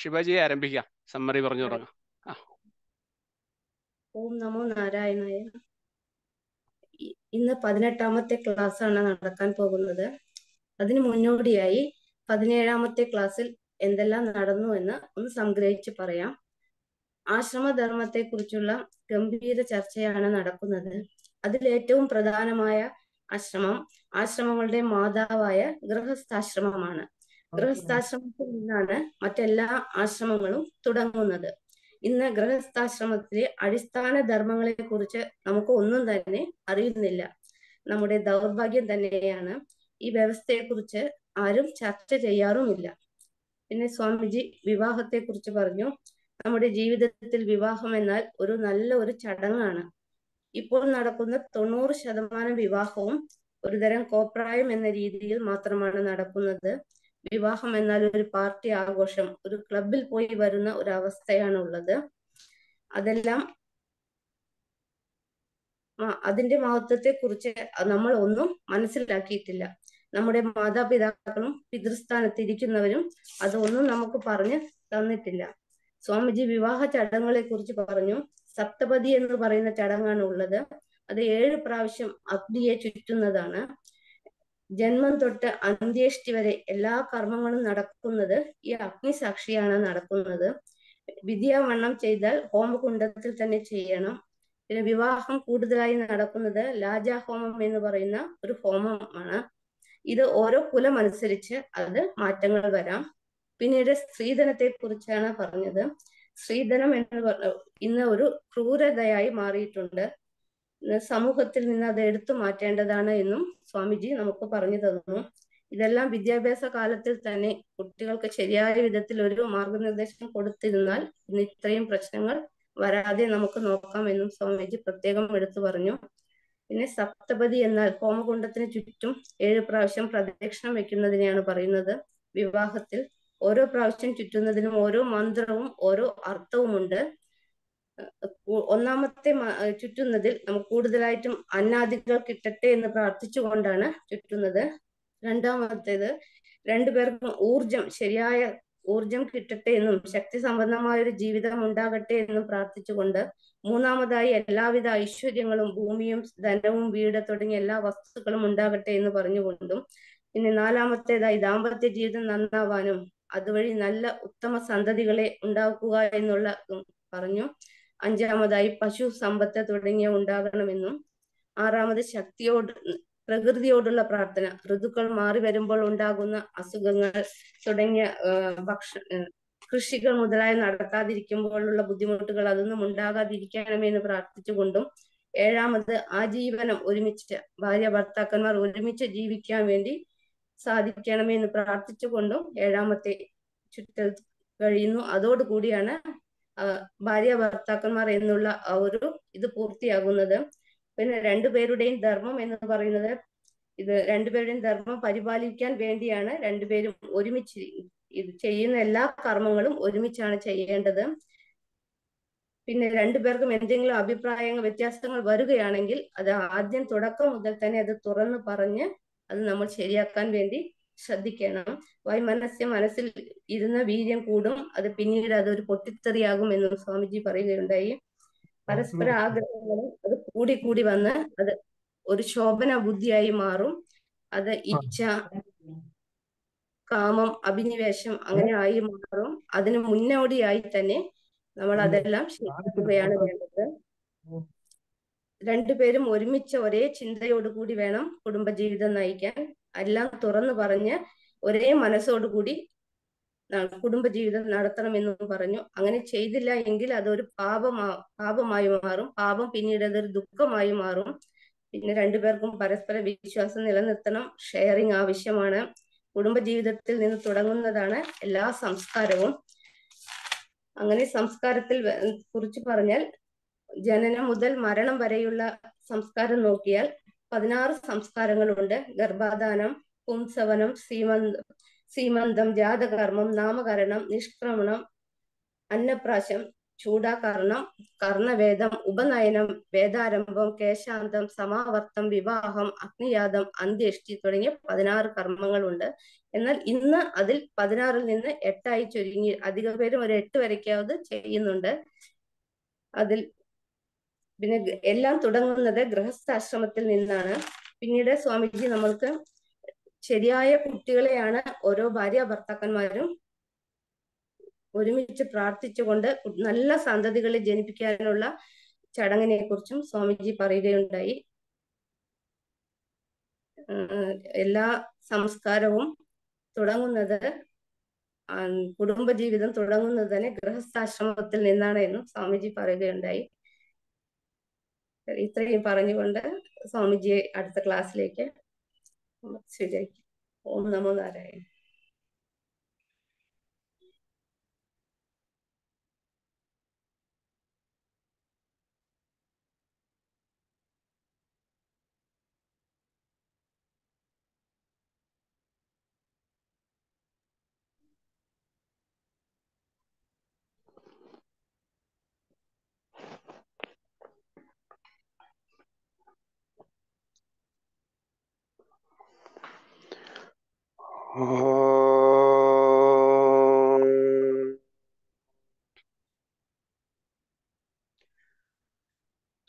ശിവജി ആരംഭിക്കാം സമ്മറി പറഞ്ഞു തുടങ്ങാം ഓം നമോ നാരായണായ ഇന്ന് പതിനെട്ടാമത്തെ ക്ലാസ് ആണ് നടക്കാൻ പോകുന്നത് അതിന് മുന്നോടിയായി പതിനേഴാമത്തെ ക്ലാസ്സിൽ എന്തെല്ലാം നടന്നു എന്ന് ഒന്ന് സംഗ്രഹിച്ച് പറയാം ആശ്രമധർമ്മത്തെ കുറിച്ചുള്ള ഗംഭീര ചർച്ചയാണ് നടക്കുന്നത് അതിൽ ഏറ്റവും പ്രധാനമായ ആശ്രമം ആശ്രമങ്ങളുടെ മാതാവായ ഗൃഹസ്ഥാശ്രമമാണ് ഗൃഹസ്ഥാശ്രമത്തിൽ നിന്നാണ് മറ്റെല്ലാ ആശ്രമങ്ങളും തുടങ്ങുന്നത് ഇന്ന് ഗൃഹസ്ഥാശ്രമത്തിലെ അടിസ്ഥാന ധർമ്മങ്ങളെ കുറിച്ച് നമുക്ക് ഒന്നും തന്നെ അറിയുന്നില്ല നമ്മുടെ ദൗർഭാഗ്യം തന്നെയാണ് ഈ വ്യവസ്ഥയെ കുറിച്ച് ആരും ചർച്ച ചെയ്യാറുമില്ല പിന്നെ സ്വാമിജി വിവാഹത്തെ കുറിച്ച് പറഞ്ഞു നമ്മുടെ ജീവിതത്തിൽ വിവാഹം എന്നാൽ ഒരു നല്ല ഒരു ചടങ്ങാണ് ഇപ്പോൾ നടക്കുന്ന തൊണ്ണൂറ് ശതമാനം വിവാഹവും ഒരുതരം കോപ്രായം എന്ന രീതിയിൽ മാത്രമാണ് നടക്കുന്നത് വിവാഹം എന്നാൽ ഒരു പാർട്ടി ആഘോഷം ഒരു ക്ലബിൽ പോയി വരുന്ന ഒരു അവസ്ഥയാണ് ഉള്ളത് അതെല്ലാം അതിന്റെ മഹത്വത്തെ കുറിച്ച് നമ്മൾ ഒന്നും മനസ്സിലാക്കിയിട്ടില്ല നമ്മുടെ മാതാപിതാക്കളും പിതൃസ്ഥാനത്തിരിക്കുന്നവരും അതൊന്നും നമുക്ക് പറഞ്ഞു തന്നിട്ടില്ല സ്വാമിജി വിവാഹ ചടങ്ങുകളെ കുറിച്ച് പറഞ്ഞു സപ്തപതി എന്ന് പറയുന്ന ചടങ്ങാണ് ഉള്ളത് അത് ഏഴ് പ്രാവശ്യം അഗ്നിയെ ചുറ്റുന്നതാണ് ജന്മം തൊട്ട് അന്ത്യേഷ്ടി വരെ എല്ലാ കർമ്മങ്ങളും നടക്കുന്നത് ഈ അഗ്നിസാക്ഷിയാണ് നടക്കുന്നത് വിദ്യാവണ്ണം ചെയ്താൽ ഹോമകുണ്ടത്തിൽ തന്നെ ചെയ്യണം പിന്നെ വിവാഹം കൂടുതലായി നടക്കുന്നത് ലാജാഹോമം എന്ന് പറയുന്ന ഒരു ഹോമമാണ് ഇത് ഓരോ കുലം അനുസരിച്ച് അത് മാറ്റങ്ങൾ വരാം പിന്നീട് സ്ത്രീധനത്തെ കുറിച്ചാണ് പറഞ്ഞത് സ്ത്രീധനം എന്ന് ഇന്ന് ഒരു ക്രൂരതയായി മാറിയിട്ടുണ്ട് സമൂഹത്തിൽ നിന്ന് അത് എടുത്തു മാറ്റേണ്ടതാണ് എന്നും സ്വാമിജി നമുക്ക് പറഞ്ഞു തന്നു ഇതെല്ലാം വിദ്യാഭ്യാസ കാലത്തിൽ തന്നെ കുട്ടികൾക്ക് ശരിയായ വിധത്തിൽ ഒരു മാർഗനിർദ്ദേശം കൊടുത്തിരുന്നാൽ ഇന്ന് ഇത്രയും പ്രശ്നങ്ങൾ വരാതെ നമുക്ക് നോക്കാം എന്നും സ്വാമിജി പ്രത്യേകം എടുത്തു പറഞ്ഞു പിന്നെ സപ്തപതി എന്നാൽ ഹോമകുണ്ടത്തിന് ചുറ്റും ഏഴ് പ്രാവശ്യം പ്രദക്ഷിണം വെക്കുന്നതിനെയാണ് പറയുന്നത് വിവാഹത്തിൽ ഓരോ പ്രാവശ്യം ചുറ്റുന്നതിനും ഓരോ മന്ത്രവും ഓരോ അർത്ഥവുമുണ്ട് ഒന്നാമത്തെ ചുറ്റുന്നതിൽ നമുക്ക് കൂടുതലായിട്ടും അന്നാദികൾ കിട്ടട്ടെ എന്ന് പ്രാർത്ഥിച്ചുകൊണ്ടാണ് ചുറ്റുന്നത് രണ്ടാമത്തേത് രണ്ടുപേർക്കും ഊർജം ശരിയായ ഊർജം കിട്ടട്ടെ എന്നും ശക്തി സംബന്ധമായ ഒരു ജീവിതം ഉണ്ടാകട്ടെ എന്നും പ്രാർത്ഥിച്ചുകൊണ്ട് മൂന്നാമതായി എല്ലാവിധ ഐശ്വര്യങ്ങളും ഭൂമിയും ധനവും വീട് തുടങ്ങിയ എല്ലാ വസ്തുക്കളും ഉണ്ടാകട്ടെ എന്ന് പറഞ്ഞുകൊണ്ടും പിന്നെ നാലാമത്തേതായി ദാമ്പത്യ ജീവിതം നന്നാവാനും അതുവഴി നല്ല ഉത്തമ സന്തതികളെ ഉണ്ടാക്കുക എന്നുള്ള പറഞ്ഞു അഞ്ചാമതായി പശു സമ്പത്ത് തുടങ്ങിയ ഉണ്ടാകണമെന്നും ആറാമത് ശക്തിയോട് പ്രകൃതിയോടുള്ള പ്രാർത്ഥന ഋതുക്കൾ മാറി വരുമ്പോൾ ഉണ്ടാകുന്ന അസുഖങ്ങൾ തുടങ്ങിയ ഭക്ഷ കൃഷികൾ മുതലായ നടത്താതിരിക്കുമ്പോഴുള്ള ബുദ്ധിമുട്ടുകൾ അതൊന്നും ഉണ്ടാകാതിരിക്കണമെന്ന് പ്രാർത്ഥിച്ചുകൊണ്ടും ഏഴാമത് ആജീവനം ഒരുമിച്ച് ഭാര്യ ഭർത്താക്കന്മാർ ഒരുമിച്ച് ജീവിക്കാൻ വേണ്ടി സാധിക്കണമെന്ന് പ്രാർത്ഥിച്ചുകൊണ്ടും ഏഴാമത്തെ ചുറ്റൽ കഴിയുന്നു അതോടുകൂടിയാണ് ഭാര്യ ഭർത്താക്കന്മാർ എന്നുള്ള ആ ഒരു ഇത് പൂർത്തിയാകുന്നത് പിന്നെ രണ്ടുപേരുടെയും ധർമ്മം എന്ന് പറയുന്നത് ഇത് രണ്ടുപേരുടെയും ധർമ്മം പരിപാലിക്കാൻ വേണ്ടിയാണ് രണ്ടുപേരും ഒരുമിച്ച് ഇത് ചെയ്യുന്ന എല്ലാ കർമ്മങ്ങളും ഒരുമിച്ചാണ് ചെയ്യേണ്ടത് പിന്നെ രണ്ടുപേർക്കും എന്തെങ്കിലും അഭിപ്രായങ്ങൾ വ്യത്യാസങ്ങൾ വരികയാണെങ്കിൽ അത് ആദ്യം തുടക്കം മുതൽ തന്നെ അത് തുറന്നു പറഞ്ഞ് അത് നമ്മൾ ശരിയാക്കാൻ വേണ്ടി ശ്രദ്ധിക്കണം വൈമനസ്യ മനസ്സിൽ ഇരുന്ന വീര്യം കൂടും അത് പിന്നീട് അതൊരു പൊട്ടിത്തെറിയാകും എന്നും സ്വാമിജി പറയുകയുണ്ടായി പരസ്പര ആഗ്രഹങ്ങളും അത് കൂടി കൂടി വന്ന് അത് ഒരു ശോഭന ബുദ്ധിയായി മാറും അത് ഇച്ഛ കാമം അഭിനിവേശം അങ്ങനെ ആയി മാറും അതിന് മുന്നോടിയായി തന്നെ നമ്മൾ അതെല്ലാം ശ്രദ്ധിക്കുകയാണ് വേണ്ടത് രണ്ടുപേരും ഒരുമിച്ച് ഒരേ ചിന്തയോടുകൂടി വേണം കുടുംബജീവിതം നയിക്കാൻ എല്ലാം തുറന്നു പറഞ്ഞ് ഒരേ മനസ്സോടുകൂടി കുടുംബജീവിതം നടത്തണമെന്നും പറഞ്ഞു അങ്ങനെ ചെയ്തില്ല എങ്കിൽ അതൊരു പാപമാ പാപമായി മാറും പാപം പിന്നീട് അതൊരു ദുഃഖമായി മാറും പിന്നെ രണ്ടുപേർക്കും പരസ്പര വിശ്വാസം നിലനിർത്തണം ഷെയറിങ് ആവശ്യമാണ് കുടുംബജീവിതത്തിൽ നിന്ന് തുടങ്ങുന്നതാണ് എല്ലാ സംസ്കാരവും അങ്ങനെ സംസ്കാരത്തിൽ കുറിച്ച് പറഞ്ഞാൽ ജനനം മുതൽ മരണം വരെയുള്ള സംസ്കാരം നോക്കിയാൽ പതിനാറ് സംസ്കാരങ്ങളുണ്ട് ഗർഭാധാനം പുംസവനം സീമന്ത സീമന്തം ജാതകർമ്മം നാമകരണം നിഷ്ക്രമണം അന്നപ്രാശം ചൂടാകർണം കർണവേദം ഉപനയനം വേദാരംഭം കേശാന്തം സമാവർത്തം വിവാഹം അഗ്നിയാതം അന്ത്യഷ്ടി തുടങ്ങിയ പതിനാറ് കർമ്മങ്ങളുണ്ട് എന്നാൽ ഇന്ന് അതിൽ പതിനാറിൽ നിന്ന് എട്ടായി ചുരുങ്ങി അധിക പേരും ഒരു എട്ട് വരയ്ക്കാവത് ചെയ്യുന്നുണ്ട് അതിൽ പിന്നെ എല്ലാം തുടങ്ങുന്നത് ഗൃഹസ്ഥാശ്രമത്തിൽ നിന്നാണ് പിന്നീട് സ്വാമിജി നമ്മൾക്ക് ശരിയായ കുട്ടികളെയാണ് ഓരോ ഭാര്യ ഭർത്താക്കന്മാരും ഒരുമിച്ച് പ്രാർത്ഥിച്ചുകൊണ്ട് നല്ല സന്തതികളെ ജനിപ്പിക്കാനുള്ള ചടങ്ങിനെ കുറിച്ചും സ്വാമിജി പറയുകയുണ്ടായി എല്ലാ സംസ്കാരവും തുടങ്ങുന്നത് കുടുംബജീവിതം തുടങ്ങുന്നത് തന്നെ ഗൃഹസ്ഥാശ്രമത്തിൽ നിന്നാണ് എന്നും സ്വാമിജി പറയുകയുണ്ടായി ഇത്രയും പറഞ്ഞുകൊണ്ട് സ്വാമിജിയെ അടുത്ത ക്ലാസ്സിലേക്ക് സ്വീകരിക്കും ഓം നമോ നാരായണ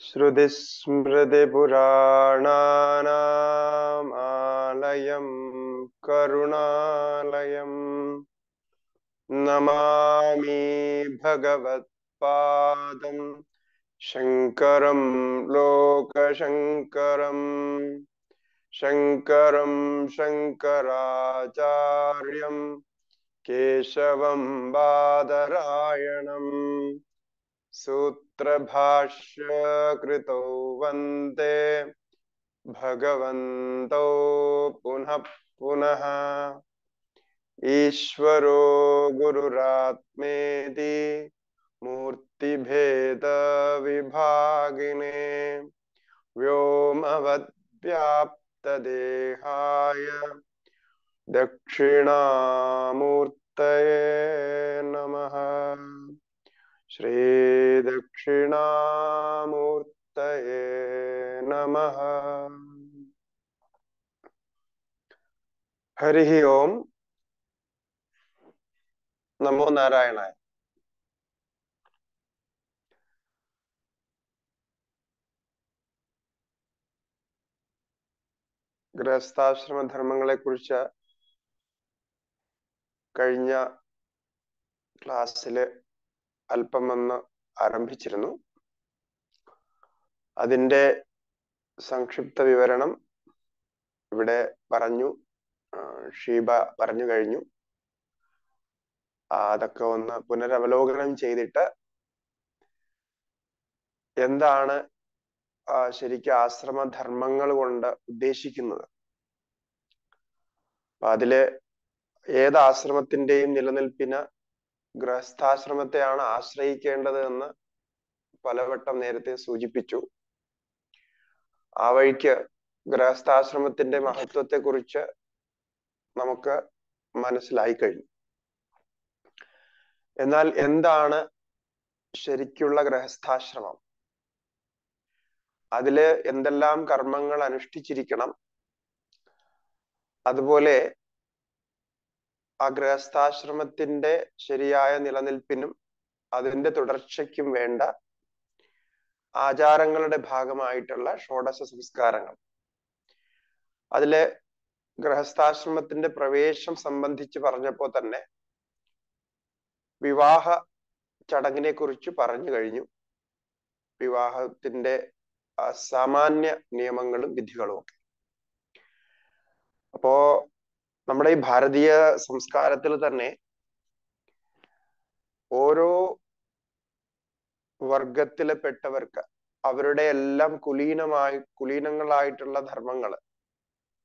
श्रुतिस्मृतिपुराणानामालयं करुणालयं नमामि भगवत्पादं शङ्करं लोकशङ्करम् शङ्करं शङ्कराचार्यं केशवं बादरायणम् सूत्रभाष्यकृतौ वन्दे भगवन्तौ पुनः पुनः ईश्वरो गुरुरात्मेति मूर्तिभेदविभागिने व्योमवद्व्याप् तदेहाय दक्षिणामूर्तये नमः श्रीदक्षिणामूर्तये नमः हरिः ओम् नमो नारायणाय ഗൃഹസ്ഥാശ്രമ ധർമ്മങ്ങളെ കുറിച്ച് കഴിഞ്ഞ ക്ലാസ്സില് അല്പം ഒന്ന് ആരംഭിച്ചിരുന്നു അതിന്റെ സംക്ഷിപ്ത വിവരണം ഇവിടെ പറഞ്ഞു ഷീബ പറഞ്ഞു കഴിഞ്ഞു അതൊക്കെ ഒന്ന് പുനരവലോകനം ചെയ്തിട്ട് എന്താണ് ശരിക്കും ആശ്രമധർമ്മങ്ങൾ കൊണ്ട് ഉദ്ദേശിക്കുന്നത് അപ്പൊ അതില് ഏത് ആശ്രമത്തിന്റെയും നിലനിൽപ്പിന് ഗൃഹസ്ഥാശ്രമത്തെയാണ് ആശ്രയിക്കേണ്ടത് എന്ന് പലവട്ടം നേരത്തെ സൂചിപ്പിച്ചു ആ വഴിക്ക് ഗൃഹസ്ഥാശ്രമത്തിന്റെ മഹത്വത്തെക്കുറിച്ച് നമുക്ക് മനസ്സിലായി കഴിഞ്ഞു എന്നാൽ എന്താണ് ശരിക്കുള്ള ഗൃഹസ്ഥാശ്രമം അതിൽ എന്തെല്ലാം കർമ്മങ്ങൾ അനുഷ്ഠിച്ചിരിക്കണം അതുപോലെ ആ ഗൃഹസ്ഥാശ്രമത്തിന്റെ ശരിയായ നിലനിൽപ്പിനും അതിന്റെ തുടർച്ചയ്ക്കും വേണ്ട ആചാരങ്ങളുടെ ഭാഗമായിട്ടുള്ള ഷോഡശ സംസ്കാരങ്ങൾ അതിലെ ഗൃഹസ്ഥാശ്രമത്തിന്റെ പ്രവേശം സംബന്ധിച്ച് പറഞ്ഞപ്പോൾ തന്നെ വിവാഹ ചടങ്ങിനെ കുറിച്ച് പറഞ്ഞു കഴിഞ്ഞു വിവാഹത്തിന്റെ സാമാന്യ നിയമങ്ങളും വിധികളും ഒക്കെ അപ്പോ നമ്മുടെ ഈ ഭാരതീയ സംസ്കാരത്തിൽ തന്നെ ഓരോ വർഗത്തിലെ പെട്ടവർക്ക് അവരുടെ എല്ലാം കുലീനമായി കുലീനങ്ങളായിട്ടുള്ള ധർമ്മങ്ങൾ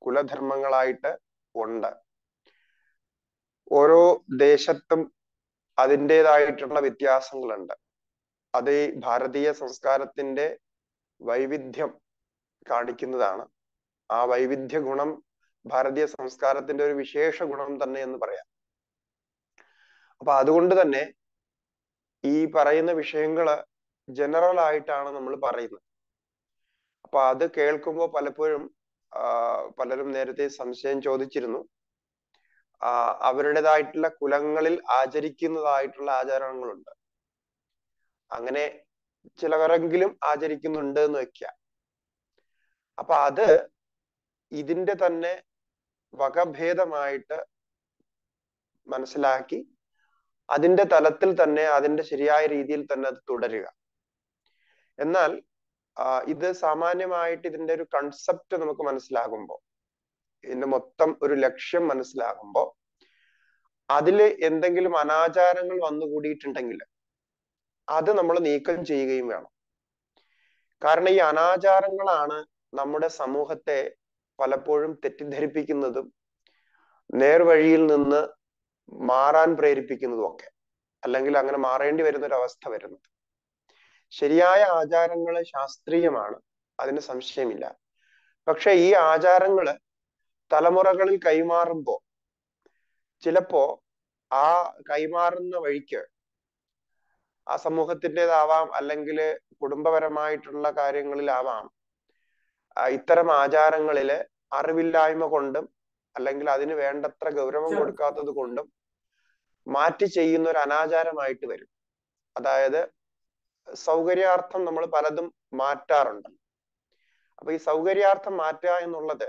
കുലധർമ്മങ്ങളായിട്ട് ഉണ്ട് ഓരോ ദേശത്തും അതിൻ്റെതായിട്ടുള്ള വ്യത്യാസങ്ങളുണ്ട് അത് ഈ ഭാരതീയ സംസ്കാരത്തിന്റെ വൈവിധ്യം കാണിക്കുന്നതാണ് ആ വൈവിധ്യ ഗുണം ഭാരതീയ സംസ്കാരത്തിന്റെ ഒരു വിശേഷ ഗുണം തന്നെ എന്ന് പറയാം അപ്പൊ അതുകൊണ്ട് തന്നെ ഈ പറയുന്ന വിഷയങ്ങള് ജനറൽ ആയിട്ടാണ് നമ്മൾ പറയുന്നത് അപ്പൊ അത് കേൾക്കുമ്പോൾ പലപ്പോഴും പലരും നേരത്തെ സംശയം ചോദിച്ചിരുന്നു അവരുടേതായിട്ടുള്ള കുലങ്ങളിൽ ആചരിക്കുന്നതായിട്ടുള്ള ആചാരങ്ങളുണ്ട് അങ്ങനെ ചിലവരെങ്കിലും ആചരിക്കുന്നുണ്ട് എന്ന് വെക്ക അപ്പൊ അത് ഇതിന്റെ തന്നെ വകഭേദമായിട്ട് മനസ്സിലാക്കി അതിന്റെ തലത്തിൽ തന്നെ അതിന്റെ ശരിയായ രീതിയിൽ തന്നെ അത് തുടരുക എന്നാൽ ഇത് സാമാന്യമായിട്ട് ഇതിന്റെ ഒരു കൺസെപ്റ്റ് നമുക്ക് മനസ്സിലാകുമ്പോൾ ഇതിന്റെ മൊത്തം ഒരു ലക്ഷ്യം മനസ്സിലാകുമ്പോൾ അതിൽ എന്തെങ്കിലും അനാചാരങ്ങൾ വന്നുകൂടിയിട്ടുണ്ടെങ്കിൽ അത് നമ്മൾ നീക്കം ചെയ്യുകയും വേണം കാരണം ഈ അനാചാരങ്ങളാണ് നമ്മുടെ സമൂഹത്തെ പലപ്പോഴും തെറ്റിദ്ധരിപ്പിക്കുന്നതും നേർവഴിയിൽ നിന്ന് മാറാൻ പ്രേരിപ്പിക്കുന്നതും ഒക്കെ അല്ലെങ്കിൽ അങ്ങനെ മാറേണ്ടി വരുന്ന ഒരു അവസ്ഥ വരുന്നത് ശരിയായ ആചാരങ്ങൾ ശാസ്ത്രീയമാണ് അതിന് സംശയമില്ല പക്ഷെ ഈ ആചാരങ്ങൾ തലമുറകളിൽ കൈമാറുമ്പോൾ ചിലപ്പോ ആ കൈമാറുന്ന വഴിക്ക് ആ സമൂഹത്തിൻ്റെതാവാം അല്ലെങ്കിൽ കുടുംബപരമായിട്ടുള്ള കാര്യങ്ങളിലാവാം ഇത്തരം ആചാരങ്ങളിൽ അറിവില്ലായ്മ കൊണ്ടും അല്ലെങ്കിൽ അതിന് വേണ്ടത്ര ഗൗരവം കൊടുക്കാത്തത് കൊണ്ടും മാറ്റി ചെയ്യുന്ന ഒരു അനാചാരമായിട്ട് വരും അതായത് സൗകര്യാർത്ഥം നമ്മൾ പലതും മാറ്റാറുണ്ട് അപ്പൊ ഈ സൗകര്യാർത്ഥം മാറ്റുക എന്നുള്ളത്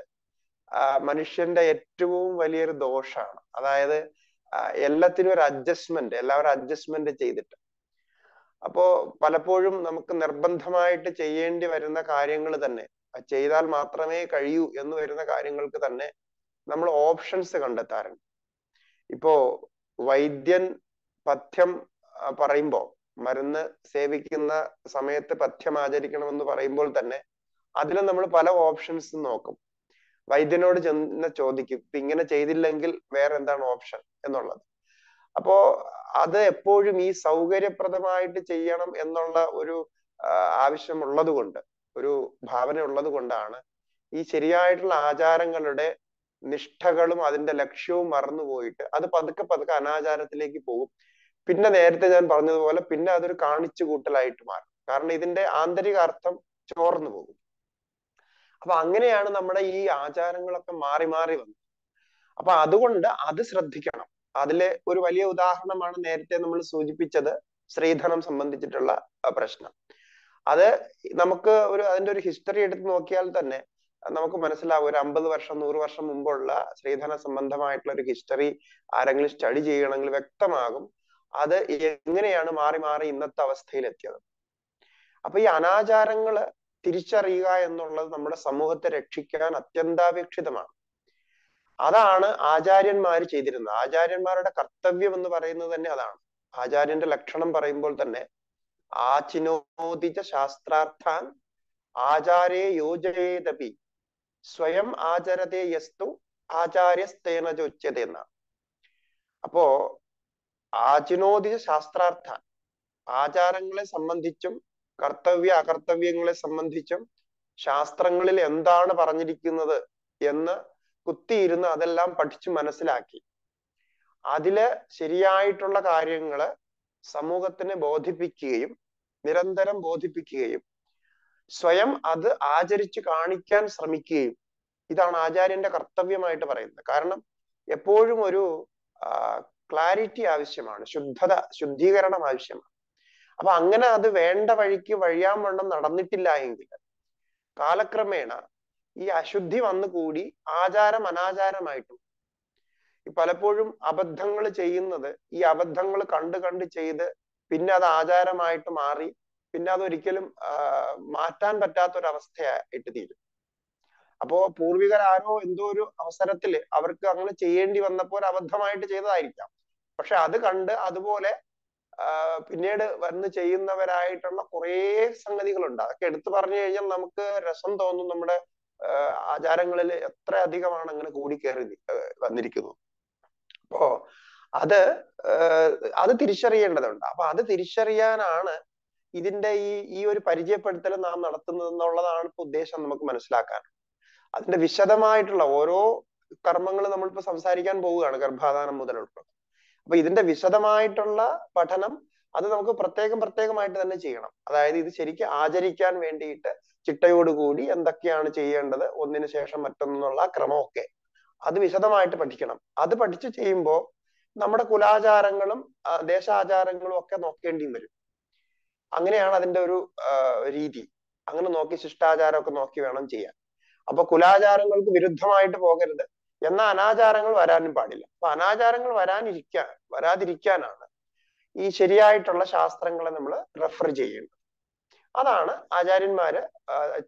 മനുഷ്യന്റെ ഏറ്റവും വലിയൊരു ദോഷമാണ് അതായത് എല്ലാത്തിനും ഒരു അഡ്ജസ്റ്റ്മെന്റ് എല്ലാവരും അഡ്ജസ്റ്റ്മെന്റ് ചെയ്തിട്ട് അപ്പോ പലപ്പോഴും നമുക്ക് നിർബന്ധമായിട്ട് ചെയ്യേണ്ടി വരുന്ന കാര്യങ്ങൾ തന്നെ ചെയ്താൽ മാത്രമേ കഴിയൂ എന്ന് വരുന്ന കാര്യങ്ങൾക്ക് തന്നെ നമ്മൾ ഓപ്ഷൻസ് കണ്ടെത്താറുണ്ട് ഇപ്പോ വൈദ്യൻ പഥ്യം പറയുമ്പോൾ മരുന്ന് സേവിക്കുന്ന സമയത്ത് പഥ്യം ആചരിക്കണമെന്ന് പറയുമ്പോൾ തന്നെ അതിനെ നമ്മൾ പല ഓപ്ഷൻസ് നോക്കും വൈദ്യനോട് ചെന്ന് ചോദിക്കും ഇങ്ങനെ ചെയ്തില്ലെങ്കിൽ വേറെ എന്താണ് ഓപ്ഷൻ എന്നുള്ളത് അപ്പോ അത് എപ്പോഴും ഈ സൗകര്യപ്രദമായിട്ട് ചെയ്യണം എന്നുള്ള ഒരു കൊണ്ട് ഒരു ഭാവന ഉള്ളതുകൊണ്ടാണ് ഈ ശരിയായിട്ടുള്ള ആചാരങ്ങളുടെ നിഷ്ഠകളും അതിന്റെ ലക്ഷ്യവും മറന്നുപോയിട്ട് അത് പതുക്കെ പതുക്കെ അനാചാരത്തിലേക്ക് പോകും പിന്നെ നേരത്തെ ഞാൻ പറഞ്ഞതുപോലെ പിന്നെ അതൊരു കാണിച്ചു കൂട്ടലായിട്ട് മാറും കാരണം ഇതിന്റെ ആന്തരിക അർത്ഥം ചോർന്നു പോകും അപ്പൊ അങ്ങനെയാണ് നമ്മുടെ ഈ ആചാരങ്ങളൊക്കെ മാറി മാറി വന്നത് അപ്പൊ അതുകൊണ്ട് അത് ശ്രദ്ധിക്കണം അതിലെ ഒരു വലിയ ഉദാഹരണമാണ് നേരത്തെ നമ്മൾ സൂചിപ്പിച്ചത് സ്ത്രീധനം സംബന്ധിച്ചിട്ടുള്ള പ്രശ്നം അത് നമുക്ക് ഒരു അതിന്റെ ഒരു ഹിസ്റ്ററി എടുത്ത് നോക്കിയാൽ തന്നെ നമുക്ക് മനസ്സിലാവും ഒരു അമ്പത് വർഷം നൂറ് വർഷം മുമ്പുള്ള സ്ത്രീധന സംബന്ധമായിട്ടുള്ള ഒരു ഹിസ്റ്ററി ആരെങ്കിലും സ്റ്റഡി ചെയ്യണമെങ്കിൽ വ്യക്തമാകും അത് എങ്ങനെയാണ് മാറി മാറി ഇന്നത്തെ അവസ്ഥയിലെത്തിയത് അപ്പൊ ഈ അനാചാരങ്ങള് തിരിച്ചറിയുക എന്നുള്ളത് നമ്മുടെ സമൂഹത്തെ രക്ഷിക്കാൻ അത്യന്താപേക്ഷിതമാണ് അതാണ് ആചാര്യന്മാർ ചെയ്തിരുന്നത് ആചാര്യന്മാരുടെ കർത്തവ്യം എന്ന് പറയുന്നത് തന്നെ അതാണ് ആചാര്യന്റെ ലക്ഷണം പറയുമ്പോൾ തന്നെ ആചിനോദിച്ച ശാസ്ത്രാർത്ഥാൻ ആചാരേ യോജയേതപി സ്വയം ആചരതേ യസ്തു ആചാര്യസ്തേന ചോച്യത എന്നാണ് അപ്പോ ആചിനോദിച്ച ശാസ്ത്രാർത്ഥാൻ ആചാരങ്ങളെ സംബന്ധിച്ചും കർത്തവ്യ അകർത്തവ്യങ്ങളെ സംബന്ധിച്ചും ശാസ്ത്രങ്ങളിൽ എന്താണ് പറഞ്ഞിരിക്കുന്നത് എന്ന് കുത്തിയിരുന്ന് അതെല്ലാം പഠിച്ചു മനസ്സിലാക്കി അതിലെ ശരിയായിട്ടുള്ള കാര്യങ്ങള് സമൂഹത്തിന് ബോധിപ്പിക്കുകയും നിരന്തരം ബോധിപ്പിക്കുകയും സ്വയം അത് ആചരിച്ചു കാണിക്കാൻ ശ്രമിക്കുകയും ഇതാണ് ആചാര്യന്റെ കർത്തവ്യമായിട്ട് പറയുന്നത് കാരണം എപ്പോഴും ഒരു ക്ലാരിറ്റി ആവശ്യമാണ് ശുദ്ധത ശുദ്ധീകരണം ആവശ്യമാണ് അപ്പൊ അങ്ങനെ അത് വേണ്ട വഴിക്ക് വഴിയാൻ വണ്ണം നടന്നിട്ടില്ല എങ്കിൽ കാലക്രമേണ ഈ അശുദ്ധി വന്നുകൂടി ആചാരം അനാചാരമായിട്ടും പലപ്പോഴും അബദ്ധങ്ങൾ ചെയ്യുന്നത് ഈ അബദ്ധങ്ങൾ കണ്ട് കണ്ട് ചെയ്ത് പിന്നെ അത് ആചാരമായിട്ട് മാറി പിന്നെ അതൊരിക്കലും മാറ്റാൻ പറ്റാത്ത ഒരു അവസ്ഥയായിട്ട് തീരും അപ്പോ പൂർവികർ ആരോ എന്തോ ഒരു അവസരത്തില് അവർക്ക് അങ്ങനെ ചെയ്യേണ്ടി വന്നപ്പോൾ അബദ്ധമായിട്ട് ചെയ്തതായിരിക്കാം പക്ഷെ അത് കണ്ട് അതുപോലെ പിന്നീട് വന്ന് ചെയ്യുന്നവരായിട്ടുള്ള കുറേ സംഗതികളുണ്ട് അതൊക്കെ എടുത്തു പറഞ്ഞു കഴിഞ്ഞാൽ നമുക്ക് രസം തോന്നും നമ്മുടെ ആചാരങ്ങളിൽ അധികമാണ് അങ്ങനെ കൂടിക്കേറി വന്നിരിക്കുന്നത് അപ്പോ അത് അത് തിരിച്ചറിയേണ്ടതുണ്ട് അപ്പൊ അത് തിരിച്ചറിയാനാണ് ഇതിന്റെ ഈ ഈ ഒരു പരിചയപ്പെടുത്തൽ നാം നടത്തുന്നത് എന്നുള്ളതാണ് ഇപ്പൊ ഉദ്ദേശം നമുക്ക് മനസ്സിലാക്കാൻ അതിന്റെ വിശദമായിട്ടുള്ള ഓരോ കർമ്മങ്ങൾ നമ്മളിപ്പോ സംസാരിക്കാൻ പോവുകയാണ് ഗർഭാധാനം മുതലുള്ള അപ്പൊ ഇതിന്റെ വിശദമായിട്ടുള്ള പഠനം അത് നമുക്ക് പ്രത്യേകം പ്രത്യേകമായിട്ട് തന്നെ ചെയ്യണം അതായത് ഇത് ശരിക്കും ആചരിക്കാൻ വേണ്ടിയിട്ട് ചിട്ടയോടുകൂടി എന്തൊക്കെയാണ് ചെയ്യേണ്ടത് ഒന്നിനു ശേഷം മറ്റൊന്നുള്ള ക്രമമൊക്കെ അത് വിശദമായിട്ട് പഠിക്കണം അത് പഠിച്ചു ചെയ്യുമ്പോൾ നമ്മുടെ കുലാചാരങ്ങളും ദേശാചാരങ്ങളും ഒക്കെ നോക്കേണ്ടിയും വരും അങ്ങനെയാണ് അതിന്റെ ഒരു രീതി അങ്ങനെ നോക്കി ശിഷ്ടാചാരമൊക്കെ നോക്കി വേണം ചെയ്യാൻ അപ്പൊ കുലാചാരങ്ങൾക്ക് വിരുദ്ധമായിട്ട് പോകരുത് എന്ന അനാചാരങ്ങൾ വരാനും പാടില്ല അപ്പൊ അനാചാരങ്ങൾ വരാനിരിക്കാൻ വരാതിരിക്കാനാണ് ഈ ശരിയായിട്ടുള്ള ശാസ്ത്രങ്ങളെ നമ്മൾ റെഫർ ചെയ്യേണ്ടത് അതാണ് ആചാര്യന്മാര്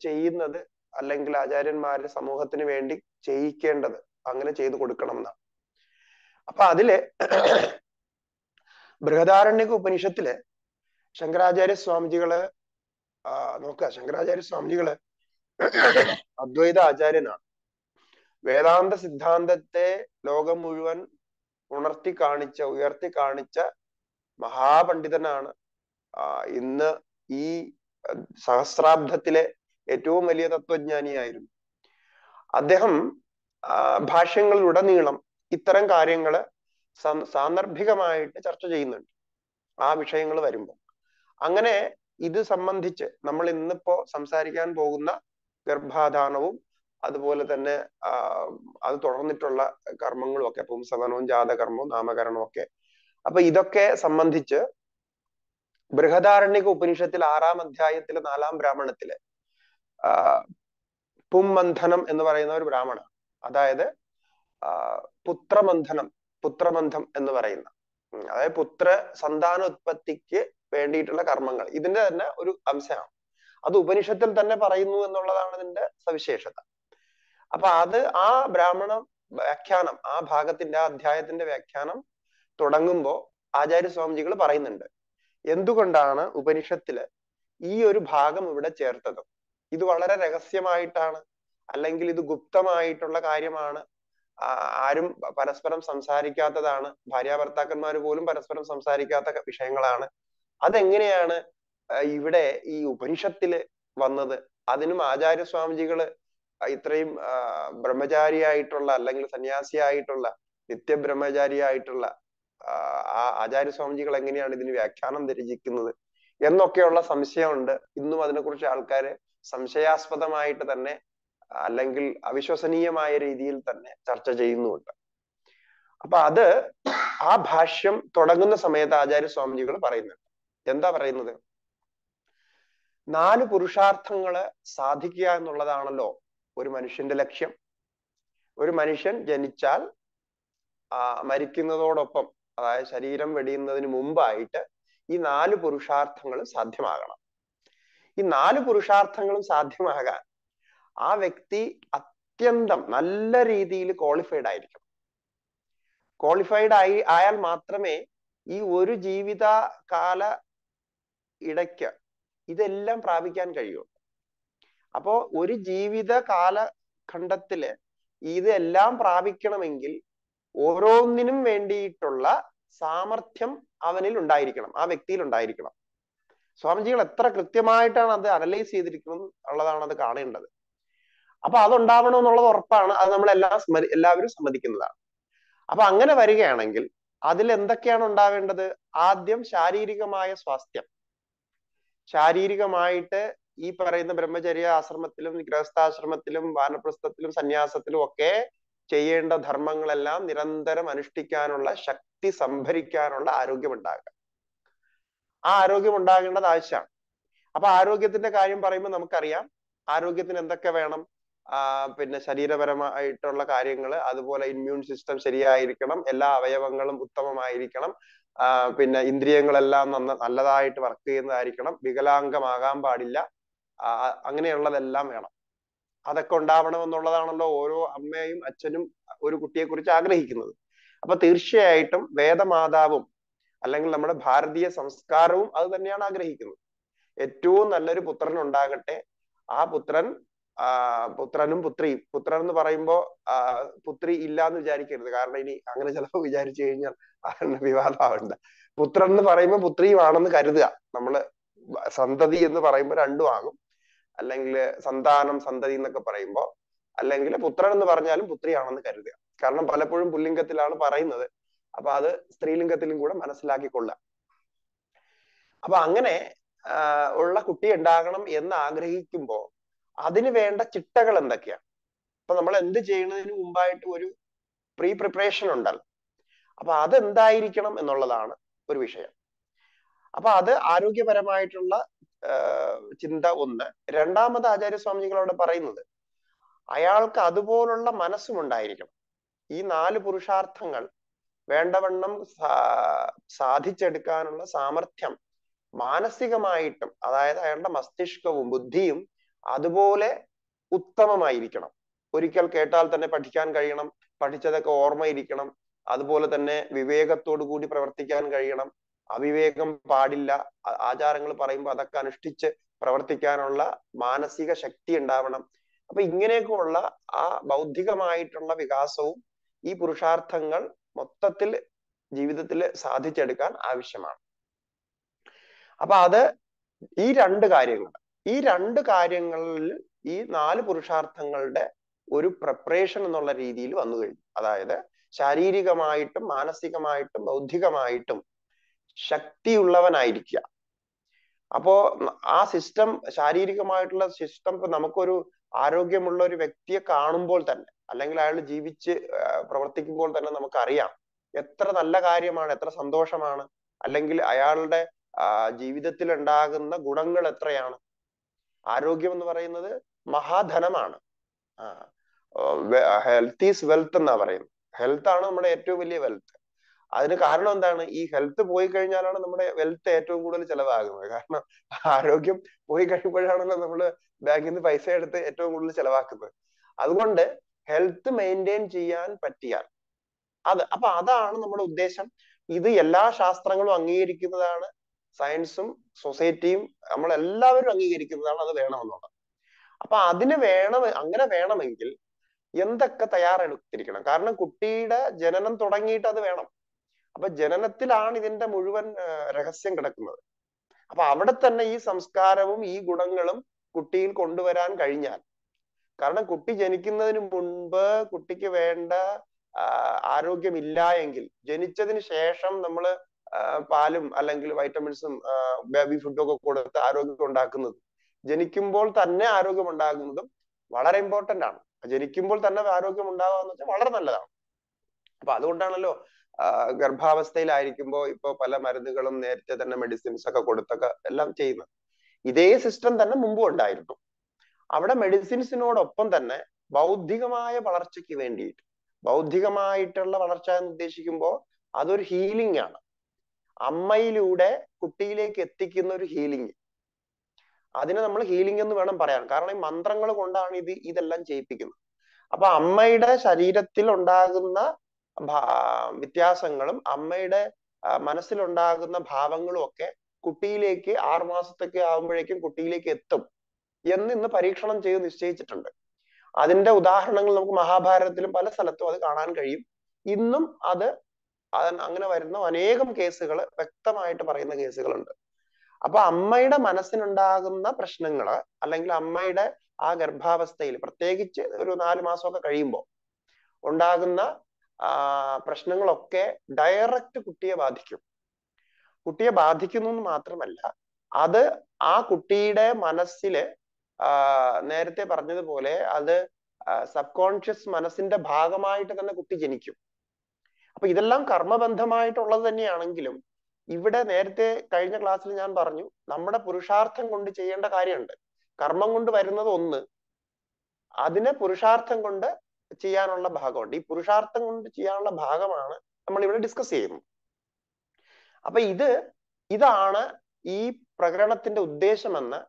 ചെയ്യുന്നത് അല്ലെങ്കിൽ ആചാര്യന്മാര് സമൂഹത്തിന് വേണ്ടി ചെയ്യിക്കേണ്ടത് അങ്ങനെ ചെയ്തു കൊടുക്കണം എന്നാണ് അപ്പൊ അതില് ബൃഹദാരണ്യക ഉപനിഷത്തില് ശങ്കരാചാര്യ സ്വാമിജികള് നോക്കുക ശങ്കരാചാര്യ സ്വാമിജികള് അദ്വൈത ആചാര്യനാണ് വേദാന്ത സിദ്ധാന്തത്തെ ലോകം മുഴുവൻ ഉണർത്തി കാണിച്ച ഉയർത്തി കാണിച്ച മഹാപണ്ഡിതനാണ് ഇന്ന് ഈ സഹസ്രാബ്ദത്തിലെ ഏറ്റവും വലിയ തത്വജ്ഞാനിയായിരുന്നു അദ്ദേഹം ഭാഷ്യങ്ങളിലുടനീളം ഇത്തരം കാര്യങ്ങള് സാന്ദർഭികമായിട്ട് ചർച്ച ചെയ്യുന്നുണ്ട് ആ വിഷയങ്ങൾ വരുമ്പോൾ അങ്ങനെ ഇത് സംബന്ധിച്ച് നമ്മൾ ഇന്നിപ്പോ സംസാരിക്കാൻ പോകുന്ന ഗർഭാധാനവും അതുപോലെ തന്നെ അത് തുടർന്നിട്ടുള്ള കർമ്മങ്ങളും ഒക്കെ പുംസവനവും ജാതകർമ്മവും നാമകരണവും ഒക്കെ അപ്പൊ ഇതൊക്കെ സംബന്ധിച്ച് ബൃഹദാരണ്യക ഉപനിഷത്തിൽ ആറാം അധ്യായത്തിലെ നാലാം ബ്രാഹ്മണത്തിലെ പുംബന്ധനം എന്ന് പറയുന്ന ഒരു ബ്രാഹ്മണ അതായത് പുത്രബന്ധനം പുത്രബന്ധം എന്ന് പറയുന്ന അതായത് പുത്ര സന്താനോത്പത്തിക്ക് വേണ്ടിയിട്ടുള്ള കർമ്മങ്ങൾ ഇതിന്റെ തന്നെ ഒരു അംശമാണ് അത് ഉപനിഷത്തിൽ തന്നെ പറയുന്നു എന്നുള്ളതാണ് ഇതിന്റെ സവിശേഷത അപ്പൊ അത് ആ ബ്രാഹ്മണ വ്യാഖ്യാനം ആ ഭാഗത്തിന്റെ ആ അധ്യായത്തിന്റെ വ്യാഖ്യാനം തുടങ്ങുമ്പോൾ ആചാര്യസ്വാമിജികൾ പറയുന്നുണ്ട് എന്തുകൊണ്ടാണ് ഉപനിഷത്തിൽ ഈ ഒരു ഭാഗം ഇവിടെ ചേർത്തത് ഇത് വളരെ രഹസ്യമായിട്ടാണ് അല്ലെങ്കിൽ ഇത് ഗുപ്തമായിട്ടുള്ള കാര്യമാണ് ആരും പരസ്പരം സംസാരിക്കാത്തതാണ് ഭാര്യ ഭർത്താക്കന്മാർ പോലും പരസ്പരം സംസാരിക്കാത്ത വിഷയങ്ങളാണ് അതെങ്ങനെയാണ് ഇവിടെ ഈ ഉപനിഷത്തില് വന്നത് അതിനും ആചാര്യസ്വാമിജികള് ഇത്രയും ബ്രഹ്മചാരിയായിട്ടുള്ള അല്ലെങ്കിൽ സന്യാസിയായിട്ടുള്ള നിത്യബ്രഹ്മചാരിയായിട്ടുള്ള ആ ആചാര്യസ്വാമിജികൾ എങ്ങനെയാണ് ഇതിന് വ്യാഖ്യാനം രചിക്കുന്നത് എന്നൊക്കെയുള്ള സംശയമുണ്ട് ഇന്നും അതിനെക്കുറിച്ച് ആൾക്കാര് സംശയാസ്പദമായിട്ട് തന്നെ അല്ലെങ്കിൽ അവിശ്വസനീയമായ രീതിയിൽ തന്നെ ചർച്ച ചെയ്യുന്നുമുണ്ട് അപ്പൊ അത് ആ ഭാഷ്യം തുടങ്ങുന്ന സമയത്ത് ആചാര്യസ്വാമിജികൾ പറയുന്നുണ്ട് എന്താ പറയുന്നത് നാല് പുരുഷാർത്ഥങ്ങള് സാധിക്കുക എന്നുള്ളതാണല്ലോ ഒരു മനുഷ്യന്റെ ലക്ഷ്യം ഒരു മനുഷ്യൻ ജനിച്ചാൽ മരിക്കുന്നതോടൊപ്പം അതായത് ശരീരം വെടിയുന്നതിന് മുമ്പായിട്ട് ഈ നാല് പുരുഷാർത്ഥങ്ങൾ സാധ്യമാകണം ഈ നാല് പുരുഷാർത്ഥങ്ങളും സാധ്യമാകാൻ ആ വ്യക്തി അത്യന്തം നല്ല രീതിയിൽ ക്വാളിഫൈഡ് ആയിരിക്കും ക്വാളിഫൈഡ് ആയി ആയാൽ മാത്രമേ ഈ ഒരു ജീവിത കാല ഇടയ്ക്ക് ഇതെല്ലാം പ്രാപിക്കാൻ കഴിയുള്ളൂ അപ്പോ ഒരു ജീവിത കാലഖണ്ഡത്തില് ഇതെല്ലാം പ്രാപിക്കണമെങ്കിൽ ഓരോന്നിനും വേണ്ടിയിട്ടുള്ള സാമർഥ്യം അവനിൽ ഉണ്ടായിരിക്കണം ആ വ്യക്തിയിൽ ഉണ്ടായിരിക്കണം സ്വാമിജികൾ എത്ര കൃത്യമായിട്ടാണ് അത് അനലൈസ് ചെയ്തിരിക്കുന്നത് ഉള്ളതാണ് അത് കാണേണ്ടത് അപ്പൊ ഉണ്ടാവണം എന്നുള്ളത് ഉറപ്പാണ് അത് നമ്മൾ എല്ലാ എല്ലാവരും സമ്മതിക്കുന്നതാണ് അപ്പൊ അങ്ങനെ വരികയാണെങ്കിൽ അതിൽ എന്തൊക്കെയാണ് ഉണ്ടാവേണ്ടത് ആദ്യം ശാരീരികമായ സ്വാസ്ഥ്യം ശാരീരികമായിട്ട് ഈ പറയുന്ന ബ്രഹ്മചര്യ ആശ്രമത്തിലും ഗൃഹസ്ഥാശ്രമത്തിലും വാനപ്രസ്ഥത്തിലും സന്യാസത്തിലും ഒക്കെ ചെയ്യേണ്ട ധർമ്മങ്ങളെല്ലാം നിരന്തരം അനുഷ്ഠിക്കാനുള്ള ശക്തി സംഭരിക്കാനുള്ള ആരോഗ്യം ഉണ്ടാകുക ആ ആരോഗ്യം ഉണ്ടാകേണ്ടത് ആവശ്യമാണ് അപ്പൊ ആരോഗ്യത്തിന്റെ കാര്യം പറയുമ്പോൾ നമുക്കറിയാം ആരോഗ്യത്തിന് എന്തൊക്കെ വേണം പിന്നെ ശരീരപരമായിട്ടുള്ള കാര്യങ്ങൾ അതുപോലെ ഇമ്മ്യൂൺ സിസ്റ്റം ശരിയായിരിക്കണം എല്ലാ അവയവങ്ങളും ഉത്തമമായിരിക്കണം പിന്നെ ഇന്ദ്രിയങ്ങളെല്ലാം നന്ന നല്ലതായിട്ട് വർക്ക് ചെയ്യുന്നതായിരിക്കണം വികലാംഗമാകാൻ പാടില്ല അങ്ങനെയുള്ളതെല്ലാം വേണം അതൊക്കെ ഉണ്ടാവണമെന്നുള്ളതാണല്ലോ ഓരോ അമ്മയും അച്ഛനും ഒരു കുട്ടിയെ കുറിച്ച് ആഗ്രഹിക്കുന്നത് അപ്പൊ തീർച്ചയായിട്ടും വേദമാതാവും അല്ലെങ്കിൽ നമ്മുടെ ഭാരതീയ സംസ്കാരവും അത് തന്നെയാണ് ആഗ്രഹിക്കുന്നത് ഏറ്റവും നല്ലൊരു പുത്രൻ ഉണ്ടാകട്ടെ ആ പുത്രൻ പുത്രനും പുത്രിയും പുത്രൻ എന്ന് പറയുമ്പോ പുത്രി ഇല്ല എന്ന് വിചാരിക്കരുത് കാരണം ഇനി അങ്ങനെ ചിലപ്പോൾ വിചാരിച്ചു കഴിഞ്ഞാൽ ആരുടെ വിവാദമാവണ്ട പുത്രൻ എന്ന് പറയുമ്പോൾ പുത്രിയുമാണെന്ന് കരുതുക നമ്മള് സന്തതി എന്ന് പറയുമ്പോൾ രണ്ടും ആകും അല്ലെങ്കിൽ സന്താനം സന്തതി എന്നൊക്കെ പറയുമ്പോൾ അല്ലെങ്കിൽ പുത്രൻ എന്ന് പറഞ്ഞാലും പുത്രിയാണെന്ന് കരുതുക കാരണം പലപ്പോഴും പുല്ലിംഗത്തിലാണ് പറയുന്നത് അപ്പൊ അത് സ്ത്രീലിംഗത്തിലും കൂടെ മനസ്സിലാക്കിക്കൊള്ളുക അപ്പൊ അങ്ങനെ ഉള്ള കുട്ടി ഉണ്ടാകണം എന്ന് ആഗ്രഹിക്കുമ്പോൾ അതിന് വേണ്ട ചിട്ടകൾ എന്തൊക്കെയാണ് അപ്പൊ നമ്മൾ എന്ത് ചെയ്യുന്നതിന് മുമ്പായിട്ട് ഒരു പ്രീ പ്രിപ്പറേഷൻ ഉണ്ടല്ലോ അപ്പൊ അതെന്തായിരിക്കണം എന്നുള്ളതാണ് ഒരു വിഷയം അപ്പൊ അത് ആരോഗ്യപരമായിട്ടുള്ള ചിന്ത ഒന്ന് രണ്ടാമത് ആചാര്യസ്വാമിജികൾ അവിടെ പറയുന്നത് അയാൾക്ക് അതുപോലുള്ള മനസ്സുമുണ്ടായിരിക്കണം ഈ നാല് പുരുഷാർത്ഥങ്ങൾ വേണ്ടവണ്ണം സാധിച്ചെടുക്കാനുള്ള സാമർഥ്യം മാനസികമായിട്ടും അതായത് അയാളുടെ മസ്തിഷ്കവും ബുദ്ധിയും അതുപോലെ ഉത്തമമായിരിക്കണം ഒരിക്കൽ കേട്ടാൽ തന്നെ പഠിക്കാൻ കഴിയണം പഠിച്ചതൊക്കെ ഓർമ്മയിരിക്കണം അതുപോലെ തന്നെ വിവേകത്തോടു കൂടി പ്രവർത്തിക്കാൻ കഴിയണം അവിവേകം പാടില്ല ആചാരങ്ങൾ പറയുമ്പോൾ അതൊക്കെ അനുഷ്ഠിച്ച് പ്രവർത്തിക്കാനുള്ള മാനസിക ശക്തി ഉണ്ടാവണം അപ്പൊ ഇങ്ങനെയൊക്കെയുള്ള ആ ബൗദ്ധികമായിട്ടുള്ള വികാസവും ഈ പുരുഷാർത്ഥങ്ങൾ മൊത്തത്തിൽ ജീവിതത്തിൽ സാധിച്ചെടുക്കാൻ ആവശ്യമാണ് അപ്പൊ അത് ഈ രണ്ട് കാര്യങ്ങൾ ഈ രണ്ട് കാര്യങ്ങളിൽ ഈ നാല് പുരുഷാർത്ഥങ്ങളുടെ ഒരു പ്രിപ്പറേഷൻ എന്നുള്ള രീതിയിൽ വന്നു കഴിഞ്ഞു അതായത് ശാരീരികമായിട്ടും മാനസികമായിട്ടും ബൗദ്ധികമായിട്ടും ശക്തിയുള്ളവനായിരിക്കുക അപ്പോ ആ സിസ്റ്റം ശാരീരികമായിട്ടുള്ള സിസ്റ്റം ഇപ്പൊ നമുക്കൊരു ആരോഗ്യമുള്ള ഒരു വ്യക്തിയെ കാണുമ്പോൾ തന്നെ അല്ലെങ്കിൽ അയാൾ ജീവിച്ച് പ്രവർത്തിക്കുമ്പോൾ തന്നെ നമുക്കറിയാം എത്ര നല്ല കാര്യമാണ് എത്ര സന്തോഷമാണ് അല്ലെങ്കിൽ അയാളുടെ ജീവിതത്തിൽ ഉണ്ടാകുന്ന ഗുണങ്ങൾ എത്രയാണ് ആരോഗ്യം എന്ന് പറയുന്നത് മഹാധനമാണ് ഹെൽത്ത് ഈസ് വെൽത്ത് എന്നാ പറയുന്നത് ഹെൽത്ത് ആണ് നമ്മുടെ ഏറ്റവും വലിയ വെൽത്ത് അതിന് കാരണം എന്താണ് ഈ ഹെൽത്ത് പോയി കഴിഞ്ഞാലാണ് നമ്മുടെ വെൽത്ത് ഏറ്റവും കൂടുതൽ ചിലവാകുന്നത് കാരണം ആരോഗ്യം പോയി കഴിയുമ്പോഴാണല്ലോ നമ്മൾ ബാങ്കിൽ നിന്ന് പൈസ എടുത്ത് ഏറ്റവും കൂടുതൽ ചിലവാക്കുന്നത് അതുകൊണ്ട് ഹെൽത്ത് മെയിൻറ്റെയിൻ ചെയ്യാൻ പറ്റിയാൽ അത് അപ്പൊ അതാണ് നമ്മുടെ ഉദ്ദേശം ഇത് എല്ലാ ശാസ്ത്രങ്ങളും അംഗീകരിക്കുന്നതാണ് സയൻസും സൊസൈറ്റിയും നമ്മൾ എല്ലാവരും അംഗീകരിക്കുന്നതാണ് അത് വേണമെന്നുള്ളത് അപ്പൊ അതിന് വേണം അങ്ങനെ വേണമെങ്കിൽ എന്തൊക്കെ തയ്യാറെടുത്തിരിക്കണം കാരണം കുട്ടിയുടെ ജനനം തുടങ്ങിയിട്ട് അത് വേണം അപ്പൊ ജനനത്തിലാണ് ഇതിന്റെ മുഴുവൻ രഹസ്യം കിടക്കുന്നത് അപ്പൊ അവിടെ തന്നെ ഈ സംസ്കാരവും ഈ ഗുണങ്ങളും കുട്ടിയിൽ കൊണ്ടുവരാൻ കഴിഞ്ഞാൽ കാരണം കുട്ടി ജനിക്കുന്നതിന് മുൻപ് കുട്ടിക്ക് വേണ്ട ആരോഗ്യമില്ല എങ്കിൽ ജനിച്ചതിന് ശേഷം നമ്മൾ പാലും അല്ലെങ്കിൽ വൈറ്റമിൻസും ബേബി ഫുഡും ഒക്കെ കൊടുത്ത് ആരോഗ്യം ഉണ്ടാക്കുന്നത് ജനിക്കുമ്പോൾ തന്നെ ആരോഗ്യം ഉണ്ടാകുന്നതും വളരെ ഇമ്പോർട്ടന്റ് ആണ് ജനിക്കുമ്പോൾ തന്നെ ആരോഗ്യം ഉണ്ടാകുക എന്ന് വെച്ചാൽ വളരെ നല്ലതാണ് അപ്പൊ അതുകൊണ്ടാണല്ലോ ഗർഭാവസ്ഥയിലായിരിക്കുമ്പോൾ ഇപ്പോൾ പല മരുന്നുകളും നേരത്തെ തന്നെ മെഡിസിൻസ് ഒക്കെ കൊടുത്തൊക്കെ എല്ലാം ചെയ്യുന്നത് ഇതേ സിസ്റ്റം തന്നെ മുമ്പും ഉണ്ടായിരുന്നു അവിടെ മെഡിസിൻസിനോടൊപ്പം തന്നെ ബൗദ്ധികമായ വളർച്ചയ്ക്ക് വേണ്ടിയിട്ട് ബൗദ്ധികമായിട്ടുള്ള വളർച്ച എന്ന് ഉദ്ദേശിക്കുമ്പോൾ അതൊരു ഹീലിംഗ് ആണ് അമ്മയിലൂടെ കുട്ടിയിലേക്ക് എത്തിക്കുന്ന ഒരു ഹീലിംഗ് അതിനെ നമ്മൾ ഹീലിംഗ് എന്ന് വേണം പറയാൻ കാരണം ഈ മന്ത്രങ്ങൾ കൊണ്ടാണ് ഇത് ഇതെല്ലാം ചെയ്യിപ്പിക്കുന്നത് അപ്പൊ അമ്മയുടെ ശരീരത്തിൽ ഉണ്ടാകുന്ന വ്യത്യാസങ്ങളും അമ്മയുടെ മനസ്സിലുണ്ടാകുന്ന ഭാവങ്ങളും ഒക്കെ കുട്ടിയിലേക്ക് ആറു മാസമൊക്കെ ആകുമ്പോഴേക്കും കുട്ടിയിലേക്ക് എത്തും എന്ന് ഇന്ന് പരീക്ഷണം ചെയ്ത് നിശ്ചയിച്ചിട്ടുണ്ട് അതിന്റെ ഉദാഹരണങ്ങൾ നമുക്ക് മഹാഭാരതത്തിലും പല സ്ഥലത്തും അത് കാണാൻ കഴിയും ഇന്നും അത് അങ്ങനെ വരുന്ന അനേകം കേസുകൾ വ്യക്തമായിട്ട് പറയുന്ന കേസുകളുണ്ട് അപ്പൊ അമ്മയുടെ മനസ്സിനുണ്ടാകുന്ന പ്രശ്നങ്ങൾ അല്ലെങ്കിൽ അമ്മയുടെ ആ ഗർഭാവസ്ഥയിൽ പ്രത്യേകിച്ച് ഒരു നാല് മാസമൊക്കെ കഴിയുമ്പോൾ ഉണ്ടാകുന്ന പ്രശ്നങ്ങളൊക്കെ ഡയറക്റ്റ് കുട്ടിയെ ബാധിക്കും കുട്ടിയെ ബാധിക്കുന്നു എന്ന് മാത്രമല്ല അത് ആ കുട്ടിയുടെ മനസ്സില് നേരത്തെ പറഞ്ഞതുപോലെ അത് സബ് കോൺഷ്യസ് മനസ്സിന്റെ ഭാഗമായിട്ട് തന്നെ കുട്ടി ജനിക്കും അപ്പൊ ഇതെല്ലാം കർമ്മബന്ധമായിട്ടുള്ളത് തന്നെയാണെങ്കിലും ഇവിടെ നേരത്തെ കഴിഞ്ഞ ക്ലാസ്സിൽ ഞാൻ പറഞ്ഞു നമ്മുടെ പുരുഷാർത്ഥം കൊണ്ട് ചെയ്യേണ്ട കാര്യമുണ്ട് കർമ്മം കൊണ്ട് വരുന്നത് ഒന്ന് അതിനെ പുരുഷാർത്ഥം കൊണ്ട് ചെയ്യാനുള്ള ഭാഗമുണ്ട് ഈ പുരുഷാർത്ഥം കൊണ്ട് ചെയ്യാനുള്ള ഭാഗമാണ് നമ്മൾ ഇവിടെ ഡിസ്കസ് ചെയ്യുന്നത് അപ്പൊ ഇത് ഇതാണ് ഈ പ്രകരണത്തിന്റെ ഉദ്ദേശമെന്ന്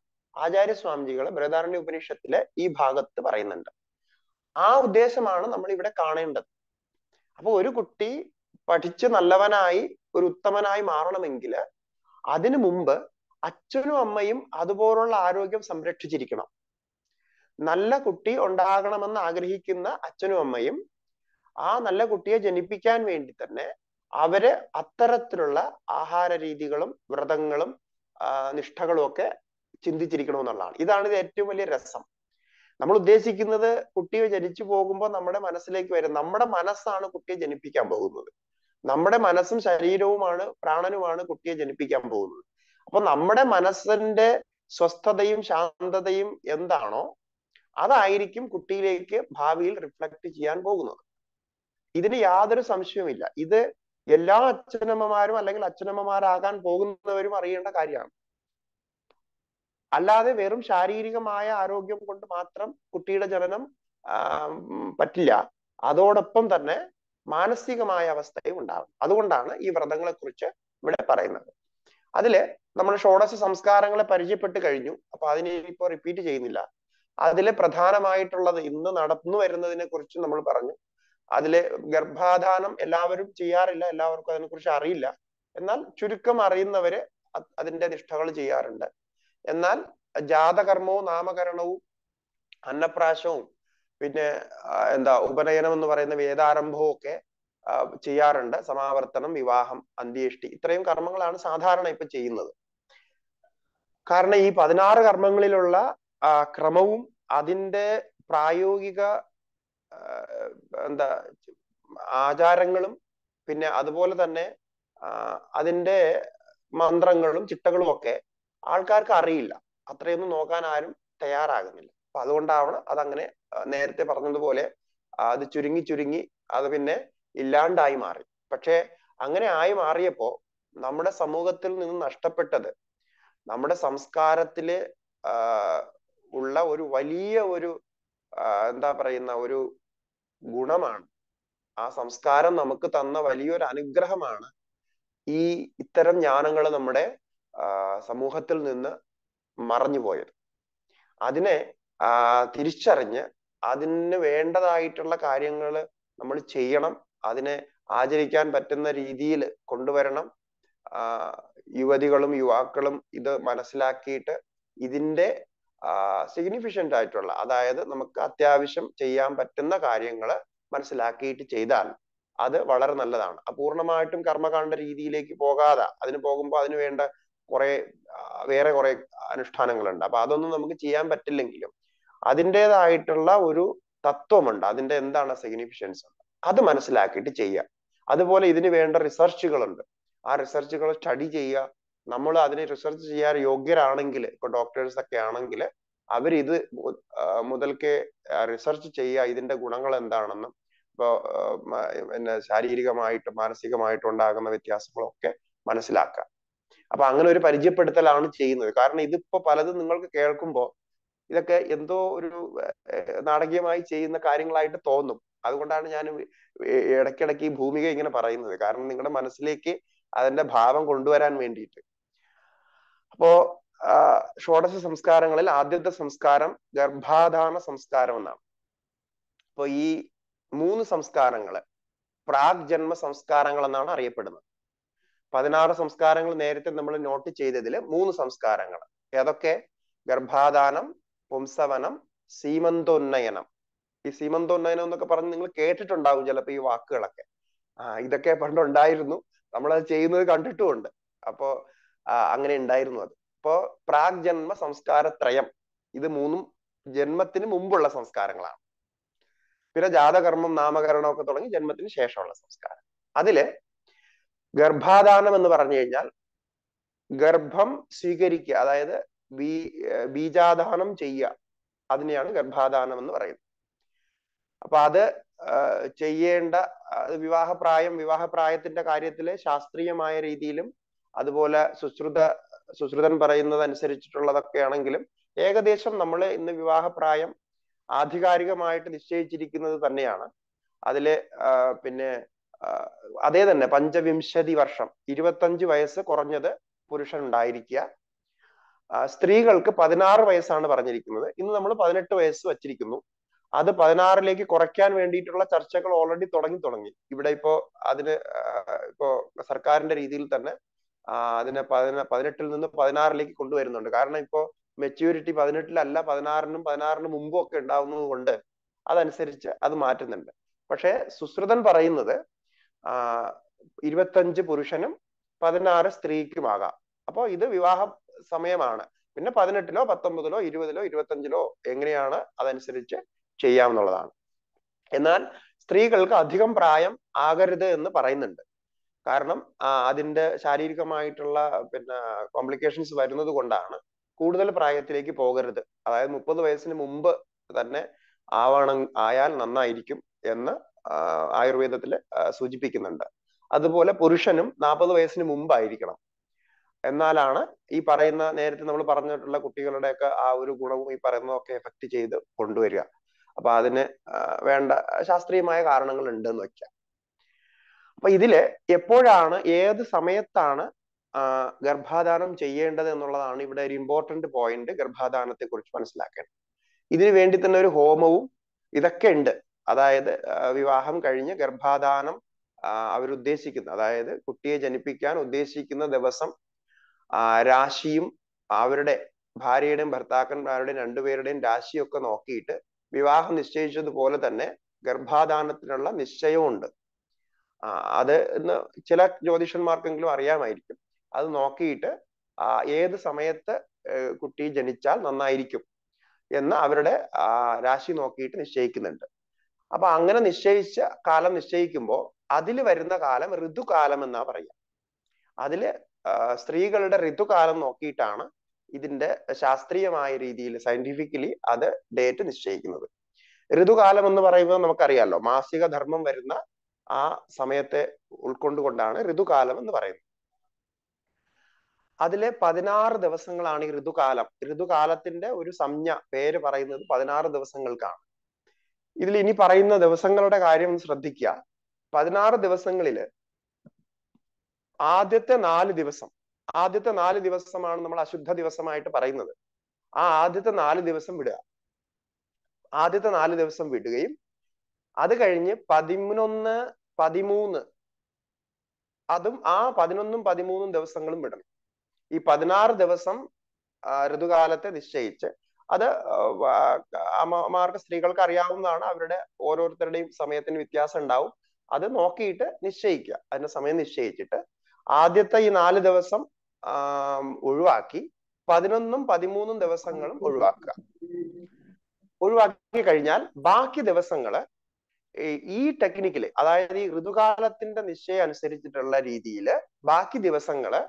ആചാര്യസ്വാമിജികൾ ബ്രഹദാരണ്യ ഉപനിഷത്തിലെ ഈ ഭാഗത്ത് പറയുന്നുണ്ട് ആ ഉദ്ദേശമാണ് നമ്മൾ ഇവിടെ കാണേണ്ടത് അപ്പൊ ഒരു കുട്ടി പഠിച്ച് നല്ലവനായി ഒരു ഉത്തമനായി മാറണമെങ്കിൽ അതിനു മുമ്പ് അച്ഛനും അമ്മയും അതുപോലുള്ള ആരോഗ്യം സംരക്ഷിച്ചിരിക്കണം നല്ല കുട്ടി ഉണ്ടാകണമെന്ന് ആഗ്രഹിക്കുന്ന അച്ഛനും അമ്മയും ആ നല്ല കുട്ടിയെ ജനിപ്പിക്കാൻ വേണ്ടി തന്നെ അവര് അത്തരത്തിലുള്ള ആഹാര രീതികളും വ്രതങ്ങളും നിഷ്ഠകളും ഒക്കെ ചിന്തിച്ചിരിക്കണമെന്നുള്ളതാണ് ഇതാണ് ഇത് ഏറ്റവും വലിയ രസം നമ്മൾ ഉദ്ദേശിക്കുന്നത് കുട്ടിയെ ജനിച്ചു പോകുമ്പോൾ നമ്മുടെ മനസ്സിലേക്ക് വരും നമ്മുടെ മനസ്സാണ് കുട്ടിയെ ജനിപ്പിക്കാൻ പോകുന്നത് നമ്മുടെ മനസ്സും ശരീരവുമാണ് പ്രാണനുമാണ് കുട്ടിയെ ജനിപ്പിക്കാൻ പോകുന്നത് അപ്പൊ നമ്മുടെ മനസ്സിന്റെ സ്വസ്ഥതയും ശാന്തതയും എന്താണോ അതായിരിക്കും കുട്ടിയിലേക്ക് ഭാവിയിൽ റിഫ്ലക്ട് ചെയ്യാൻ പോകുന്നത് ഇതിന് യാതൊരു സംശയവുമില്ല ഇത് എല്ലാ അച്ഛനമ്മമാരും അല്ലെങ്കിൽ അച്ഛനമ്മമാരാകാൻ പോകുന്നവരും അറിയേണ്ട കാര്യമാണ് അല്ലാതെ വെറും ശാരീരികമായ ആരോഗ്യം കൊണ്ട് മാത്രം കുട്ടിയുടെ ജനനം പറ്റില്ല അതോടൊപ്പം തന്നെ മാനസികമായ അവസ്ഥയും ഉണ്ടാവും അതുകൊണ്ടാണ് ഈ വ്രതങ്ങളെ കുറിച്ച് ഇവിടെ പറയുന്നത് അതില് നമ്മൾ ഷോഡശ സംസ്കാരങ്ങളെ പരിചയപ്പെട്ട് കഴിഞ്ഞു അപ്പൊ അതിനെ ഇപ്പൊ റിപ്പീറ്റ് ചെയ്യുന്നില്ല അതിൽ പ്രധാനമായിട്ടുള്ളത് ഇന്ന് നടന്നു വരുന്നതിനെ കുറിച്ച് നമ്മൾ പറഞ്ഞു അതിലെ ഗർഭാധാനം എല്ലാവരും ചെയ്യാറില്ല എല്ലാവർക്കും അതിനെക്കുറിച്ച് അറിയില്ല എന്നാൽ ചുരുക്കം അറിയുന്നവർ അതിന്റെ നിഷ്ഠകൾ ചെയ്യാറുണ്ട് എന്നാൽ ജാതകർമ്മവും നാമകരണവും അന്നപ്രാശവും പിന്നെ എന്താ ഉപനയനം എന്ന് പറയുന്ന വേദാരംഭവും ഒക്കെ ചെയ്യാറുണ്ട് സമാവർത്തനം വിവാഹം അന്ത്യേഷ്ടി ഇത്രയും കർമ്മങ്ങളാണ് സാധാരണ ഇപ്പൊ ചെയ്യുന്നത് കാരണം ഈ പതിനാറ് കർമ്മങ്ങളിലുള്ള ക്രമവും അതിന്റെ പ്രായോഗിക ആചാരങ്ങളും പിന്നെ അതുപോലെ തന്നെ അതിന്റെ മന്ത്രങ്ങളും ചിട്ടകളും ഒക്കെ ആൾക്കാർക്ക് അറിയില്ല അത്രയൊന്നും നോക്കാൻ ആരും തയ്യാറാകുന്നില്ല അതുകൊണ്ടാവണം അതങ്ങനെ നേരത്തെ പറഞ്ഞതുപോലെ അത് ചുരുങ്ങി ചുരുങ്ങി അത് പിന്നെ ഇല്ലാണ്ടായി മാറി പക്ഷെ അങ്ങനെ ആയി മാറിയപ്പോ നമ്മുടെ സമൂഹത്തിൽ നിന്ന് നഷ്ടപ്പെട്ടത് നമ്മുടെ സംസ്കാരത്തില് ഉള്ള ഒരു വലിയ ഒരു എന്താ പറയുന്ന ഒരു ഗുണമാണ് ആ സംസ്കാരം നമുക്ക് തന്ന വലിയൊരു അനുഗ്രഹമാണ് ഈ ഇത്തരം ജ്ഞാനങ്ങൾ നമ്മുടെ സമൂഹത്തിൽ നിന്ന് മറഞ്ഞുപോയത് അതിനെ തിരിച്ചറിഞ്ഞ് അതിന് വേണ്ടതായിട്ടുള്ള കാര്യങ്ങൾ നമ്മൾ ചെയ്യണം അതിനെ ആചരിക്കാൻ പറ്റുന്ന രീതിയിൽ കൊണ്ടുവരണം യുവതികളും യുവാക്കളും ഇത് മനസ്സിലാക്കിയിട്ട് ഇതിന്റെ സിഗ്നിഫിഷ്യന്റ് ആയിട്ടുള്ള അതായത് നമുക്ക് അത്യാവശ്യം ചെയ്യാൻ പറ്റുന്ന കാര്യങ്ങൾ മനസ്സിലാക്കിയിട്ട് ചെയ്താൽ അത് വളരെ നല്ലതാണ് അപൂർണമായിട്ടും കർമ്മകാണ്ട രീതിയിലേക്ക് പോകാതെ അതിന് പോകുമ്പോൾ അതിന് വേണ്ട കുറെ വേറെ കുറെ അനുഷ്ഠാനങ്ങളുണ്ട് അപ്പൊ അതൊന്നും നമുക്ക് ചെയ്യാൻ പറ്റില്ലെങ്കിലും അതിൻ്റെതായിട്ടുള്ള ഒരു തത്വമുണ്ട് അതിന്റെ എന്താണ് സിഗ്നിഫിഷ്യൻസ് അത് മനസ്സിലാക്കിയിട്ട് ചെയ്യുക അതുപോലെ ഇതിന് വേണ്ട റിസർച്ചുകളുണ്ട് ആ റിസർച്ചുകൾ സ്റ്റഡി ചെയ്യുക നമ്മൾ അതിനെ റിസർച്ച് ചെയ്യാൻ യോഗ്യരാണെങ്കിൽ ഇപ്പൊ ഡോക്ടേഴ്സ് ഒക്കെ ആണെങ്കിൽ അവരിത് മുതൽക്കേ റിസർച്ച് ചെയ്യുക ഇതിന്റെ ഗുണങ്ങൾ എന്താണെന്നും ഇപ്പോൾ പിന്നെ ശാരീരികമായിട്ടും മാനസികമായിട്ടും ഉണ്ടാകുന്ന വ്യത്യാസങ്ങളൊക്കെ മനസ്സിലാക്കുക അപ്പൊ അങ്ങനെ ഒരു പരിചയപ്പെടുത്തലാണ് ചെയ്യുന്നത് കാരണം ഇതിപ്പോ പലതും നിങ്ങൾക്ക് കേൾക്കുമ്പോൾ ഇതൊക്കെ എന്തോ ഒരു നാടകീയമായി ചെയ്യുന്ന കാര്യങ്ങളായിട്ട് തോന്നും അതുകൊണ്ടാണ് ഞാൻ ഇടയ്ക്കിടയ്ക്ക് ഈ ഭൂമിക ഇങ്ങനെ പറയുന്നത് കാരണം നിങ്ങളുടെ മനസ്സിലേക്ക് അതിന്റെ ഭാവം കൊണ്ടുവരാൻ വേണ്ടിയിട്ട് അപ്പോ ഷോഡശ സംസ്കാരങ്ങളിൽ ആദ്യത്തെ സംസ്കാരം ഗർഭാധാന സംസ്കാരം എന്നാണ് അപ്പൊ ഈ മൂന്ന് സംസ്കാരങ്ങള് പ്രാഗ് ജന്മ സംസ്കാരങ്ങൾ എന്നാണ് അറിയപ്പെടുന്നത് പതിനാറ് സംസ്കാരങ്ങൾ നേരത്തെ നമ്മൾ നോട്ട് ചെയ്തതിൽ മൂന്ന് സംസ്കാരങ്ങൾ ഏതൊക്കെ ഗർഭാധാനം പുംസവനം സീമന്തോന്നയനം ഈ സീമന്തോന്നയനം എന്നൊക്കെ പറഞ്ഞ് നിങ്ങൾ കേട്ടിട്ടുണ്ടാവും ചിലപ്പോൾ ഈ വാക്കുകളൊക്കെ ആ ഇതൊക്കെ പണ്ടുണ്ടായിരുന്നു നമ്മളത് ചെയ്യുന്നത് കണ്ടിട്ടുമുണ്ട് അപ്പോ അങ്ങനെ ഉണ്ടായിരുന്നു അത് അപ്പോൾ പ്രാഗ് ജന്മ സംസ്കാരത്രയം ഇത് മൂന്നും ജന്മത്തിന് മുമ്പുള്ള സംസ്കാരങ്ങളാണ് പിന്നെ ജാതകർമ്മം നാമകരണം ഒക്കെ തുടങ്ങി ജന്മത്തിന് ശേഷമുള്ള സംസ്കാരം അതില് ഗർഭാദാനം എന്ന് പറഞ്ഞു കഴിഞ്ഞാൽ ഗർഭം സ്വീകരിക്കുക അതായത് ബീജാദാനം ചെയ്യുക അതിനെയാണ് ഗർഭാദാനം എന്ന് പറയുന്നത് അപ്പൊ അത് ചെയ്യേണ്ട വിവാഹപ്രായം വിവാഹപ്രായത്തിന്റെ കാര്യത്തില് ശാസ്ത്രീയമായ രീതിയിലും അതുപോലെ സുശ്രുത സുശ്രുതൻ പറയുന്നത് അനുസരിച്ചിട്ടുള്ളതൊക്കെയാണെങ്കിലും ഏകദേശം നമ്മൾ ഇന്ന് വിവാഹപ്രായം ആധികാരികമായിട്ട് നിശ്ചയിച്ചിരിക്കുന്നത് തന്നെയാണ് അതില് പിന്നെ അതേ തന്നെ പഞ്ചവിംശതി വർഷം ഇരുപത്തഞ്ച് വയസ്സ് കുറഞ്ഞത് പുരുഷൻ ഉണ്ടായിരിക്കുക സ്ത്രീകൾക്ക് പതിനാറ് വയസ്സാണ് പറഞ്ഞിരിക്കുന്നത് ഇന്ന് നമ്മൾ പതിനെട്ട് വയസ്സ് വച്ചിരിക്കുന്നു അത് പതിനാറിലേക്ക് കുറയ്ക്കാൻ വേണ്ടിയിട്ടുള്ള ചർച്ചകൾ ഓൾറെഡി തുടങ്ങി തുടങ്ങി ഇവിടെ ഇപ്പോ അതിന് ഇപ്പോ സർക്കാരിന്റെ രീതിയിൽ തന്നെ അതിനെ പതിനെട്ടിൽ നിന്ന് പതിനാറിലേക്ക് കൊണ്ടുവരുന്നുണ്ട് കാരണം ഇപ്പോ മെച്ചൂരിറ്റി പതിനെട്ടിലല്ല പതിനാറിനും പതിനാറിന് മുമ്പും ഒക്കെ ഉണ്ടാവുന്നത് കൊണ്ട് അതനുസരിച്ച് അത് മാറ്റുന്നുണ്ട് പക്ഷെ സുശ്രുതൻ പറയുന്നത് ഇരുപത്തഞ്ച് പുരുഷനും പതിനാറ് സ്ത്രീക്കുമാകാം അപ്പോൾ ഇത് വിവാഹ സമയമാണ് പിന്നെ പതിനെട്ടിലോ പത്തൊമ്പതിലോ ഇരുപതിലോ ഇരുപത്തഞ്ചിലോ എങ്ങനെയാണ് അതനുസരിച്ച് ചെയ്യാമെന്നുള്ളതാണ് എന്നാൽ സ്ത്രീകൾക്ക് അധികം പ്രായം ആകരുത് എന്ന് പറയുന്നുണ്ട് കാരണം അതിന്റെ ശാരീരികമായിട്ടുള്ള പിന്നെ കോംപ്ലിക്കേഷൻസ് വരുന്നത് കൊണ്ടാണ് കൂടുതൽ പ്രായത്തിലേക്ക് പോകരുത് അതായത് മുപ്പത് വയസ്സിന് മുമ്പ് തന്നെ ആയാൽ നന്നായിരിക്കും എന്ന് ആയുർവേദത്തിൽ സൂചിപ്പിക്കുന്നുണ്ട് അതുപോലെ പുരുഷനും നാൽപ്പത് വയസ്സിന് മുമ്പായിരിക്കണം എന്നാലാണ് ഈ പറയുന്ന നേരത്തെ നമ്മൾ പറഞ്ഞിട്ടുള്ള കുട്ടികളുടെയൊക്കെ ആ ഒരു ഗുണവും ഈ പറയുന്നതൊക്കെ എഫക്ട് ചെയ്ത് കൊണ്ടുവരിക അപ്പൊ അതിന് വേണ്ട ശാസ്ത്രീയമായ കാരണങ്ങൾ ഉണ്ടെന്ന് വെക്കാം അപ്പൊ ഇതില് എപ്പോഴാണ് ഏത് സമയത്താണ് ഗർഭാധാനം ചെയ്യേണ്ടത് എന്നുള്ളതാണ് ഇവിടെ ഒരു ഇമ്പോർട്ടന്റ് പോയിന്റ് ഗർഭാധാനത്തെ കുറിച്ച് മനസ്സിലാക്കേണ്ടത് വേണ്ടി തന്നെ ഒരു ഹോമവും ഇതൊക്കെ ഉണ്ട് അതായത് വിവാഹം കഴിഞ്ഞ് ഗർഭാധാനം അവരുദ്ദേശിക്കുന്ന അതായത് കുട്ടിയെ ജനിപ്പിക്കാൻ ഉദ്ദേശിക്കുന്ന ദിവസം രാശിയും അവരുടെ ഭാര്യയുടെയും ഭർത്താക്കന്മാരുടെയും രണ്ടുപേരുടെയും രാശിയൊക്കെ നോക്കിയിട്ട് വിവാഹം നിശ്ചയിച്ചതുപോലെ തന്നെ ഗർഭാധാനത്തിനുള്ള നിശ്ചയമുണ്ട് അത് ഇന്ന് ചില ജ്യോതിഷന്മാർക്കെങ്കിലും അറിയാമായിരിക്കും അത് നോക്കിയിട്ട് ഏത് സമയത്ത് കുട്ടി ജനിച്ചാൽ നന്നായിരിക്കും എന്ന് അവരുടെ രാശി നോക്കിയിട്ട് നിശ്ചയിക്കുന്നുണ്ട് അപ്പൊ അങ്ങനെ നിശ്ചയിച്ച കാലം നിശ്ചയിക്കുമ്പോൾ അതിൽ വരുന്ന കാലം ഋതുകാലം എന്നാ പറയുക അതില് സ്ത്രീകളുടെ ഋതുകാലം നോക്കിയിട്ടാണ് ഇതിന്റെ ശാസ്ത്രീയമായ രീതിയിൽ സയന്റിഫിക്കലി അത് ഡേറ്റ് നിശ്ചയിക്കുന്നത് ഋതുകാലം എന്ന് പറയുമ്പോൾ നമുക്കറിയാലോ മാസിക ധർമ്മം വരുന്ന ആ സമയത്തെ ഉൾക്കൊണ്ടുകൊണ്ടാണ് ഋതുകാലം എന്ന് പറയുന്നത് അതിലെ പതിനാറ് ദിവസങ്ങളാണ് ഈ ഋതുകാലം ഋതുകാലത്തിന്റെ ഒരു സംജ്ഞ പേര് പറയുന്നത് പതിനാറ് ദിവസങ്ങൾക്കാണ് ഇതിൽ ഇനി പറയുന്ന ദിവസങ്ങളുടെ കാര്യം ശ്രദ്ധിക്കുക പതിനാറ് ദിവസങ്ങളില് ആദ്യത്തെ നാല് ദിവസം ആദ്യത്തെ നാല് ദിവസമാണ് നമ്മൾ അശുദ്ധ ദിവസമായിട്ട് പറയുന്നത് ആ ആദ്യത്തെ നാല് ദിവസം വിടുക ആദ്യത്തെ നാല് ദിവസം വിടുകയും അത് കഴിഞ്ഞ് പതിനൊന്ന് പതിമൂന്ന് അതും ആ പതിനൊന്നും പതിമൂന്നും ദിവസങ്ങളും വിടണം ഈ പതിനാറ് ദിവസം ഋതുകാലത്തെ നിശ്ചയിച്ച് അത് അമ്മമാർക്ക് സ്ത്രീകൾക്ക് അറിയാവുന്നതാണ് അവരുടെ ഓരോരുത്തരുടെയും സമയത്തിന് വ്യത്യാസം ഉണ്ടാവും അത് നോക്കിയിട്ട് നിശ്ചയിക്കുക അതിന്റെ സമയം നിശ്ചയിച്ചിട്ട് ആദ്യത്തെ ഈ നാല് ദിവസം ഒഴിവാക്കി പതിനൊന്നും പതിമൂന്നും ദിവസങ്ങളും ഒഴിവാക്കുക ഒഴിവാക്കി കഴിഞ്ഞാൽ ബാക്കി ദിവസങ്ങള് ഈ ടെക്നിക്കില് അതായത് ഈ ഋതുകാലത്തിന്റെ നിശ്ചയം അനുസരിച്ചിട്ടുള്ള രീതിയിൽ ബാക്കി ദിവസങ്ങള്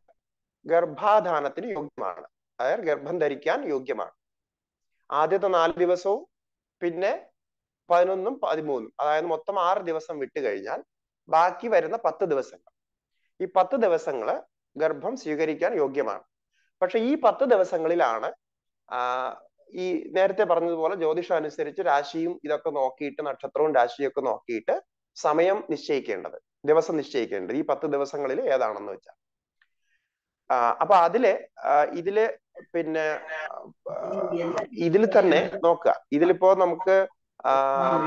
ഗർഭാധാനത്തിന് യോഗ്യമാണ് അതായത് ഗർഭം ധരിക്കാൻ യോഗ്യമാണ് ആദ്യത്തെ നാല് ദിവസവും പിന്നെ പതിനൊന്നും പതിമൂന്നും അതായത് മൊത്തം ആറ് ദിവസം വിട്ടു കഴിഞ്ഞാൽ ബാക്കി വരുന്ന പത്ത് ദിവസങ്ങൾ ഈ പത്ത് ദിവസങ്ങള് ഗർഭം സ്വീകരിക്കാൻ യോഗ്യമാണ് പക്ഷെ ഈ പത്ത് ദിവസങ്ങളിലാണ് ഈ നേരത്തെ പറഞ്ഞതുപോലെ ജ്യോതിഷം അനുസരിച്ച് രാശിയും ഇതൊക്കെ നോക്കിയിട്ട് നക്ഷത്രവും രാശിയും ഒക്കെ നോക്കിയിട്ട് സമയം നിശ്ചയിക്കേണ്ടത് ദിവസം നിശ്ചയിക്കേണ്ടത് ഈ പത്ത് ദിവസങ്ങളിൽ ഏതാണെന്ന് വെച്ചാൽ അപ്പൊ അതില് ഇതില് പിന്നെ ഇതിൽ തന്നെ നോക്കുക ഇതിലിപ്പോ നമുക്ക്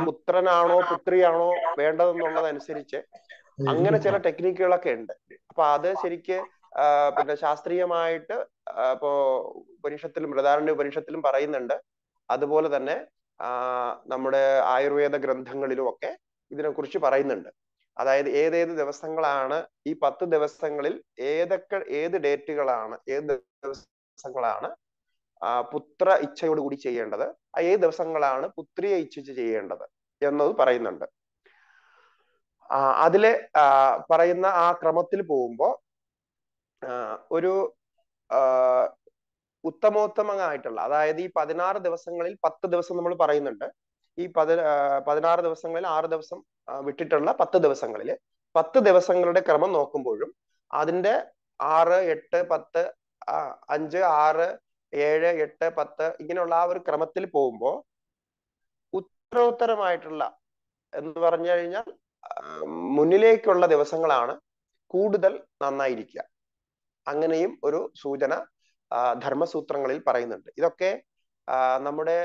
പുത്രനാണോ പുത്രിയാണോ അനുസരിച്ച് അങ്ങനെ ചില ടെക്നിക്കുകളൊക്കെ ഉണ്ട് അപ്പൊ അത് ശരിക്ക് പിന്നെ ശാസ്ത്രീയമായിട്ട് ഇപ്പോ ഉപനിഷത്തിലും ബൃഹദാരണ്യ ഉപനിഷത്തിലും പറയുന്നുണ്ട് അതുപോലെ തന്നെ നമ്മുടെ ആയുർവേദ ഗ്രന്ഥങ്ങളിലും ഒക്കെ ഇതിനെക്കുറിച്ച് പറയുന്നുണ്ട് അതായത് ഏതേത് ദിവസങ്ങളാണ് ഈ പത്ത് ദിവസങ്ങളിൽ ഏതൊക്കെ ഏത് ഡേറ്റുകളാണ് ഏത് ദിവസങ്ങളാണ് പുത്ര ഇച്ഛയോടുകൂടി ചെയ്യേണ്ടത് ഏത് ദിവസങ്ങളാണ് പുത്രിയെ ഇച്ഛിച്ച് ചെയ്യേണ്ടത് എന്നത് പറയുന്നുണ്ട് അതിലെ പറയുന്ന ആ ക്രമത്തിൽ പോകുമ്പോൾ ഒരു ഉത്തമോത്തമമായിട്ടുള്ള അതായത് ഈ പതിനാറ് ദിവസങ്ങളിൽ പത്ത് ദിവസം നമ്മൾ പറയുന്നുണ്ട് ഈ പതിനാറ് ദിവസങ്ങളിൽ ആറ് ദിവസം വിട്ടിട്ടുള്ള പത്ത് ദിവസങ്ങളിൽ പത്ത് ദിവസങ്ങളുടെ ക്രമം നോക്കുമ്പോഴും അതിന്റെ ആറ് എട്ട് പത്ത് അഞ്ച് ആറ് ഏഴ് എട്ട് പത്ത് ഇങ്ങനെയുള്ള ആ ഒരു ക്രമത്തിൽ പോകുമ്പോൾ ഉത്തരോത്തരമായിട്ടുള്ള എന്ന് പറഞ്ഞു കഴിഞ്ഞാൽ മുന്നിലേക്കുള്ള ദിവസങ്ങളാണ് കൂടുതൽ നന്നായിരിക്കുക അങ്ങനെയും ഒരു സൂചന ധർമ്മസൂത്രങ്ങളിൽ പറയുന്നുണ്ട് ഇതൊക്കെ നമ്മുടെ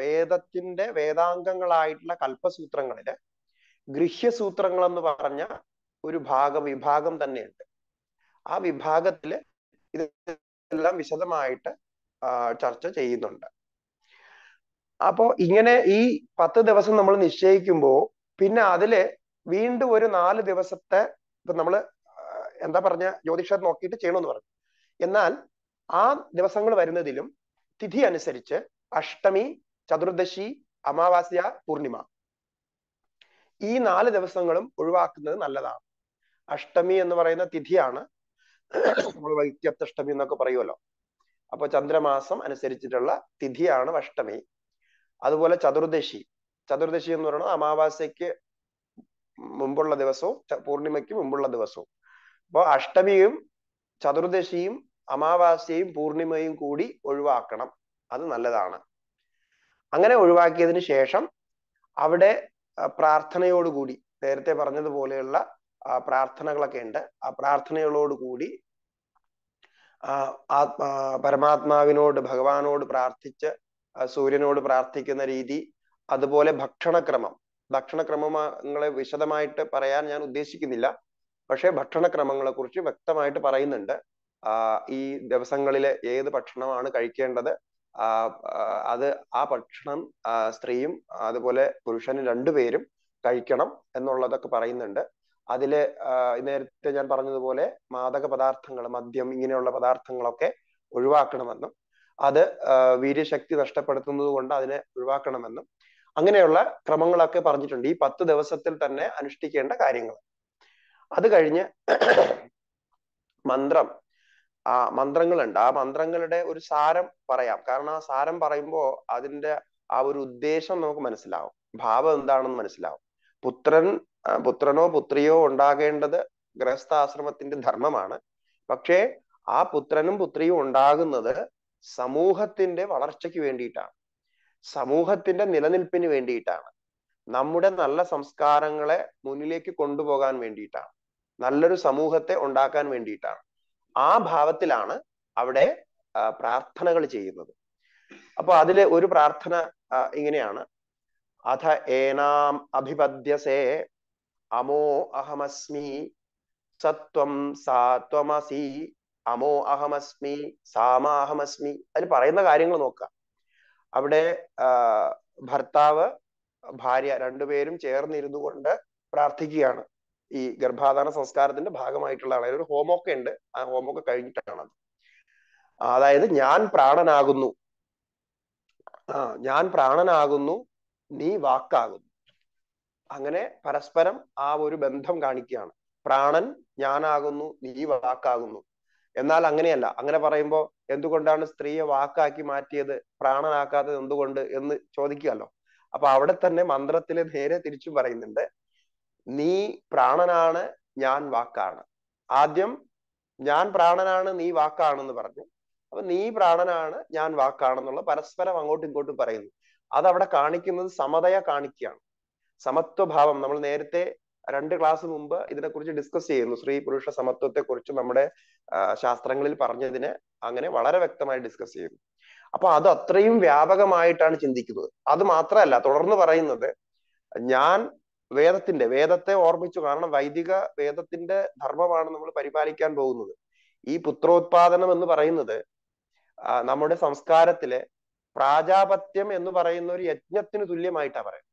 വേദത്തിന്റെ വേദാംഗങ്ങളായിട്ടുള്ള കൽപ്പസൂത്രങ്ങളില് ഗൃഹ്യസൂത്രങ്ങൾ എന്ന് പറഞ്ഞ ഒരു ഭാഗം വിഭാഗം തന്നെയുണ്ട് ആ വിഭാഗത്തില് ഇതെല്ലാം വിശദമായിട്ട് ചർച്ച ചെയ്യുന്നുണ്ട് അപ്പോ ഇങ്ങനെ ഈ പത്ത് ദിവസം നമ്മൾ നിശ്ചയിക്കുമ്പോൾ പിന്നെ അതില് വീണ്ടും ഒരു നാല് ദിവസത്തെ ഇപ്പൊ നമ്മള് എന്താ പറഞ്ഞ ജ്യോതിഷ നോക്കിയിട്ട് ചെയ്യണമെന്ന് പറഞ്ഞു എന്നാൽ ആ ദിവസങ്ങൾ വരുന്നതിലും തിഥി അനുസരിച്ച് അഷ്ടമി ചതുർദശി അമാവാസ്യ പൂർണിമ ഈ നാല് ദിവസങ്ങളും ഒഴിവാക്കുന്നത് നല്ലതാണ് അഷ്ടമി എന്ന് പറയുന്ന തിഥിയാണ് നമ്മൾ വൈദ്യപ്തഷ്ടമി എന്നൊക്കെ പറയുമല്ലോ അപ്പൊ ചന്ദ്രമാസം അനുസരിച്ചിട്ടുള്ള തിഥിയാണ് അഷ്ടമി അതുപോലെ ചതുർദശി ചതുർദശി എന്ന് പറയുന്നത് അമാവാസ്യക്ക് മുമ്പുള്ള ദിവസവും പൂർണിമയ്ക്ക് മുമ്പുള്ള ദിവസവും അപ്പോ അഷ്ടമിയും ചതുർദശിയും അമാവാസ്യയും പൂർണിമയും കൂടി ഒഴിവാക്കണം അത് നല്ലതാണ് അങ്ങനെ ഒഴിവാക്കിയതിന് ശേഷം അവിടെ പ്രാർത്ഥനയോടുകൂടി നേരത്തെ പറഞ്ഞതുപോലെയുള്ള പ്രാർത്ഥനകളൊക്കെ ഉണ്ട് ആ പ്രാർത്ഥനകളോടുകൂടി ആത്മാ പരമാത്മാവിനോട് ഭഗവാനോട് പ്രാർത്ഥിച്ച് സൂര്യനോട് പ്രാർത്ഥിക്കുന്ന രീതി അതുപോലെ ഭക്ഷണക്രമം ഭക്ഷണക്രമങ്ങളെ വിശദമായിട്ട് പറയാൻ ഞാൻ ഉദ്ദേശിക്കുന്നില്ല പക്ഷേ കുറിച്ച് വ്യക്തമായിട്ട് പറയുന്നുണ്ട് ഈ ദിവസങ്ങളിൽ ഏത് ഭക്ഷണമാണ് കഴിക്കേണ്ടത് അത് ആ ഭക്ഷണം സ്ത്രീയും അതുപോലെ പുരുഷനും രണ്ടുപേരും കഴിക്കണം എന്നുള്ളതൊക്കെ പറയുന്നുണ്ട് അതില് നേരത്തെ ഞാൻ പറഞ്ഞതുപോലെ മാദക പദാർത്ഥങ്ങൾ മദ്യം ഇങ്ങനെയുള്ള പദാർത്ഥങ്ങളൊക്കെ ഒഴിവാക്കണമെന്നും അത് വീര്യശക്തി നഷ്ടപ്പെടുത്തുന്നത് കൊണ്ട് അതിനെ ഒഴിവാക്കണമെന്നും അങ്ങനെയുള്ള ക്രമങ്ങളൊക്കെ പറഞ്ഞിട്ടുണ്ട് ഈ പത്ത് ദിവസത്തിൽ തന്നെ അനുഷ്ഠിക്കേണ്ട കാര്യങ്ങൾ അത് കഴിഞ്ഞ് മന്ത്രം ആ മന്ത്രങ്ങളുണ്ട് ആ മന്ത്രങ്ങളുടെ ഒരു സാരം പറയാം കാരണം ആ സാരം പറയുമ്പോ അതിന്റെ ആ ഒരു ഉദ്ദേശം നമുക്ക് മനസ്സിലാവും ഭാവം എന്താണെന്ന് മനസ്സിലാവും പുത്രൻ പുത്രനോ പുത്രിയോ ഉണ്ടാകേണ്ടത് ഗ്രഹസ്ഥാശ്രമത്തിന്റെ ധർമ്മമാണ് പക്ഷേ ആ പുത്രനും പുത്രിയും ഉണ്ടാകുന്നത് സമൂഹത്തിന്റെ വളർച്ചയ്ക്ക് വേണ്ടിയിട്ടാണ് സമൂഹത്തിന്റെ നിലനിൽപ്പിന് വേണ്ടിയിട്ടാണ് നമ്മുടെ നല്ല സംസ്കാരങ്ങളെ മുന്നിലേക്ക് കൊണ്ടുപോകാൻ വേണ്ടിയിട്ടാണ് നല്ലൊരു സമൂഹത്തെ ഉണ്ടാക്കാൻ വേണ്ടിയിട്ടാണ് ആ ഭാവത്തിലാണ് അവിടെ പ്രാർത്ഥനകൾ ചെയ്യുന്നത് അപ്പൊ അതിലെ ഒരു പ്രാർത്ഥന ഇങ്ങനെയാണ് അഥ ഏനാം അഭിപദ്യസേ അമോ അഹമസ്മി സത്വം സാത്വമസി അമോ അഹമസ്മി സാമാഹമസ്മി അതിൽ പറയുന്ന കാര്യങ്ങൾ നോക്കാം അവിടെ ഭർത്താവ് ഭാര്യ രണ്ടുപേരും ചേർന്നിരുന്നു കൊണ്ട് പ്രാർത്ഥിക്കുകയാണ് ഈ ഗർഭാധാന സംസ്കാരത്തിന്റെ ഭാഗമായിട്ടുള്ള അതായത് ഒരു ഹോമമൊക്കെ ഉണ്ട് ആ ഹോമമൊക്കെ കഴിഞ്ഞിട്ടാണ് അതായത് ഞാൻ പ്രാണനാകുന്നു ആ ഞാൻ പ്രാണനാകുന്നു നീ വാക്കാകുന്നു അങ്ങനെ പരസ്പരം ആ ഒരു ബന്ധം കാണിക്കുകയാണ് പ്രാണൻ ഞാനാകുന്നു നീ വാക്കാകുന്നു എന്നാൽ അങ്ങനെയല്ല അങ്ങനെ പറയുമ്പോൾ എന്തുകൊണ്ടാണ് സ്ത്രീയെ വാക്കാക്കി മാറ്റിയത് പ്രാണനാക്കാത്തത് എന്തുകൊണ്ട് എന്ന് ചോദിക്കുകയല്ലോ അപ്പൊ അവിടെ തന്നെ മന്ത്രത്തിൽ നേരെ തിരിച്ചു പറയുന്നുണ്ട് നീ പ്രാണനാണ് ഞാൻ വാക്കാണ് ആദ്യം ഞാൻ പ്രാണനാണ് നീ വാക്കാണെന്ന് പറഞ്ഞു അപ്പൊ നീ പ്രാണനാണ് ഞാൻ വാക്കാണെന്നുള്ള പരസ്പരം അങ്ങോട്ടും ഇങ്ങോട്ടും പറയുന്നു അതവിടെ കാണിക്കുന്നത് സമതയ കാണിക്കുകയാണ് സമത്വഭാവം നമ്മൾ നേരത്തെ രണ്ട് ക്ലാസ് മുമ്പ് ഇതിനെക്കുറിച്ച് ഡിസ്കസ് ചെയ്യുന്നു സ്ത്രീ പുരുഷ സമത്വത്തെ കുറിച്ച് നമ്മുടെ ശാസ്ത്രങ്ങളിൽ പറഞ്ഞതിനെ അങ്ങനെ വളരെ വ്യക്തമായി ഡിസ്കസ് ചെയ്യുന്നു അപ്പൊ അത് അത്രയും വ്യാപകമായിട്ടാണ് ചിന്തിക്കുന്നത് അത് മാത്രമല്ല തുടർന്ന് പറയുന്നത് ഞാൻ വേദത്തിന്റെ വേദത്തെ ഓർമ്മിച്ചു കാരണം വൈദിക വേദത്തിന്റെ ധർമ്മമാണ് നമ്മൾ പരിപാലിക്കാൻ പോകുന്നത് ഈ പുത്രോത്പാദനം എന്ന് പറയുന്നത് നമ്മുടെ സംസ്കാരത്തിലെ പ്രാജാപത്യം എന്ന് പറയുന്ന ഒരു യജ്ഞത്തിന് തുല്യമായിട്ടാ പറയുന്നത്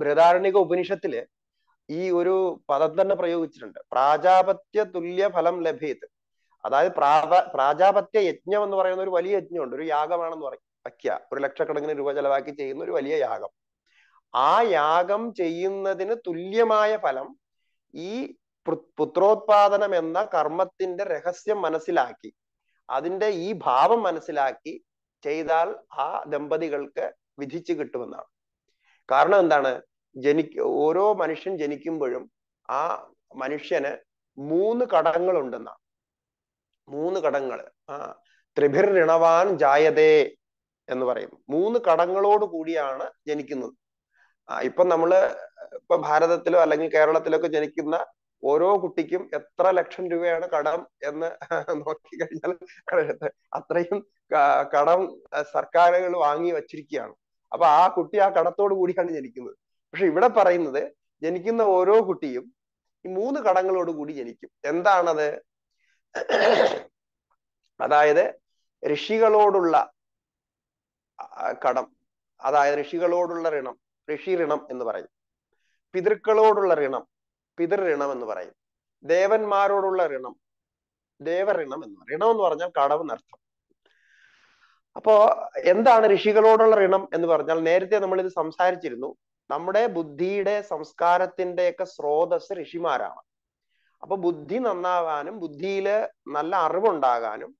ബൃതാരണിക ഉപനിഷത്തില് ഈ ഒരു പദം തന്നെ പ്രയോഗിച്ചിട്ടുണ്ട് പ്രാജാപത്യ തുല്യ ഫലം ലഭ്യത് അതായത് പ്രാജാപത്യ യജ്ഞം എന്ന് പറയുന്ന ഒരു വലിയ യജ്ഞമുണ്ട് ഒരു യാഗമാണെന്ന് പറയും വയ്ക്കുക ഒരു ലക്ഷക്കണക്കിന് രൂപ ചെലവാക്കി ചെയ്യുന്ന ഒരു വലിയ യാഗം ആ യാഗം ചെയ്യുന്നതിന് തുല്യമായ ഫലം ഈ പുത്രോത്പാദനം എന്ന കർമ്മത്തിന്റെ രഹസ്യം മനസ്സിലാക്കി അതിന്റെ ഈ ഭാവം മനസ്സിലാക്കി ചെയ്താൽ ആ ദമ്പതികൾക്ക് വിധിച്ചു കിട്ടുമെന്നാണ് കാരണം എന്താണ് ജനി ഓരോ മനുഷ്യൻ ജനിക്കുമ്പോഴും ആ മനുഷ്യന് മൂന്ന് കടങ്ങൾ ഉണ്ടെന്നാണ് മൂന്ന് കടങ്ങൾ ആ ത്രിഭിർ ഋണവാൻ ജായതേ എന്ന് പറയും മൂന്ന് കടങ്ങളോട് കൂടിയാണ് ജനിക്കുന്നത് ഇപ്പൊ നമ്മള് ഭാരതത്തിലോ അല്ലെങ്കിൽ കേരളത്തിലോ ജനിക്കുന്ന ഓരോ കുട്ടിക്കും എത്ര ലക്ഷം രൂപയാണ് കടം എന്ന് നോക്കിക്കഴിഞ്ഞാൽ അത്രയും കടം സർക്കാരുകൾ വാങ്ങി വച്ചിരിക്കുകയാണ് അപ്പൊ ആ കുട്ടി ആ കടത്തോട് കൂടിയാണ് ജനിക്കുന്നത് പക്ഷെ ഇവിടെ പറയുന്നത് ജനിക്കുന്ന ഓരോ കുട്ടിയും ഈ മൂന്ന് കടങ്ങളോട് കൂടി ജനിക്കും എന്താണത് അതായത് ഋഷികളോടുള്ള കടം അതായത് ഋഷികളോടുള്ള ഋണം ഋഷി ഋണം എന്ന് പറയും പിതൃക്കളോടുള്ള ഋണം പിതൃ ഋണം എന്ന് പറയും ദേവന്മാരോടുള്ള ഋണം ദേവഋണം എന്ന് പറയും ഋണം എന്ന് പറഞ്ഞാൽ കടവ് നർത്ഥം അപ്പോ എന്താണ് ഋഷികളോടുള്ള ഋണം എന്ന് പറഞ്ഞാൽ നേരത്തെ നമ്മൾ ഇത് സംസാരിച്ചിരുന്നു നമ്മുടെ ബുദ്ധിയുടെ സംസ്കാരത്തിന്റെ ഒക്കെ സ്രോതസ് ഋഷിമാരാണ് അപ്പൊ ബുദ്ധി നന്നാവാനും ബുദ്ധിയില് നല്ല അറിവുണ്ടാകാനും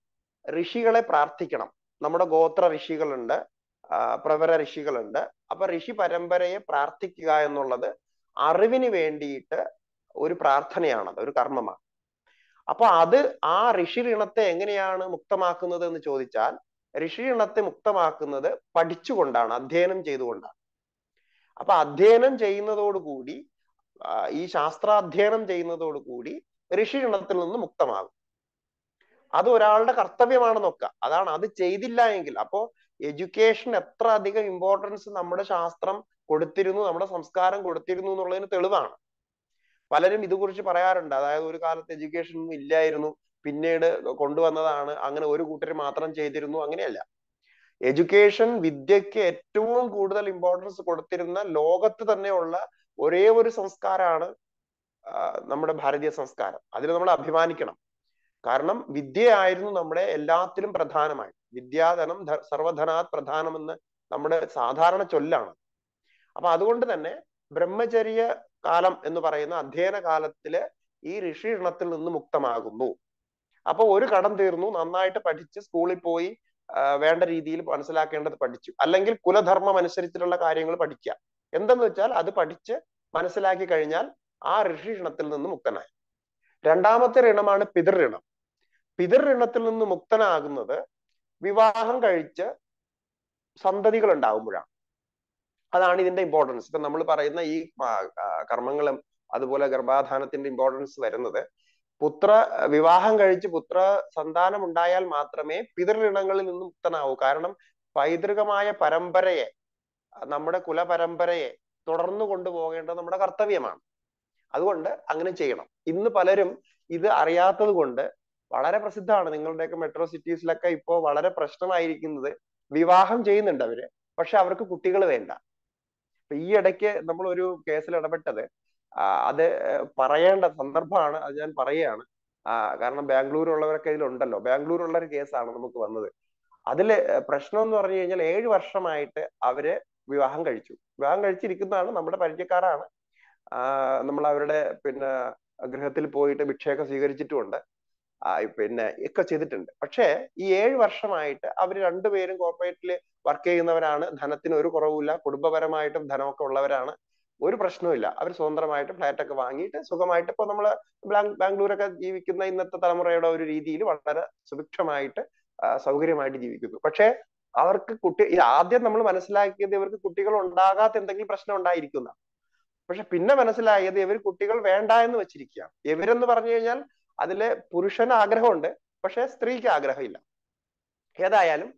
ഋഷികളെ പ്രാർത്ഥിക്കണം നമ്മുടെ ഗോത്ര ഋഷികളുണ്ട് പ്രവര ഋഷികളുണ്ട് അപ്പൊ ഋഷി പരമ്പരയെ പ്രാർത്ഥിക്കുക എന്നുള്ളത് അറിവിന് വേണ്ടിയിട്ട് ഒരു പ്രാർത്ഥനയാണ് ഒരു കർമ്മമാണ് അപ്പൊ അത് ആ ഋഷി ഋണത്തെ എങ്ങനെയാണ് മുക്തമാക്കുന്നത് എന്ന് ചോദിച്ചാൽ ഋഷി ഋണത്തെ മുക്തമാക്കുന്നത് പഠിച്ചുകൊണ്ടാണ് അധ്യയനം ചെയ്തുകൊണ്ടാണ് അപ്പൊ അധ്യയനം ചെയ്യുന്നതോടുകൂടി ഈ ശാസ്ത്രാധ്യയനം ചെയ്യുന്നതോടുകൂടി ഋഷി ഋണത്തിൽ നിന്ന് മുക്തമാകും അത് ഒരാളുടെ കർത്തവ്യമാണെന്നൊക്കെ അതാണ് അത് ചെയ്തില്ല എങ്കിൽ അപ്പോ എഡ്യൂക്കേഷൻ എത്ര അധികം ഇമ്പോർട്ടൻസ് നമ്മുടെ ശാസ്ത്രം കൊടുത്തിരുന്നു നമ്മുടെ സംസ്കാരം കൊടുത്തിരുന്നു എന്നുള്ളതിന് തെളിവാണ് പലരും ഇതുകുറിച്ച് പറയാറുണ്ട് അതായത് ഒരു കാലത്ത് എഡ്യൂക്കേഷൻ ഇല്ലായിരുന്നു പിന്നീട് കൊണ്ടുവന്നതാണ് അങ്ങനെ ഒരു കൂട്ടർ മാത്രം ചെയ്തിരുന്നു അങ്ങനെയല്ല എഡ്യൂക്കേഷൻ വിദ്യക്ക് ഏറ്റവും കൂടുതൽ ഇമ്പോർട്ടൻസ് കൊടുത്തിരുന്ന ലോകത്ത് തന്നെയുള്ള ഒരേ ഒരു സംസ്കാരമാണ് നമ്മുടെ ഭാരതീയ സംസ്കാരം അതിൽ നമ്മൾ അഭിമാനിക്കണം കാരണം വിദ്യയായിരുന്നു നമ്മുടെ എല്ലാത്തിലും പ്രധാനമായി വിദ്യാധനം സർവധനാത് പ്രധാനമെന്ന് നമ്മുടെ സാധാരണ ചൊല്ലാണ് അപ്പൊ അതുകൊണ്ട് തന്നെ ബ്രഹ്മചര്യ കാലം എന്ന് പറയുന്ന അധ്യയന കാലത്തില് ഈ ഋഷി നിന്ന് മുക്തമാകുന്നു അപ്പൊ ഒരു കടം തീർന്നു നന്നായിട്ട് പഠിച്ച് സ്കൂളിൽ പോയി വേണ്ട രീതിയിൽ മനസ്സിലാക്കേണ്ടത് പഠിച്ചു അല്ലെങ്കിൽ കുലധർമ്മം അനുസരിച്ചിട്ടുള്ള കാര്യങ്ങൾ പഠിക്കുക എന്തെന്ന് വെച്ചാൽ അത് പഠിച്ച് മനസ്സിലാക്കി കഴിഞ്ഞാൽ ആ ഋഷി നിന്ന് മുക്തനായി രണ്ടാമത്തെ ഋണമാണ് പിതൃ ഋണത്തിൽ നിന്ന് മുക്തനാകുന്നത് വിവാഹം കഴിച്ച് സന്തതികൾ ഉണ്ടാകുമ്പോഴാണ് അതാണ് ഇതിന്റെ ഇമ്പോർട്ടൻസ് ഇപ്പൊ നമ്മൾ പറയുന്ന ഈ കർമ്മങ്ങളും അതുപോലെ ഗർഭാധാനത്തിന്റെ ഇമ്പോർട്ടൻസ് വരുന്നത് പുത്ര വിവാഹം കഴിച്ച് പുത്ര സന്താനം ഉണ്ടായാൽ മാത്രമേ പിതൃണങ്ങളിൽ നിന്ന് മുക്തനാവൂ കാരണം പൈതൃകമായ പരമ്പരയെ നമ്മുടെ കുലപരമ്പരയെ തുടർന്നു കൊണ്ടുപോകേണ്ടത് നമ്മുടെ കർത്തവ്യമാണ് അതുകൊണ്ട് അങ്ങനെ ചെയ്യണം ഇന്ന് പലരും ഇത് അറിയാത്തത് കൊണ്ട് വളരെ പ്രസിദ്ധമാണ് നിങ്ങളുടെയൊക്കെ മെട്രോ സിറ്റീസിലൊക്കെ ഇപ്പോ വളരെ പ്രശ്നമായിരിക്കുന്നത് വിവാഹം ചെയ്യുന്നുണ്ട് അവര് പക്ഷെ അവർക്ക് കുട്ടികൾ വേണ്ട ഈ ഇടയ്ക്ക് നമ്മൾ ഒരു കേസിൽ ഇടപെട്ടത് അത് പറയേണ്ട സന്ദർഭമാണ് അത് ഞാൻ പറയുകയാണ് കാരണം ബാംഗ്ലൂർ ഉള്ളവരൊക്കെ ഇതിലുണ്ടല്ലോ ബാംഗ്ലൂർ ഉള്ള ഒരു കേസാണ് നമുക്ക് വന്നത് അതില് പ്രശ്നം എന്ന് പറഞ്ഞു കഴിഞ്ഞാൽ ഏഴ് വർഷമായിട്ട് അവര് വിവാഹം കഴിച്ചു വിവാഹം കഴിച്ചിരിക്കുന്നതാണ് നമ്മുടെ പരിചയക്കാരാണ് നമ്മൾ അവരുടെ പിന്നെ ഗൃഹത്തിൽ പോയിട്ട് ഭിക്ഷയൊക്കെ സ്വീകരിച്ചിട്ടുമുണ്ട് പിന്നെ ഒക്കെ ചെയ്തിട്ടുണ്ട് പക്ഷേ ഈ ഏഴ് വർഷമായിട്ട് അവർ രണ്ടുപേരും കോർപ്പറേറ്റിൽ വർക്ക് ചെയ്യുന്നവരാണ് ധനത്തിന് ഒരു കുറവുമില്ല കുടുംബപരമായിട്ടും ധനമൊക്കെ ഉള്ളവരാണ് ഒരു പ്രശ്നവുമില്ല അവർ സ്വതന്ത്രമായിട്ട് ഫ്ലാറ്റ് ഒക്കെ വാങ്ങിയിട്ട് സുഖമായിട്ട് ഇപ്പൊ നമ്മള് ബാംഗ്ലൂരൊക്കെ ജീവിക്കുന്ന ഇന്നത്തെ തലമുറയുടെ ഒരു രീതിയിൽ വളരെ സുഭിക്ഷമായിട്ട് സൗകര്യമായിട്ട് ജീവിക്കുന്നു പക്ഷേ അവർക്ക് കുട്ടി ആദ്യം നമ്മൾ മനസ്സിലാക്കിയത് ഇവർക്ക് കുട്ടികൾ ഉണ്ടാകാത്ത എന്തെങ്കിലും പ്രശ്നം ഉണ്ടായിരിക്കുന്ന പക്ഷെ പിന്നെ മനസ്സിലായത് ഇവർ കുട്ടികൾ വേണ്ട എന്ന് വെച്ചിരിക്കുക ഇവരെന്ന് പറഞ്ഞു കഴിഞ്ഞാൽ അതിലെ പുരുഷന് ആഗ്രഹമുണ്ട് പക്ഷെ സ്ത്രീക്ക് ആഗ്രഹമില്ല ഏതായാലും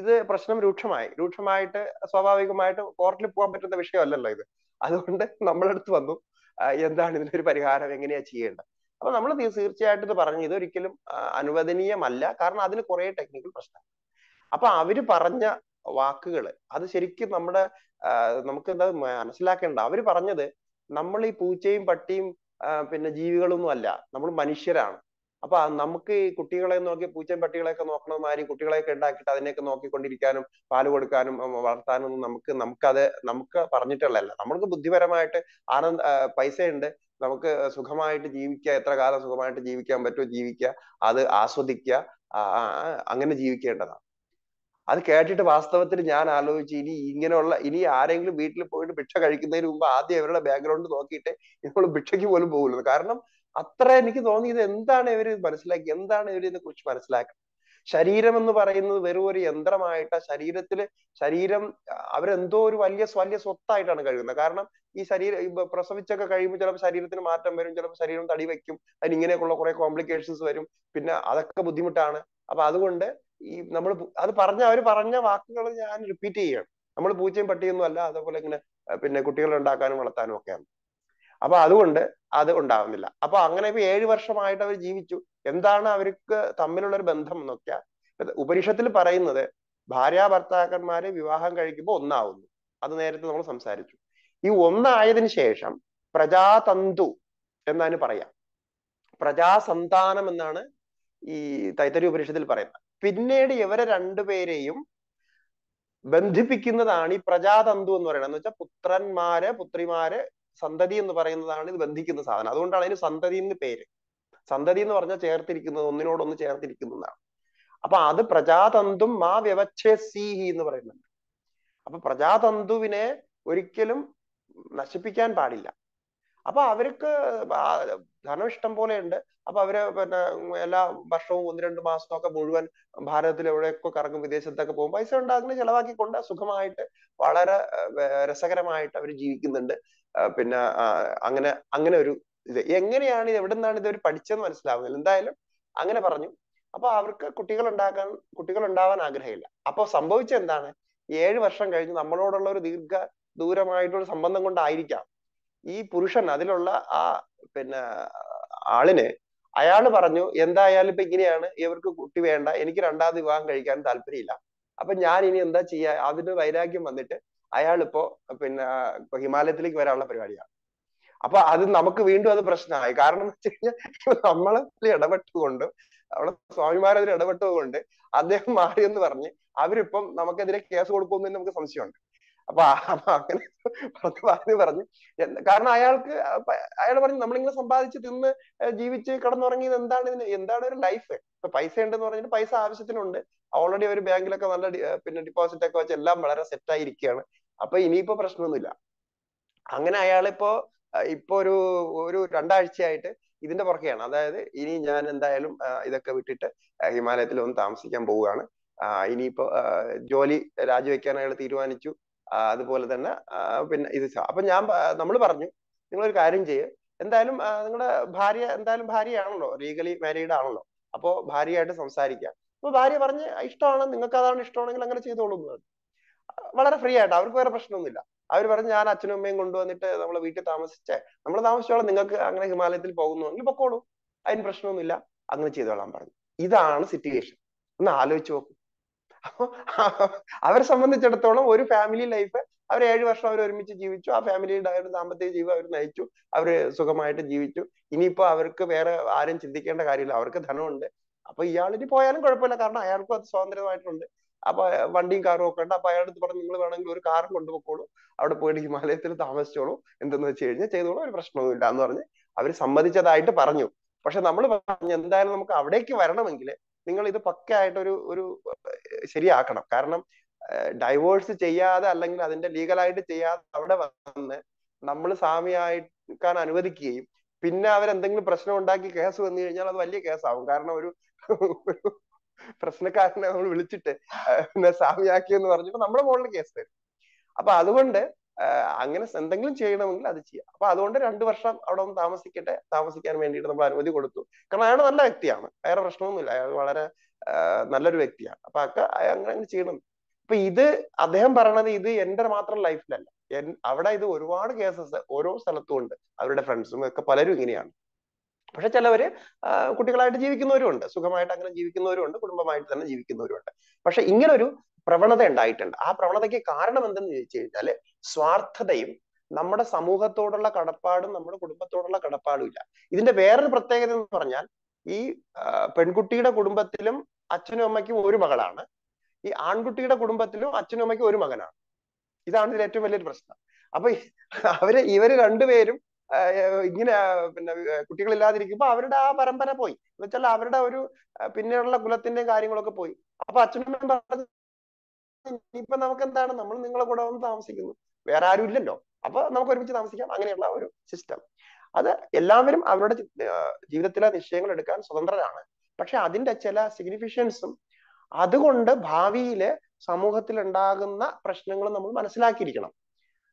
ഇത് പ്രശ്നം രൂക്ഷമായി രൂക്ഷമായിട്ട് സ്വാഭാവികമായിട്ട് കോർട്ടിൽ പോകാൻ പറ്റുന്ന വിഷയമല്ലല്ലോ ഇത് അതുകൊണ്ട് നമ്മളെടുത്ത് വന്നു എന്താണ് ഇതിനൊരു പരിഹാരം എങ്ങനെയാ ചെയ്യേണ്ടത് അപ്പൊ നമ്മൾ തീർച്ചയായിട്ടും ഇത് പറഞ്ഞു ഇതൊരിക്കലും അനുവദനീയമല്ല കാരണം അതിന് കുറെ ടെക്നിക്കൽ പ്രശ്നം അപ്പൊ അവര് പറഞ്ഞ വാക്കുകൾ അത് ശരിക്കും നമ്മുടെ നമുക്ക് എന്താ മനസ്സിലാക്കേണ്ട അവര് പറഞ്ഞത് നമ്മൾ ഈ പൂച്ചയും പട്ടിയും പിന്നെ ജീവികളൊന്നും അല്ല നമ്മൾ മനുഷ്യരാണ് അപ്പൊ നമുക്ക് ഈ കുട്ടികളെ നോക്കി പൂച്ചയും പട്ടികളെയൊക്കെ നോക്കണമാതിരി കുട്ടികളെയൊക്കെ ഉണ്ടാക്കിയിട്ട് അതിനെയൊക്കെ നോക്കിക്കൊണ്ടിരിക്കാനും പാല് കൊടുക്കാനും വളർത്താനും നമുക്ക് നമുക്കത് നമുക്ക് പറഞ്ഞിട്ടുള്ളതല്ല നമ്മൾക്ക് ബുദ്ധിപരമായിട്ട് ആനന്ദ പൈസയുണ്ട് നമുക്ക് സുഖമായിട്ട് ജീവിക്കുക എത്ര കാലം സുഖമായിട്ട് ജീവിക്കാൻ പറ്റുമോ ജീവിക്കുക അത് ആസ്വദിക്കുക അങ്ങനെ ജീവിക്കേണ്ടതാണ് അത് കേട്ടിട്ട് വാസ്തവത്തിൽ ഞാൻ ആലോചിച്ചു ഇനി ഇങ്ങനെയുള്ള ഇനി ആരെങ്കിലും വീട്ടിൽ പോയിട്ട് ഭിക്ഷ കഴിക്കുന്നതിന് മുമ്പ് ആദ്യം ഇവരുടെ ബാക്ക്ഗ്രൗണ്ട് നോക്കിയിട്ട് നമ്മൾ ഭിക്ഷയ്ക്ക് പോലും പോകില്ല കാരണം അത്ര എനിക്ക് തോന്നി ഇത് എന്താണ് ഇവർ മനസ്സിലാക്കി എന്താണ് ഇവർ ഇതിനെ കുറിച്ച് മനസ്സിലാക്കുന്നത് ശരീരം എന്ന് പറയുന്നത് വെറും ഒരു യന്ത്രമായിട്ട് ശരീരത്തില് ശരീരം അവരെന്തോ ഒരു വലിയ വലിയ സ്വത്തായിട്ടാണ് കഴിയുന്നത് കാരണം ഈ ശരീരം പ്രസവിച്ചൊക്കെ കഴിയുമ്പോൾ ചിലപ്പോൾ ശരീരത്തിന് മാറ്റം വരും ചിലപ്പോൾ ശരീരം തടി വെക്കും അതിന് ഇങ്ങനെയൊക്കെയുള്ള കുറെ കോംപ്ലിക്കേഷൻസ് വരും പിന്നെ അതൊക്കെ ബുദ്ധിമുട്ടാണ് അപ്പൊ അതുകൊണ്ട് ഈ നമ്മൾ അത് പറഞ്ഞ അവർ പറഞ്ഞ വാക്കുകൾ ഞാൻ റിപ്പീറ്റ് ചെയ്യുകയാണ് നമ്മൾ പൂച്ചയും പട്ടിയൊന്നും അല്ല അതേപോലെ ഇങ്ങനെ പിന്നെ കുട്ടികളെ ഉണ്ടാക്കാനും വളർത്താനും ഒക്കെയാണ് അപ്പൊ അതുകൊണ്ട് അത് ഉണ്ടാവുന്നില്ല അപ്പൊ അങ്ങനെ ഇപ്പൊ ഏഴു വർഷമായിട്ട് അവർ ജീവിച്ചു എന്താണ് അവർക്ക് തമ്മിലുള്ള ഒരു ബന്ധം എന്നൊക്കെ ഉപനിഷത്തിൽ പറയുന്നത് ഭാര്യ ഭർത്താക്കന്മാരെ വിവാഹം കഴിക്കുമ്പോൾ ഒന്നാവുന്നു അത് നേരത്തെ നമ്മൾ സംസാരിച്ചു ഈ ഒന്നായതിനു ശേഷം പ്രജാതന്തു എന്നാണ് പറയാം പ്രജാസന്താനം എന്നാണ് ഈ തൈത്തരി ഉപനിഷത്തിൽ പറയുന്നത് പിന്നീട് ഇവരെ രണ്ടുപേരെയും ബന്ധിപ്പിക്കുന്നതാണ് ഈ പ്രജാതന്തു എന്ന് പറയുന്നത് എന്ന് വെച്ചാൽ പുത്രന്മാര് പുത്രിമാര് സന്തതി എന്ന് പറയുന്നതാണ് ഇത് ബന്ധിക്കുന്ന സാധനം അതുകൊണ്ടാണ് അതിന് സന്തതി എന്ന് പേര് സന്തതി എന്ന് പറഞ്ഞാൽ ചേർത്തിരിക്കുന്നത് ഒന്നിനോടൊന്ന് ചേർത്തിരിക്കുന്നതാണ് അപ്പൊ അത് പ്രജാതന്തും മാ സീഹി എന്ന് പറയുന്നുണ്ട് അപ്പൊ പ്രജാതന്തുവിനെ ഒരിക്കലും നശിപ്പിക്കാൻ പാടില്ല അപ്പൊ അവർക്ക് ധനം ഇഷ്ടം ഉണ്ട് അപ്പൊ അവര് പിന്നെ എല്ലാ വർഷവും ഒന്ന് രണ്ട് മാസമൊക്കെ മുഴുവൻ ഭാരതത്തിൽ എവിടെയൊക്കെ കറങ്ങും വിദേശത്തൊക്കെ പോകും പൈസ ചിലവാക്കി ചെലവാക്കിക്കൊണ്ട് സുഖമായിട്ട് വളരെ രസകരമായിട്ട് അവർ ജീവിക്കുന്നുണ്ട് പിന്നെ അങ്ങനെ അങ്ങനെ ഒരു ഇത് എങ്ങനെയാണ് ഇത് എവിടെ നിന്നാണ് ഇതൊരു പഠിച്ചെന്ന് മനസ്സിലാവുന്നില്ല എന്തായാലും അങ്ങനെ പറഞ്ഞു അപ്പൊ അവർക്ക് കുട്ടികൾ ഉണ്ടാക്കാൻ കുട്ടികൾ ഉണ്ടാവാൻ ആഗ്രഹമില്ല അപ്പൊ സംഭവിച്ചെന്താണ് ഏഴു വർഷം കഴിഞ്ഞ് നമ്മളോടുള്ള ഒരു ദീർഘ ദൂരമായിട്ടുള്ള സംബന്ധം കൊണ്ടായിരിക്കാം ഈ പുരുഷൻ അതിലുള്ള ആ പിന്നെ ആളിന് അയാൾ പറഞ്ഞു എന്തായാലും ഇപ്പൊ ഇങ്ങനെയാണ് ഇവർക്ക് കുട്ടി വേണ്ട എനിക്ക് രണ്ടാമത് വിവാഹം കഴിക്കാൻ താല്പര്യമില്ല അപ്പൊ ഞാൻ ഇനി എന്താ ചെയ്യാ അതിന് വൈരാഗ്യം വന്നിട്ട് അയാളിപ്പോ പിന്നെ ഹിമാലയത്തിലേക്ക് വരാനുള്ള പരിപാടിയാണ് അപ്പൊ അത് നമുക്ക് വീണ്ടും അത് പ്രശ്നമായി കാരണം വെച്ച് കഴിഞ്ഞാൽ നമ്മളെ ഇടപെട്ടുകൊണ്ട് നമ്മളെ സ്വാമിമാരതിൽ ഇടപെട്ടത് അദ്ദേഹം മാറിയെന്ന് പറഞ്ഞ് അവരിപ്പം നമുക്കെതിരെ കേസ് കൊടുക്കുമെന്ന് നമുക്ക് സംശയമുണ്ട് അപ്പൊ അങ്ങനെ പണക്ക് പറഞ്ഞു പറഞ്ഞു കാരണം അയാൾക്ക് അയാൾ പറഞ്ഞു നമ്മളിങ്ങനെ സമ്പാദിച്ച് തിന്ന് ജീവിച്ച് കിടന്നുറങ്ങിയത് എന്താണ് ഇതിന് എന്താണ് ഒരു ലൈഫ് ഇപ്പൊ പൈസ ഉണ്ടെന്ന് പറഞ്ഞിട്ട് പൈസ ആവശ്യത്തിനുണ്ട് ഓൾറെഡി ഒരു ബാങ്കിലൊക്കെ നല്ല പിന്നെ ഡിപ്പോസിറ്റ് ഒക്കെ വെച്ച് എല്ലാം വളരെ സെറ്റ് ആയിരിക്കുകയാണ് അപ്പൊ ഇനിയിപ്പോ പ്രശ്നമൊന്നുമില്ല അങ്ങനെ അയാളിപ്പോ ഇപ്പൊ ഒരു ഒരു രണ്ടാഴ്ചയായിട്ട് ഇതിന്റെ പുറകെയാണ് അതായത് ഇനി ഞാൻ എന്തായാലും ഇതൊക്കെ വിട്ടിട്ട് ഹിമാലയത്തിൽ ഒന്ന് താമസിക്കാൻ പോവുകയാണ് ഇനിയിപ്പോ ജോലി രാജിവെക്കാൻ അയാൾ തീരുമാനിച്ചു അതുപോലെ തന്നെ പിന്നെ ഇത് അപ്പൊ ഞാൻ നമ്മൾ പറഞ്ഞു നിങ്ങൾ ഒരു കാര്യം ചെയ്യ് എന്തായാലും നിങ്ങളുടെ ഭാര്യ എന്തായാലും ഭാര്യയാണല്ലോ ലീഗലി മാരീഡ് ആണല്ലോ അപ്പോ ഭാര്യയായിട്ട് സംസാരിക്കാം അപ്പൊ ഭാര്യ പറഞ്ഞ് ഇഷ്ടമാണ് നിങ്ങൾക്ക് അതാണ് ഇഷ്ടമാണെങ്കിൽ അങ്ങനെ ചെയ്തോളൂ വളരെ ഫ്രീ ആയിട്ട് അവർക്ക് വേറെ പ്രശ്നമൊന്നുമില്ല അവർ പറഞ്ഞു ഞാൻ അച്ഛനും അമ്മയും കൊണ്ടുവന്നിട്ട് നമ്മൾ വീട്ടിൽ താമസിച്ചേ നമ്മൾ താമസിച്ചോളാം നിങ്ങൾക്ക് അങ്ങനെ ഹിമാലയത്തിൽ പോകുന്നുവെങ്കിൽ പൊക്കോളൂ അതിന് പ്രശ്നമൊന്നുമില്ല അങ്ങനെ ചെയ്തോളാൻ പറഞ്ഞു ഇതാണ് സിറ്റുവേഷൻ ഒന്ന് ആലോചിച്ച് നോക്കൂ അവരെ സംബന്ധിച്ചിടത്തോളം ഒരു ഫാമിലി ലൈഫ് അവർ ഏഴ് വർഷം അവർ ഒരുമിച്ച് ജീവിച്ചു ആ ഫാമിലിയുടെ അവരുടെ സാമ്പത്തിക ജീവിതം അവർ നയിച്ചു അവർ സുഖമായിട്ട് ജീവിച്ചു ഇനിയിപ്പോ അവർക്ക് വേറെ ആരും ചിന്തിക്കേണ്ട കാര്യമില്ല അവർക്ക് ധനമുണ്ട് അപ്പൊ ഇനി പോയാലും കുഴപ്പമില്ല കാരണം അയാൾക്കും അത് സ്വാതന്ത്ര്യമായിട്ടുണ്ട് അപ്പൊ വണ്ടിയും കാറും ഒക്കെ ഉണ്ട് അപ്പൊ അയാളടുത്ത് പറഞ്ഞു നിങ്ങൾ വേണമെങ്കിൽ ഒരു കാറും കൊണ്ടുപോയിക്കോളൂ അവിടെ പോയിട്ട് ഹിമാലയത്തിൽ താമസിച്ചോളൂ എന്തെന്ന് വെച്ച് കഴിഞ്ഞാൽ ചെയ്തോളൂ ഒരു പ്രശ്നമൊന്നുമില്ല എന്ന് പറഞ്ഞ് അവർ സമ്മതിച്ചതായിട്ട് പറഞ്ഞു പക്ഷെ നമ്മൾ പറഞ്ഞു എന്തായാലും നമുക്ക് അവിടേക്ക് വരണമെങ്കിൽ നിങ്ങൾ ഇത് പക്കയായിട്ട് ഒരു ഒരു ശരിയാക്കണം കാരണം ഡൈവേഴ്സ് ചെയ്യാതെ അല്ലെങ്കിൽ അതിന്റെ ലീഗലായിട്ട് ചെയ്യാതെ അവിടെ വന്ന് നമ്മൾ സാമ്യമാക്കാൻ അനുവദിക്കുകയും പിന്നെ അവരെന്തെങ്കിലും പ്രശ്നം ഉണ്ടാക്കി കേസ് വന്നു കഴിഞ്ഞാൽ അത് വലിയ കേസാവും കാരണം ഒരു പ്രശ്നക്കാരനെ നമ്മൾ വിളിച്ചിട്ട് സാമ്യാക്കി എന്ന് പറഞ്ഞിട്ട് നമ്മുടെ മുകളിൽ കേസ് തരും അപ്പൊ അതുകൊണ്ട് അങ്ങനെ എന്തെങ്കിലും ചെയ്യണമെങ്കിൽ അത് ചെയ്യാം അപ്പൊ അതുകൊണ്ട് രണ്ടു വർഷം അവിടെ ഒന്ന് താമസിക്കട്ടെ താമസിക്കാൻ വേണ്ടിയിട്ട് നമ്മൾ അനുമതി കൊടുത്തു കാരണം അയാൾ നല്ല വ്യക്തിയാണ് വേറെ പ്രശ്നമൊന്നുമില്ല അയാൾ വളരെ നല്ലൊരു വ്യക്തിയാണ് അപ്പൊ അക്ക അങ്ങനെ അങ്ങനെ ചെയ്യണം അപ്പൊ ഇത് അദ്ദേഹം പറയണത് ഇത് എന്റെ മാത്രം ലൈഫിലല്ല അവിടെ ഇത് ഒരുപാട് കേസസ് ഓരോ സ്ഥലത്തും ഉണ്ട് അവരുടെ ഫ്രണ്ട്സും ഒക്കെ പലരും ഇങ്ങനെയാണ് പക്ഷെ ചിലവര് കുട്ടികളായിട്ട് ജീവിക്കുന്നവരും ഉണ്ട് സുഖമായിട്ട് അങ്ങനെ ജീവിക്കുന്നവരും ഉണ്ട് കുടുംബമായിട്ട് തന്നെ ജീവിക്കുന്നവരും ഉണ്ട് പക്ഷെ ഇങ്ങനൊരു പ്രവണത ഉണ്ടായിട്ടുണ്ട് ആ പ്രവണതയ്ക്ക് കാരണം എന്തെന്ന് ചോദിച്ചു കഴിഞ്ഞാൽ സ്വാർത്ഥതയും നമ്മുടെ സമൂഹത്തോടുള്ള കടപ്പാടും നമ്മുടെ കുടുംബത്തോടുള്ള കടപ്പാടും ഇല്ല ഇതിന്റെ വേറൊരു പ്രത്യേകത എന്ന് പറഞ്ഞാൽ ഈ പെൺകുട്ടിയുടെ കുടുംബത്തിലും അച്ഛനും അമ്മയ്ക്കും ഒരു മകളാണ് ഈ ആൺകുട്ടിയുടെ കുടുംബത്തിലും അച്ഛനും അമ്മയ്ക്കും ഒരു മകനാണ് ഇതാണ് ഇതിൽ ഏറ്റവും വലിയൊരു പ്രശ്നം അപ്പൊ അവര് ഇവര് രണ്ടുപേരും ഇങ്ങനെ പിന്നെ കുട്ടികളില്ലാതിരിക്കുമ്പോ അവരുടെ ആ പരമ്പര പോയി എന്നുവെച്ചാൽ അവരുടെ ഒരു പിന്നെയുള്ള കുലത്തിന്റെയും കാര്യങ്ങളൊക്കെ പോയി അപ്പൊ അച്ഛനും അമ്മയും ഇനിയിപ്പോ നമുക്ക് എന്താണ് നമ്മൾ നിങ്ങളെ കൂടെ വന്ന് താമസിക്കുന്നു വേറെ ആരും ഇല്ലല്ലോ അപ്പൊ നമുക്ക് ഒരുമിച്ച് താമസിക്കാം അങ്ങനെയുള്ള ഒരു സിസ്റ്റം അത് എല്ലാവരും അവരുടെ ജീവിതത്തിലെ നിശ്ചയങ്ങൾ എടുക്കാൻ സ്വതന്ത്രരാണ് പക്ഷെ അതിന്റെ ചില സിഗ്നിഫിഷ്യൻസും അതുകൊണ്ട് ഭാവിയിലെ സമൂഹത്തിൽ ഉണ്ടാകുന്ന പ്രശ്നങ്ങൾ നമ്മൾ മനസ്സിലാക്കിയിരിക്കണം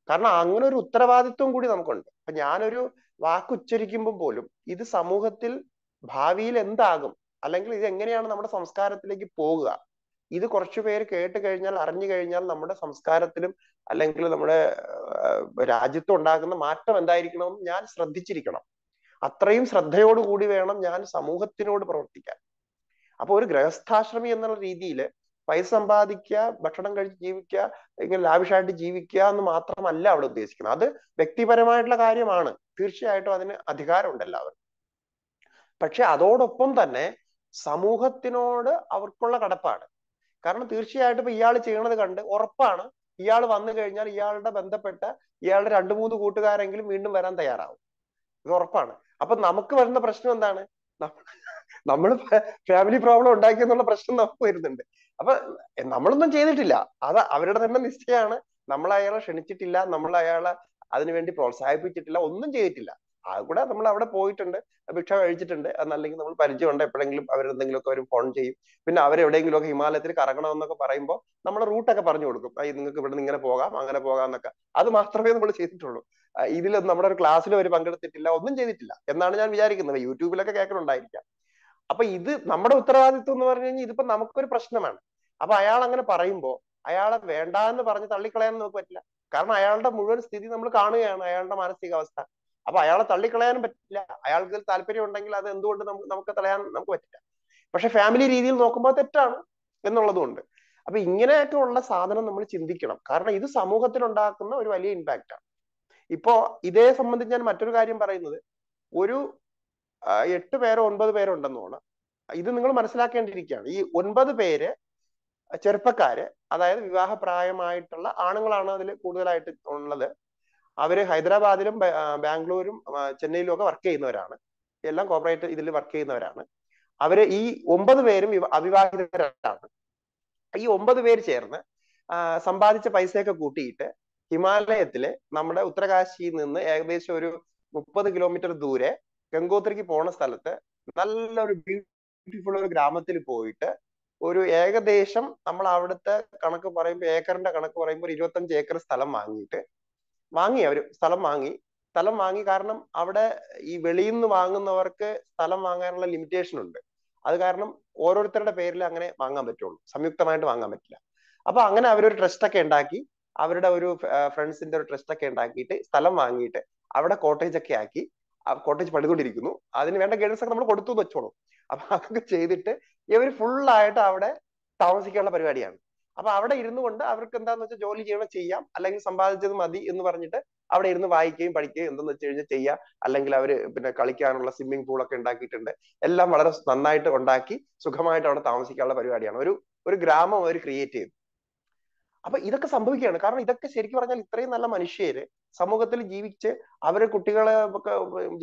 കാരണം അങ്ങനെ ഒരു ഉത്തരവാദിത്വം കൂടി നമുക്കുണ്ട് അപ്പൊ ഞാനൊരു വാക്കുച്ചരിക്കുമ്പോൾ പോലും ഇത് സമൂഹത്തിൽ ഭാവിയിൽ എന്താകും അല്ലെങ്കിൽ ഇത് എങ്ങനെയാണ് നമ്മുടെ സംസ്കാരത്തിലേക്ക് പോകുക ഇത് കുറച്ചു പേര് കേട്ട് കഴിഞ്ഞാൽ അറിഞ്ഞു കഴിഞ്ഞാൽ നമ്മുടെ സംസ്കാരത്തിലും അല്ലെങ്കിൽ നമ്മുടെ രാജ്യത്ത് ഉണ്ടാകുന്ന മാറ്റം എന്തായിരിക്കണം ഞാൻ ശ്രദ്ധിച്ചിരിക്കണം അത്രയും ശ്രദ്ധയോടുകൂടി വേണം ഞാൻ സമൂഹത്തിനോട് പ്രവർത്തിക്കാൻ അപ്പൊ ഒരു ഗൃഹസ്ഥാശ്രമി എന്നുള്ള രീതിയിൽ പൈസ സമ്പാദിക്കുക ഭക്ഷണം കഴിച്ച് ജീവിക്കുക ഇങ്ങനെ ലാവിഷായിട്ട് ജീവിക്കുക എന്ന് മാത്രമല്ല അവിടെ ഉദ്ദേശിക്കുന്നത് അത് വ്യക്തിപരമായിട്ടുള്ള കാര്യമാണ് തീർച്ചയായിട്ടും അതിന് അധികാരമുണ്ട് എല്ലാവർക്കും പക്ഷെ അതോടൊപ്പം തന്നെ സമൂഹത്തിനോട് അവർക്കുള്ള കടപ്പാട് കാരണം തീർച്ചയായിട്ടും ഇപ്പൊ ഇയാൾ ചെയ്യണത് കണ്ട് ഉറപ്പാണ് ഇയാൾ വന്നു കഴിഞ്ഞാൽ ഇയാളുടെ ബന്ധപ്പെട്ട ഇയാളുടെ രണ്ടു മൂന്ന് കൂട്ടുകാരെങ്കിലും വീണ്ടും വരാൻ തയ്യാറാവും ഇത് ഉറപ്പാണ് അപ്പൊ നമുക്ക് വരുന്ന പ്രശ്നം എന്താണ് നമ്മൾ ഫാമിലി പ്രോബ്ലം ഉണ്ടാക്കി എന്നുള്ള പ്രശ്നം നമുക്ക് വരുന്നുണ്ട് അപ്പൊ നമ്മളൊന്നും ചെയ്തിട്ടില്ല അത് അവരുടെ തന്നെ നിശ്ചയമാണ് നമ്മൾ അയാളെ ക്ഷണിച്ചിട്ടില്ല നമ്മൾ അയാളെ അതിനുവേണ്ടി പ്രോത്സാഹിപ്പിച്ചിട്ടില്ല ഒന്നും ചെയ്തിട്ടില്ല ആ നമ്മൾ അവിടെ പോയിട്ടുണ്ട് ഭിക്ഷ കഴിച്ചിട്ടുണ്ട് എന്നല്ലെങ്കിൽ നമ്മൾ പരിചയമുണ്ട് എപ്പോഴെങ്കിലും അവരെന്തെങ്കിലുമൊക്കെ വരും ഫോൺ ചെയ്യും പിന്നെ അവരെവിടെയെങ്കിലുമൊക്കെ ഹിമാലയത്തിൽ എന്നൊക്കെ പറയുമ്പോൾ റൂട്ട് റൂട്ടൊക്കെ പറഞ്ഞു കൊടുക്കും നിങ്ങൾക്ക് ഇവിടെ നിന്ന് ഇങ്ങനെ പോകാം അങ്ങനെ പോകാം എന്നൊക്കെ അത് മാത്രമേ നമ്മൾ ചെയ്തിട്ടുള്ളൂ ഇതിലൊന്നും നമ്മുടെ ഒരു ക്ലാസ്സിൽ അവർ പങ്കെടുത്തിട്ടില്ല ഒന്നും ചെയ്തിട്ടില്ല എന്നാണ് ഞാൻ വിചാരിക്കുന്നത് യൂട്യൂബിലൊക്കെ കേൾക്കണുണ്ടായിരിക്കാം അപ്പൊ ഇത് നമ്മുടെ ഉത്തരവാദിത്വം എന്ന് പറഞ്ഞു കഴിഞ്ഞാൽ ഇതിപ്പോ നമുക്കൊരു പ്രശ്നമാണ് അപ്പൊ അയാൾ അങ്ങനെ പറയുമ്പോൾ അയാളെ വേണ്ട എന്ന് പറഞ്ഞ് തള്ളിക്കളയാൻ നമുക്ക് പറ്റില്ല കാരണം അയാളുടെ മുഴുവൻ സ്ഥിതി നമ്മൾ കാണുകയാണ് അയാളുടെ മാനസികാവസ്ഥ അപ്പൊ അയാളെ തള്ളിക്കളയാനും പറ്റില്ല അയാൾക്ക് താല്പര്യമുണ്ടെങ്കിൽ അത് എന്തുകൊണ്ട് നമുക്ക് തളയാൻ നമുക്ക് പറ്റില്ല പക്ഷെ ഫാമിലി രീതിയിൽ നോക്കുമ്പോൾ തെറ്റാണ് എന്നുള്ളതുകൊണ്ട് അപ്പൊ ഇങ്ങനെയൊക്കെ ഉള്ള സാധനം നമ്മൾ ചിന്തിക്കണം കാരണം ഇത് സമൂഹത്തിൽ ഉണ്ടാക്കുന്ന ഒരു വലിയ ഇമ്പാക്റ്റ് ആണ് ഇപ്പോ ഇതേ സംബന്ധിച്ച് ഞാൻ മറ്റൊരു കാര്യം പറയുന്നത് ഒരു എട്ട് പേരോ ഒൻപത് പേരോ ഉണ്ടെന്നോണം ഇത് നിങ്ങൾ മനസ്സിലാക്കേണ്ടിയിരിക്കുകയാണ് ഈ ഒൻപത് പേര് ചെറുപ്പക്കാര് അതായത് വിവാഹപ്രായമായിട്ടുള്ള ആണുങ്ങളാണ് അതിൽ കൂടുതലായിട്ട് ഉള്ളത് അവര് ഹൈദരാബാദിലും ബാംഗ്ലൂരും ചെന്നൈയിലും ഒക്കെ വർക്ക് ചെയ്യുന്നവരാണ് എല്ലാം കോർപ്പറേറ്റ് ഇതിൽ വർക്ക് ചെയ്യുന്നവരാണ് അവര് ഈ ഒമ്പത് പേരും അവിവാഹിതരാണ് ഈ ഒമ്പത് പേര് ചേർന്ന് സമ്പാദിച്ച പൈസയൊക്കെ കൂട്ടിയിട്ട് ഹിമാലയത്തിലെ നമ്മുടെ ഉത്തരകാശിയിൽ നിന്ന് ഏകദേശം ഒരു മുപ്പത് കിലോമീറ്റർ ദൂരെ ഗംഗോത്രിക്ക് പോണ സ്ഥലത്ത് നല്ലൊരു ബ്യൂട്ടിഫുൾ ഒരു ഗ്രാമത്തിൽ പോയിട്ട് ഒരു ഏകദേശം നമ്മൾ അവിടുത്തെ കണക്ക് പറയുമ്പോൾ ഏക്കറിന്റെ കണക്ക് പറയുമ്പോൾ ഇരുപത്തഞ്ച് ഏക്കർ സ്ഥലം വാങ്ങിയിട്ട് വാങ്ങി അവർ സ്ഥലം വാങ്ങി സ്ഥലം വാങ്ങി കാരണം അവിടെ ഈ വെളിയിൽ നിന്ന് വാങ്ങുന്നവർക്ക് സ്ഥലം വാങ്ങാനുള്ള ലിമിറ്റേഷൻ ഉണ്ട് അത് കാരണം ഓരോരുത്തരുടെ പേരിൽ അങ്ങനെ വാങ്ങാൻ പറ്റുള്ളൂ സംയുക്തമായിട്ട് വാങ്ങാൻ പറ്റില്ല അപ്പൊ അങ്ങനെ അവരൊരു ട്രസ്റ്റ് ഒക്കെ ഉണ്ടാക്കി അവരുടെ ഒരു ഫ്രണ്ട്സിന്റെ ഒരു ട്രസ്റ്റ് ഒക്കെ ഉണ്ടാക്കിയിട്ട് സ്ഥലം വാങ്ങിയിട്ട് അവിടെ കോട്ടേജ് ഒക്കെ ആക്കി കോട്ടേജ് പണിതുകൊണ്ടിരിക്കുന്നു അതിന് വേണ്ട ഗൈഡൻസ് ഒക്കെ നമ്മൾ കൊടുത്തു വെച്ചോളൂ അപ്പൊ അതൊക്കെ ചെയ്തിട്ട് ഇവർ ഫുള്ളായിട്ട് അവിടെ താമസിക്കാനുള്ള പരിപാടിയാണ് അപ്പൊ അവിടെ ഇരുന്നു കൊണ്ട് അവർക്ക് എന്താന്ന് വെച്ചാൽ ജോലി ചെയ്യണം ചെയ്യാം അല്ലെങ്കിൽ സമ്പാദിച്ചത് മതി എന്ന് പറഞ്ഞിട്ട് അവിടെ ഇരുന്ന് വായിക്കുകയും പഠിക്കുകയും എന്തെന്ന് വെച്ച് കഴിഞ്ഞാൽ ചെയ്യാം അല്ലെങ്കിൽ അവര് പിന്നെ കളിക്കാനുള്ള സ്വിമ്മിംഗ് ഒക്കെ ഉണ്ടാക്കിയിട്ടുണ്ട് എല്ലാം വളരെ നന്നായിട്ട് ഉണ്ടാക്കി സുഖമായിട്ട് അവിടെ താമസിക്കാനുള്ള പരിപാടിയാണ് ഒരു ഒരു ഗ്രാമം അവർ ക്രിയേറ്റ് ചെയ്തു അപ്പൊ ഇതൊക്കെ സംഭവിക്കുകയാണ് കാരണം ഇതൊക്കെ ശരിക്കും പറഞ്ഞാൽ ഇത്രയും നല്ല മനുഷ്യര് സമൂഹത്തിൽ ജീവിച്ച് അവരെ കുട്ടികളെ ഒക്കെ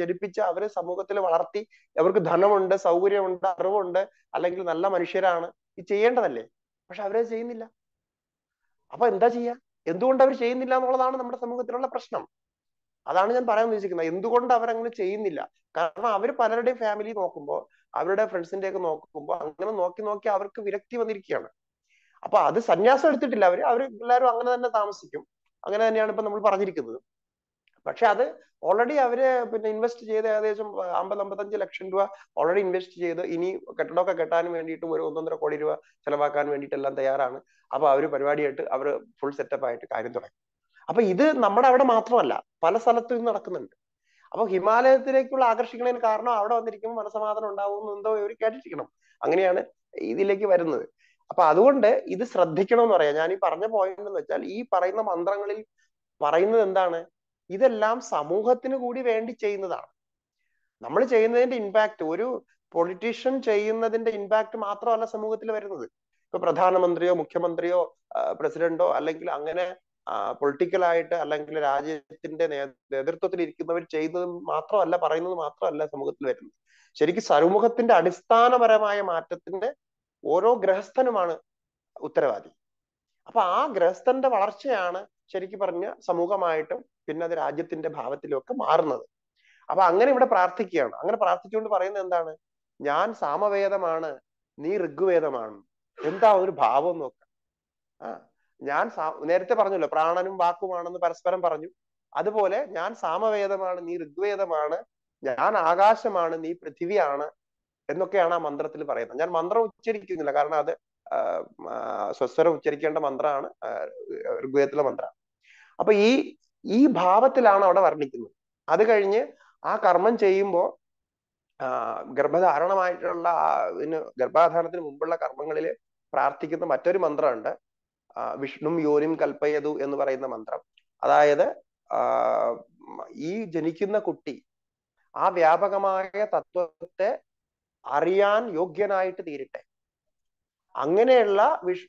ജനിപ്പിച്ച് അവരെ സമൂഹത്തിൽ വളർത്തി അവർക്ക് ധനമുണ്ട് സൗകര്യമുണ്ട് അറിവുണ്ട് അല്ലെങ്കിൽ നല്ല മനുഷ്യരാണ് ഇത് ചെയ്യേണ്ടതല്ലേ പക്ഷെ അവരത് ചെയ്യുന്നില്ല അപ്പൊ എന്താ ചെയ്യാ എന്തുകൊണ്ട് അവർ ചെയ്യുന്നില്ല എന്നുള്ളതാണ് നമ്മുടെ സമൂഹത്തിലുള്ള പ്രശ്നം അതാണ് ഞാൻ പറയാൻ ഉദ്ദേശിക്കുന്നത് എന്തുകൊണ്ട് അവരങ്ങനെ ചെയ്യുന്നില്ല കാരണം അവർ പലരുടെയും ഫാമിലി നോക്കുമ്പോൾ അവരുടെ ഫ്രണ്ട്സിന്റെ ഒക്കെ നോക്കുമ്പോൾ അങ്ങനെ നോക്കി നോക്കി അവർക്ക് വിരക്തി വന്നിരിക്കുകയാണ് അപ്പൊ അത് സന്യാസം എടുത്തിട്ടില്ല അവര് അവർ എല്ലാവരും അങ്ങനെ തന്നെ താമസിക്കും അങ്ങനെ തന്നെയാണ് ഇപ്പൊ നമ്മൾ പറഞ്ഞിരിക്കുന്നത് പക്ഷെ അത് ഓൾറെഡി അവര് പിന്നെ ഇൻവെസ്റ്റ് ചെയ്ത് ഏകദേശം അമ്പത് അമ്പത്തഞ്ച് ലക്ഷം രൂപ ഓൾറെഡി ഇൻവെസ്റ്റ് ചെയ്ത് ഇനി കെട്ടിടമൊക്കെ കെട്ടാൻ വേണ്ടിയിട്ടും ഒരു ഒന്നൊന്നര കോടി രൂപ ചെലവാക്കാൻ വേണ്ടിയിട്ടെല്ലാം തയ്യാറാണ് അപ്പൊ അവര് പരിപാടിയായിട്ട് അവര് ഫുൾ സെറ്റപ്പ് ആയിട്ട് കാര്യം തുടങ്ങി അപ്പൊ ഇത് നമ്മുടെ അവിടെ മാത്രമല്ല പല സ്ഥലത്തും ഇത് നടക്കുന്നുണ്ട് അപ്പൊ ഹിമാലയത്തിലേക്കുള്ള ആകർഷിക്കുന്നതിന് കാരണം അവിടെ വന്നിരിക്കുമ്പോൾ മനസമാധാനം ഉണ്ടാവും എന്തോ ഇവർ കേട്ടിരിക്കണം അങ്ങനെയാണ് ഇതിലേക്ക് വരുന്നത് അപ്പൊ അതുകൊണ്ട് ഇത് ശ്രദ്ധിക്കണം എന്ന് പറയാം ഞാൻ ഈ പറഞ്ഞ പോയിന്റ് എന്ന് വെച്ചാൽ ഈ പറയുന്ന മന്ത്രങ്ങളിൽ പറയുന്നത് എന്താണ് ഇതെല്ലാം സമൂഹത്തിന് കൂടി വേണ്ടി ചെയ്യുന്നതാണ് നമ്മൾ ചെയ്യുന്നതിന്റെ ഇമ്പാക്ട് ഒരു പൊളിറ്റീഷ്യൻ ചെയ്യുന്നതിന്റെ ഇമ്പാക്ട് മാത്രമല്ല സമൂഹത്തിൽ വരുന്നത് ഇപ്പൊ പ്രധാനമന്ത്രിയോ മുഖ്യമന്ത്രിയോ പ്രസിഡന്റോ അല്ലെങ്കിൽ അങ്ങനെ പൊളിറ്റിക്കലായിട്ട് അല്ലെങ്കിൽ രാജ്യത്തിന്റെ നേതൃത്വത്തിൽ ഇരിക്കുന്നവർ ചെയ്യുന്നത് മാത്രമല്ല പറയുന്നത് മാത്രമല്ല സമൂഹത്തിൽ വരുന്നത് ശരിക്കും സമൂഹത്തിന്റെ അടിസ്ഥാനപരമായ മാറ്റത്തിന്റെ ഓരോ ഗ്രഹസ്ഥനുമാണ് ഉത്തരവാദി അപ്പൊ ആ ഗ്രഹസ്ഥന്റെ വളർച്ചയാണ് ശരിക്കും പറഞ്ഞ സമൂഹമായിട്ടും പിന്നെ അത് രാജ്യത്തിന്റെ ഭാവത്തിലുമൊക്കെ മാറുന്നത് അപ്പൊ അങ്ങനെ ഇവിടെ പ്രാർത്ഥിക്കുകയാണ് അങ്ങനെ പ്രാർത്ഥിച്ചുകൊണ്ട് പറയുന്നത് എന്താണ് ഞാൻ സാമവേദമാണ് നീ ഋഗ്വേദമാണ് എന്താ ഒരു ഭാവം നോക്ക ആ ഞാൻ നേരത്തെ പറഞ്ഞല്ലോ പ്രാണനും വാക്കുമാണെന്ന് പരസ്പരം പറഞ്ഞു അതുപോലെ ഞാൻ സാമവേദമാണ് നീ ഋഗ്വേദമാണ് ഞാൻ ആകാശമാണ് നീ പൃഥിവിയാണ് എന്നൊക്കെയാണ് ആ മന്ത്രത്തിൽ പറയുന്നത് ഞാൻ മന്ത്രം ഉച്ചരിക്കുന്നില്ല കാരണം അത് സ്വസ്വരം ഉച്ചരിക്കേണ്ട മന്ത്രമാണ് ഋഗ്വേദത്തിലെ മന്ത്രമാണ് അപ്പൊ ഈ ഈ ഭാവത്തിലാണ് അവിടെ വർണ്ണിക്കുന്നത് അത് കഴിഞ്ഞ് ആ കർമ്മം ചെയ്യുമ്പോൾ ഗർഭധാരണമായിട്ടുള്ള ഗർഭാധാരണത്തിന് മുമ്പുള്ള കർമ്മങ്ങളിൽ പ്രാർത്ഥിക്കുന്ന മറ്റൊരു മന്ത്രമുണ്ട് വിഷ്ണു യോനിം കൽപ്പയതു എന്ന് പറയുന്ന മന്ത്രം അതായത് ഈ ജനിക്കുന്ന കുട്ടി ആ വ്യാപകമായ തത്വത്തെ അറിയാൻ യോഗ്യനായിട്ട് തീരട്ടെ അങ്ങനെയുള്ള വിഷ്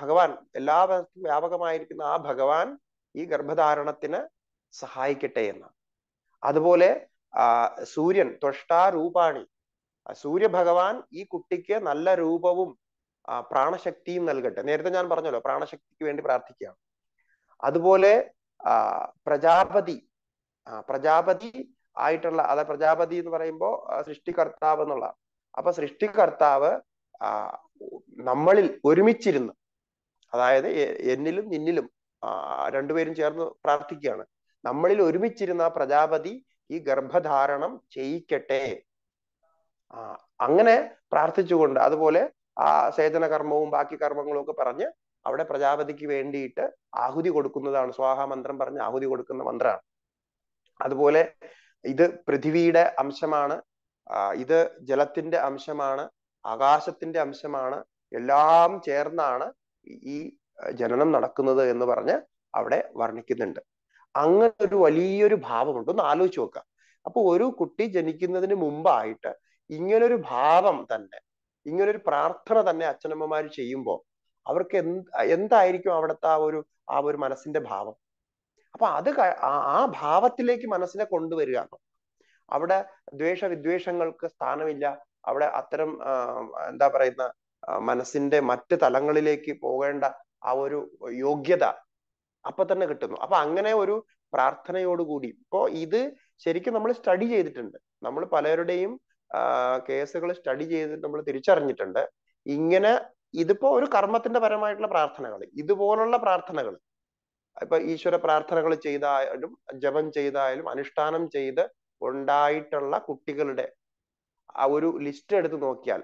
ഭഗവാൻ എല്ലാ വ്യാപകമായിരിക്കുന്ന ആ ഭഗവാൻ ഈ ഗർഭധാരണത്തിന് സഹായിക്കട്ടെ എന്ന് അതുപോലെ സൂര്യൻ ത്വഷ്ടാ രൂപാണി സൂര്യഭഗവാൻ ഈ കുട്ടിക്ക് നല്ല രൂപവും പ്രാണശക്തിയും നൽകട്ടെ നേരത്തെ ഞാൻ പറഞ്ഞല്ലോ പ്രാണശക്തിക്ക് വേണ്ടി പ്രാർത്ഥിക്കാം അതുപോലെ പ്രജാപതി പ്രജാപതി ആയിട്ടുള്ള അതായത് പ്രജാപതി എന്ന് പറയുമ്പോൾ സൃഷ്ടികർത്താവ് എന്നുള്ള അപ്പൊ സൃഷ്ടികർത്താവ് നമ്മളിൽ ഒരുമിച്ചിരുന്ന് അതായത് എന്നിലും നിന്നിലും രണ്ടുപേരും ചേർന്ന് പ്രാർത്ഥിക്കുകയാണ് നമ്മളിൽ ഒരുമിച്ചിരുന്ന പ്രജാപതി ഈ ഗർഭധാരണം ചെയ്യിക്കട്ടെ അങ്ങനെ പ്രാർത്ഥിച്ചുകൊണ്ട് അതുപോലെ ആ സേചന കർമ്മവും ബാക്കി കർമ്മങ്ങളും ഒക്കെ പറഞ്ഞ് അവിടെ പ്രജാപതിക്ക് വേണ്ടിയിട്ട് ആഹുതി കൊടുക്കുന്നതാണ് സ്വാഹ മന്ത്രം പറഞ്ഞ് ആഹുതി കൊടുക്കുന്ന മന്ത്രമാണ് അതുപോലെ ഇത് പൃഥിവിയുടെ അംശമാണ് ഇത് ജലത്തിന്റെ അംശമാണ് ആകാശത്തിന്റെ അംശമാണ് എല്ലാം ചേർന്നാണ് ഈ ജനനം നടക്കുന്നത് എന്ന് പറഞ്ഞ് അവിടെ വർണ്ണിക്കുന്നുണ്ട് അങ്ങനെ ഒരു വലിയൊരു ഭാവമുണ്ട് ഒന്ന് ആലോചിച്ച് നോക്കാം അപ്പൊ ഒരു കുട്ടി ജനിക്കുന്നതിന് മുമ്പായിട്ട് ഇങ്ങനൊരു ഭാവം തന്നെ ഇങ്ങനൊരു പ്രാർത്ഥന തന്നെ അച്ഛനമ്മമാർ ചെയ്യുമ്പോൾ അവർക്ക് എന്ത് എന്തായിരിക്കും അവിടുത്തെ ആ ഒരു ആ ഒരു മനസ്സിന്റെ ഭാവം അപ്പൊ അത് ആ ഭാവത്തിലേക്ക് മനസ്സിനെ കൊണ്ടുവരിക അവിടെ ദ്വേഷ വിദ്വേഷങ്ങൾക്ക് സ്ഥാനമില്ല അവിടെ അത്തരം എന്താ പറയുന്ന മനസ്സിന്റെ മറ്റ് തലങ്ങളിലേക്ക് പോകേണ്ട ആ ഒരു യോഗ്യത അപ്പൊ തന്നെ കിട്ടുന്നു അപ്പൊ അങ്ങനെ ഒരു പ്രാർത്ഥനയോടുകൂടി ഇപ്പോ ഇത് ശരിക്കും നമ്മൾ സ്റ്റഡി ചെയ്തിട്ടുണ്ട് നമ്മൾ പലരുടെയും കേസുകൾ സ്റ്റഡി ചെയ്തിട്ട് നമ്മൾ തിരിച്ചറിഞ്ഞിട്ടുണ്ട് ഇങ്ങനെ ഇതിപ്പോ ഒരു കർമ്മത്തിന്റെ പരമായിട്ടുള്ള പ്രാർത്ഥനകൾ ഇതുപോലുള്ള പ്രാർത്ഥനകൾ ഇപ്പൊ ഈശ്വര പ്രാർത്ഥനകൾ ചെയ്തായാലും ജപം ചെയ്തായാലും അനുഷ്ഠാനം ചെയ്ത് ഉണ്ടായിട്ടുള്ള കുട്ടികളുടെ ആ ഒരു ലിസ്റ്റ് എടുത്തു നോക്കിയാൽ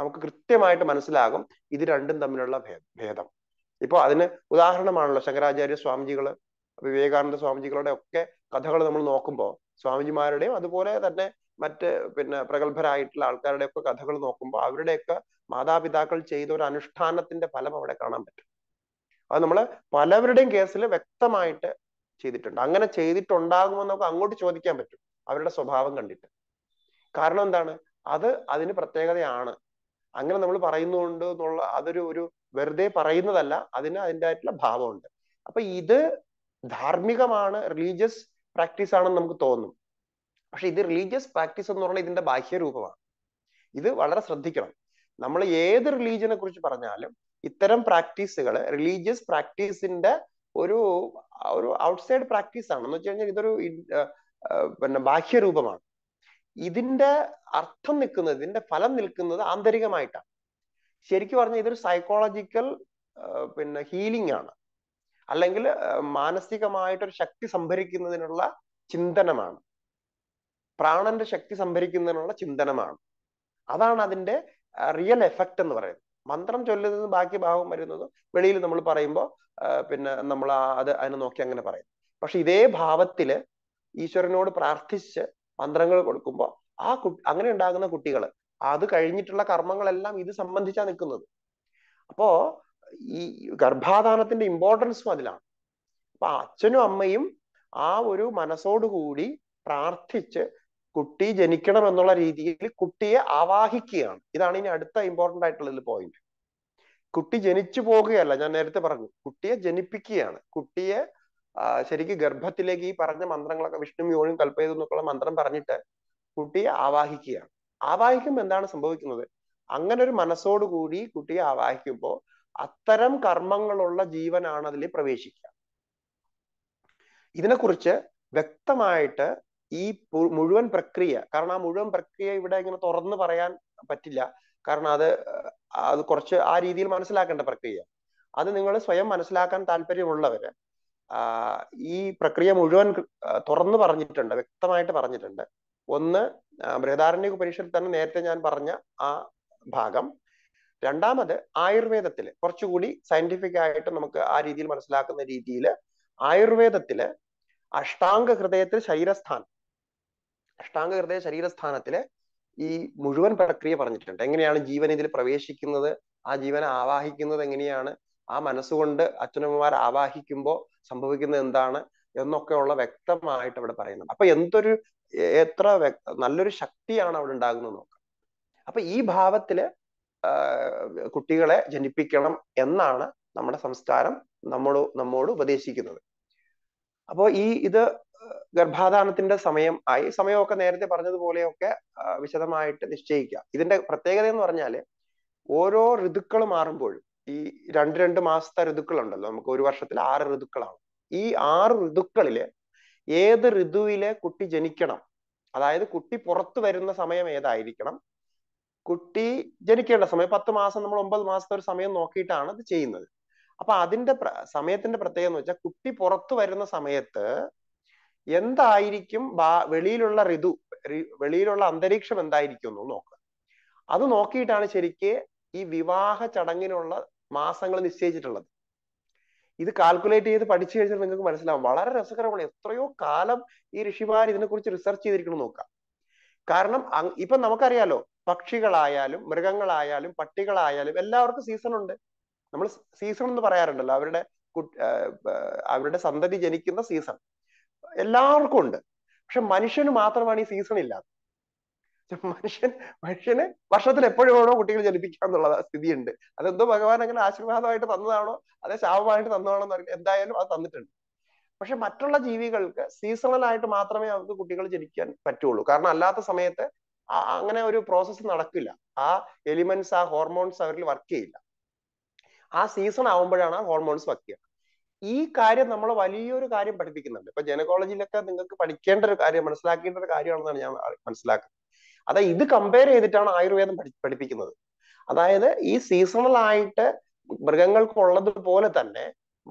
നമുക്ക് കൃത്യമായിട്ട് മനസ്സിലാകും ഇത് രണ്ടും തമ്മിലുള്ള ഭേദം ഇപ്പോൾ അതിന് ഉദാഹരണമാണല്ലോ ശങ്കരാചാര്യ സ്വാമിജികള് വിവേകാനന്ദ സ്വാമിജികളുടെ ഒക്കെ കഥകൾ നമ്മൾ നോക്കുമ്പോൾ സ്വാമിജിമാരുടെയും അതുപോലെ തന്നെ മറ്റ് പിന്നെ പ്രഗത്ഭരായിട്ടുള്ള ആൾക്കാരുടെ ഒക്കെ കഥകൾ നോക്കുമ്പോൾ അവരുടെയൊക്കെ മാതാപിതാക്കൾ ചെയ്ത ഒരു അനുഷ്ഠാനത്തിന്റെ ഫലം അവിടെ കാണാൻ പറ്റും അത് നമ്മൾ പലവരുടെയും കേസിൽ വ്യക്തമായിട്ട് ചെയ്തിട്ടുണ്ട് അങ്ങനെ ചെയ്തിട്ടുണ്ടാകുമെന്ന് നമുക്ക് അങ്ങോട്ട് ചോദിക്കാൻ പറ്റും അവരുടെ സ്വഭാവം കണ്ടിട്ട് കാരണം എന്താണ് അത് അതിന് പ്രത്യേകതയാണ് അങ്ങനെ നമ്മൾ പറയുന്നുണ്ട് എന്നുള്ള അതൊരു ഒരു വെറുതെ പറയുന്നതല്ല അതിന് അതിൻ്റെതായിട്ടുള്ള ഭാവമുണ്ട് അപ്പൊ ഇത് ധാർമ്മികമാണ് റിലീജിയസ് പ്രാക്ടീസ് ആണെന്ന് നമുക്ക് തോന്നും പക്ഷെ ഇത് റിലീജിയസ് പ്രാക്ടീസ് എന്ന് പറഞ്ഞാൽ ഇതിന്റെ ബാഹ്യരൂപമാണ് ഇത് വളരെ ശ്രദ്ധിക്കണം നമ്മൾ ഏത് റിലീജിയനെ കുറിച്ച് പറഞ്ഞാലും ഇത്തരം പ്രാക്ടീസുകൾ റിലീജിയസ് പ്രാക്ടീസിന്റെ ഒരു ഒരു ഔട്ട്സൈഡ് പ്രാക്ടീസ് ആണ് എന്ന് വെച്ച് കഴിഞ്ഞാൽ ഇതൊരു പിന്നെ ബാഹ്യരൂപമാണ് ഇതിന്റെ അർത്ഥം നിൽക്കുന്നത് ഇതിന്റെ ഫലം നിൽക്കുന്നത് ആന്തരികമായിട്ടാണ് ശരിക്കും പറഞ്ഞാൽ ഇതൊരു സൈക്കോളജിക്കൽ പിന്നെ ഹീലിംഗ് ആണ് അല്ലെങ്കിൽ മാനസികമായിട്ടൊരു ശക്തി സംഭരിക്കുന്നതിനുള്ള ചിന്തനമാണ് പ്രാണന്റെ ശക്തി സംഭരിക്കുന്നതിനുള്ള ചിന്തനമാണ് അതാണ് അതിന്റെ റിയൽ എഫക്റ്റ് എന്ന് പറയുന്നത് മന്ത്രം ചൊല്ലുന്നതും ബാക്കി ഭാഗം വരുന്നതും വെളിയിൽ നമ്മൾ പറയുമ്പോൾ പിന്നെ നമ്മൾ അത് അതിനെ നോക്കി അങ്ങനെ പറയും പക്ഷെ ഇതേ ഭാവത്തില് ഈശ്വരനോട് പ്രാർത്ഥിച്ച് മന്ത്രങ്ങൾ കൊടുക്കുമ്പോൾ ആ അങ്ങനെ ഉണ്ടാകുന്ന കുട്ടികൾ അത് കഴിഞ്ഞിട്ടുള്ള കർമ്മങ്ങളെല്ലാം ഇത് സംബന്ധിച്ചാണ് നിൽക്കുന്നത് അപ്പോ ഈ ഗർഭാധാനത്തിന്റെ ഇമ്പോർട്ടൻസും അതിലാണ് അപ്പൊ അച്ഛനും അമ്മയും ആ ഒരു മനസ്സോടുകൂടി പ്രാർത്ഥിച്ച് കുട്ടി ജനിക്കണം എന്നുള്ള രീതിയിൽ കുട്ടിയെ ആവാഹിക്കുകയാണ് ഇതാണ് ഇനി അടുത്ത ഇമ്പോർട്ടന്റ് ആയിട്ടുള്ള പോയിന്റ് കുട്ടി ജനിച്ചു പോകുകയല്ല ഞാൻ നേരത്തെ പറഞ്ഞു കുട്ടിയെ ജനിപ്പിക്കുകയാണ് കുട്ടിയെ ശരിക്ക് ഗർഭത്തിലേക്ക് ഈ പറഞ്ഞ മന്ത്രങ്ങളൊക്കെ വിഷ്ണു യോനിം കൽപ്പയതു എന്നൊക്കെയുള്ള മന്ത്രം പറഞ്ഞിട്ട് കുട്ടിയെ ആവാഹിക്കുകയാണ് ആവാഹിക്കുമ്പോൾ എന്താണ് സംഭവിക്കുന്നത് അങ്ങനെ ഒരു മനസ്സോടുകൂടി കുട്ടിയെ ആവാഹിക്കുമ്പോൾ അത്തരം കർമ്മങ്ങളുള്ള ജീവനാണ് അതിൽ പ്രവേശിക്കുക ഇതിനെക്കുറിച്ച് വ്യക്തമായിട്ട് ഈ മുഴുവൻ പ്രക്രിയ കാരണം ആ മുഴുവൻ പ്രക്രിയ ഇവിടെ ഇങ്ങനെ തുറന്നു പറയാൻ പറ്റില്ല കാരണം അത് അത് കുറച്ച് ആ രീതിയിൽ മനസ്സിലാക്കേണ്ട പ്രക്രിയ അത് നിങ്ങൾ സ്വയം മനസ്സിലാക്കാൻ താല്പര്യമുള്ളവര് ഈ പ്രക്രിയ മുഴുവൻ തുറന്നു പറഞ്ഞിട്ടുണ്ട് വ്യക്തമായിട്ട് പറഞ്ഞിട്ടുണ്ട് ഒന്ന് ബൃഹദാരണ്യ ഉപനിഷത്തിൽ തന്നെ നേരത്തെ ഞാൻ പറഞ്ഞ ആ ഭാഗം രണ്ടാമത് ആയുർവേദത്തില് കുറച്ചുകൂടി സയന്റിഫിക് ആയിട്ട് നമുക്ക് ആ രീതിയിൽ മനസ്സിലാക്കുന്ന രീതിയിൽ ആയുർവേദത്തില് അഷ്ടാംഗ ഹൃദയത്തിൽ ശരീരസ്ഥാനം അഷ്ടാംഗ ഹൃദയ ശരീരസ്ഥാനത്തില് ഈ മുഴുവൻ പ്രക്രിയ പറഞ്ഞിട്ടുണ്ട് എങ്ങനെയാണ് ജീവൻ ഇതിൽ പ്രവേശിക്കുന്നത് ആ ജീവനെ ആവാഹിക്കുന്നത് എങ്ങനെയാണ് ആ മനസ്സുകൊണ്ട് അച്ഛനമ്മമാർ ആവാഹിക്കുമ്പോൾ സംഭവിക്കുന്നത് എന്താണ് എന്നൊക്കെയുള്ള വ്യക്തമായിട്ട് അവിടെ പറയുന്നുണ്ട് അപ്പൊ എന്തൊരു എത്ര നല്ലൊരു ശക്തിയാണ് അവിടെ ഉണ്ടാകുന്നത് നോക്കാം അപ്പൊ ഈ ഭാവത്തില് കുട്ടികളെ ജനിപ്പിക്കണം എന്നാണ് നമ്മുടെ സംസ്കാരം നമ്മോട് നമ്മോട് ഉപദേശിക്കുന്നത് അപ്പോൾ ഈ ഇത് ഗർഭാധാനത്തിന്റെ സമയം ആയി സമയമൊക്കെ നേരത്തെ പറഞ്ഞതുപോലെയൊക്കെ വിശദമായിട്ട് നിശ്ചയിക്കുക ഇതിന്റെ പ്രത്യേകത എന്ന് പറഞ്ഞാല് ഓരോ ഋതുക്കൾ മാറുമ്പോഴും ഈ രണ്ട് രണ്ട് മാസത്തെ ഋതുക്കളുണ്ടല്ലോ നമുക്ക് ഒരു വർഷത്തിൽ ആറ് ഋതുക്കളാണ് ഈ ആറ് ഋതുക്കളില് ഏത് ഋതുവിലെ കുട്ടി ജനിക്കണം അതായത് കുട്ടി പുറത്തു വരുന്ന സമയം ഏതായിരിക്കണം കുട്ടി ജനിക്കേണ്ട സമയം പത്ത് മാസം നമ്മൾ ഒമ്പത് മാസത്തെ ഒരു സമയം നോക്കിയിട്ടാണ് ഇത് ചെയ്യുന്നത് അപ്പൊ അതിന്റെ സമയത്തിന്റെ പ്രത്യേകത എന്ന് വെച്ചാൽ കുട്ടി പുറത്തു വരുന്ന സമയത്ത് എന്തായിരിക്കും വെളിയിലുള്ള ഋതു വെളിയിലുള്ള അന്തരീക്ഷം എന്തായിരിക്കും എന്ന് നോക്കുക അത് നോക്കിയിട്ടാണ് ശരിക്ക് ഈ വിവാഹ ചടങ്ങിനുള്ള മാസങ്ങൾ നിശ്ചയിച്ചിട്ടുള്ളത് ഇത് കാൽക്കുലേറ്റ് ചെയ്ത് പഠിച്ചു കഴിഞ്ഞാൽ നിങ്ങൾക്ക് മനസ്സിലാവും വളരെ രസകരമാണ് എത്രയോ കാലം ഈ ഋഷിമാർ ഇതിനെക്കുറിച്ച് റിസർച്ച് ചെയ്തിരിക്കണം നോക്കാം കാരണം ഇപ്പൊ നമുക്കറിയാലോ പക്ഷികളായാലും മൃഗങ്ങളായാലും പട്ടികളായാലും എല്ലാവർക്കും സീസൺ ഉണ്ട് നമ്മൾ സീസൺ എന്ന് പറയാറുണ്ടല്ലോ അവരുടെ അവരുടെ സന്തതി ജനിക്കുന്ന സീസൺ എല്ലാവർക്കും ഉണ്ട് പക്ഷെ മനുഷ്യന് മാത്രമാണ് ഈ സീസൺ ഇല്ലാത്തത് മനുഷ്യൻ മനുഷ്യന് വർഷത്തിൽ എപ്പോഴും വേണോ കുട്ടികൾ ജനിപ്പിക്കാം എന്നുള്ള സ്ഥിതിയുണ്ട് അതെന്തോ ഭഗവാൻ അങ്ങനെ ആശീർവാദമായിട്ട് തന്നതാണോ അതോ ശാപമായിട്ട് തന്നതാണോ അറിയില്ല എന്തായാലും അത് തന്നിട്ടുണ്ട് പക്ഷെ മറ്റുള്ള ജീവികൾക്ക് സീസണൽ ആയിട്ട് മാത്രമേ അവർക്ക് കുട്ടികൾ ജനിക്കാൻ പറ്റുള്ളൂ കാരണം അല്ലാത്ത സമയത്ത് അങ്ങനെ ഒരു പ്രോസസ്സ് നടക്കില്ല ആ എലിമെന്റ്സ് ആ ഹോർമോൺസ് അവരിൽ വർക്ക് ചെയ്യില്ല ആ സീസൺ ആവുമ്പോഴാണ് ആ ഹോർമോൺസ് വർക്ക് ചെയ്യുക ഈ കാര്യം നമ്മൾ വലിയൊരു കാര്യം പഠിപ്പിക്കുന്നുണ്ട് ഇപ്പൊ ജനക്കോളജിയിലൊക്കെ നിങ്ങൾക്ക് പഠിക്കേണ്ട ഒരു കാര്യം മനസ്സിലാക്കേണ്ട ഒരു കാര്യമാണെന്നാണ് ഞാൻ മനസ്സിലാക്കുന്നത് അതായത് ഇത് കമ്പയർ ചെയ്തിട്ടാണ് ആയുർവേദം പഠിപ്പിക്കുന്നത് അതായത് ഈ സീസണൽ ആയിട്ട് മൃഗങ്ങൾക്കുള്ളതുപോലെ പോലെ തന്നെ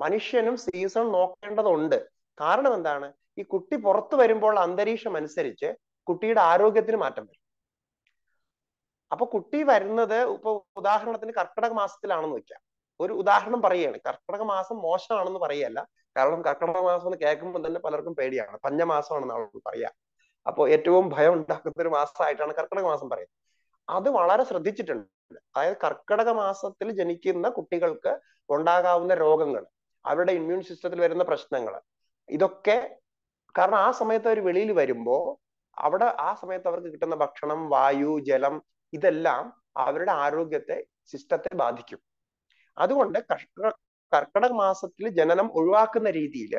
മനുഷ്യനും സീസൺ നോക്കേണ്ടതുണ്ട് കാരണം എന്താണ് ഈ കുട്ടി പുറത്തു വരുമ്പോൾ അന്തരീക്ഷം അനുസരിച്ച് കുട്ടിയുടെ ആരോഗ്യത്തിന് മാറ്റം വരും അപ്പൊ കുട്ടി വരുന്നത് ഇപ്പൊ ഉദാഹരണത്തിന് കർക്കിടക മാസത്തിലാണെന്ന് വെക്കാം ഒരു ഉദാഹരണം പറയുകയാണ് കർക്കിടക മാസം മോശമാണെന്ന് പറയല്ല കാരണം കർക്കിടക മാസം എന്ന് കേൾക്കുമ്പോൾ തന്നെ പലർക്കും പേടിയാണ് പഞ്ഞമാസമാണെന്ന് ആളുകൾ പറയാ അപ്പോ ഏറ്റവും ഭയം ഉണ്ടാക്കുന്ന ഒരു മാസമായിട്ടാണ് കർക്കിടക മാസം പറയുന്നത് അത് വളരെ ശ്രദ്ധിച്ചിട്ടുണ്ട് അതായത് കർക്കിടക മാസത്തിൽ ജനിക്കുന്ന കുട്ടികൾക്ക് ഉണ്ടാകാവുന്ന രോഗങ്ങൾ അവരുടെ ഇമ്മ്യൂൺ സിസ്റ്റത്തിൽ വരുന്ന പ്രശ്നങ്ങൾ ഇതൊക്കെ കാരണം ആ സമയത്ത് അവർ വെളിയിൽ വരുമ്പോ അവിടെ ആ സമയത്ത് അവർക്ക് കിട്ടുന്ന ഭക്ഷണം വായു ജലം ഇതെല്ലാം അവരുടെ ആരോഗ്യത്തെ സിസ്റ്റത്തെ ബാധിക്കും അതുകൊണ്ട് കർക്കിടക മാസത്തിൽ ജനനം ഒഴിവാക്കുന്ന രീതിയിൽ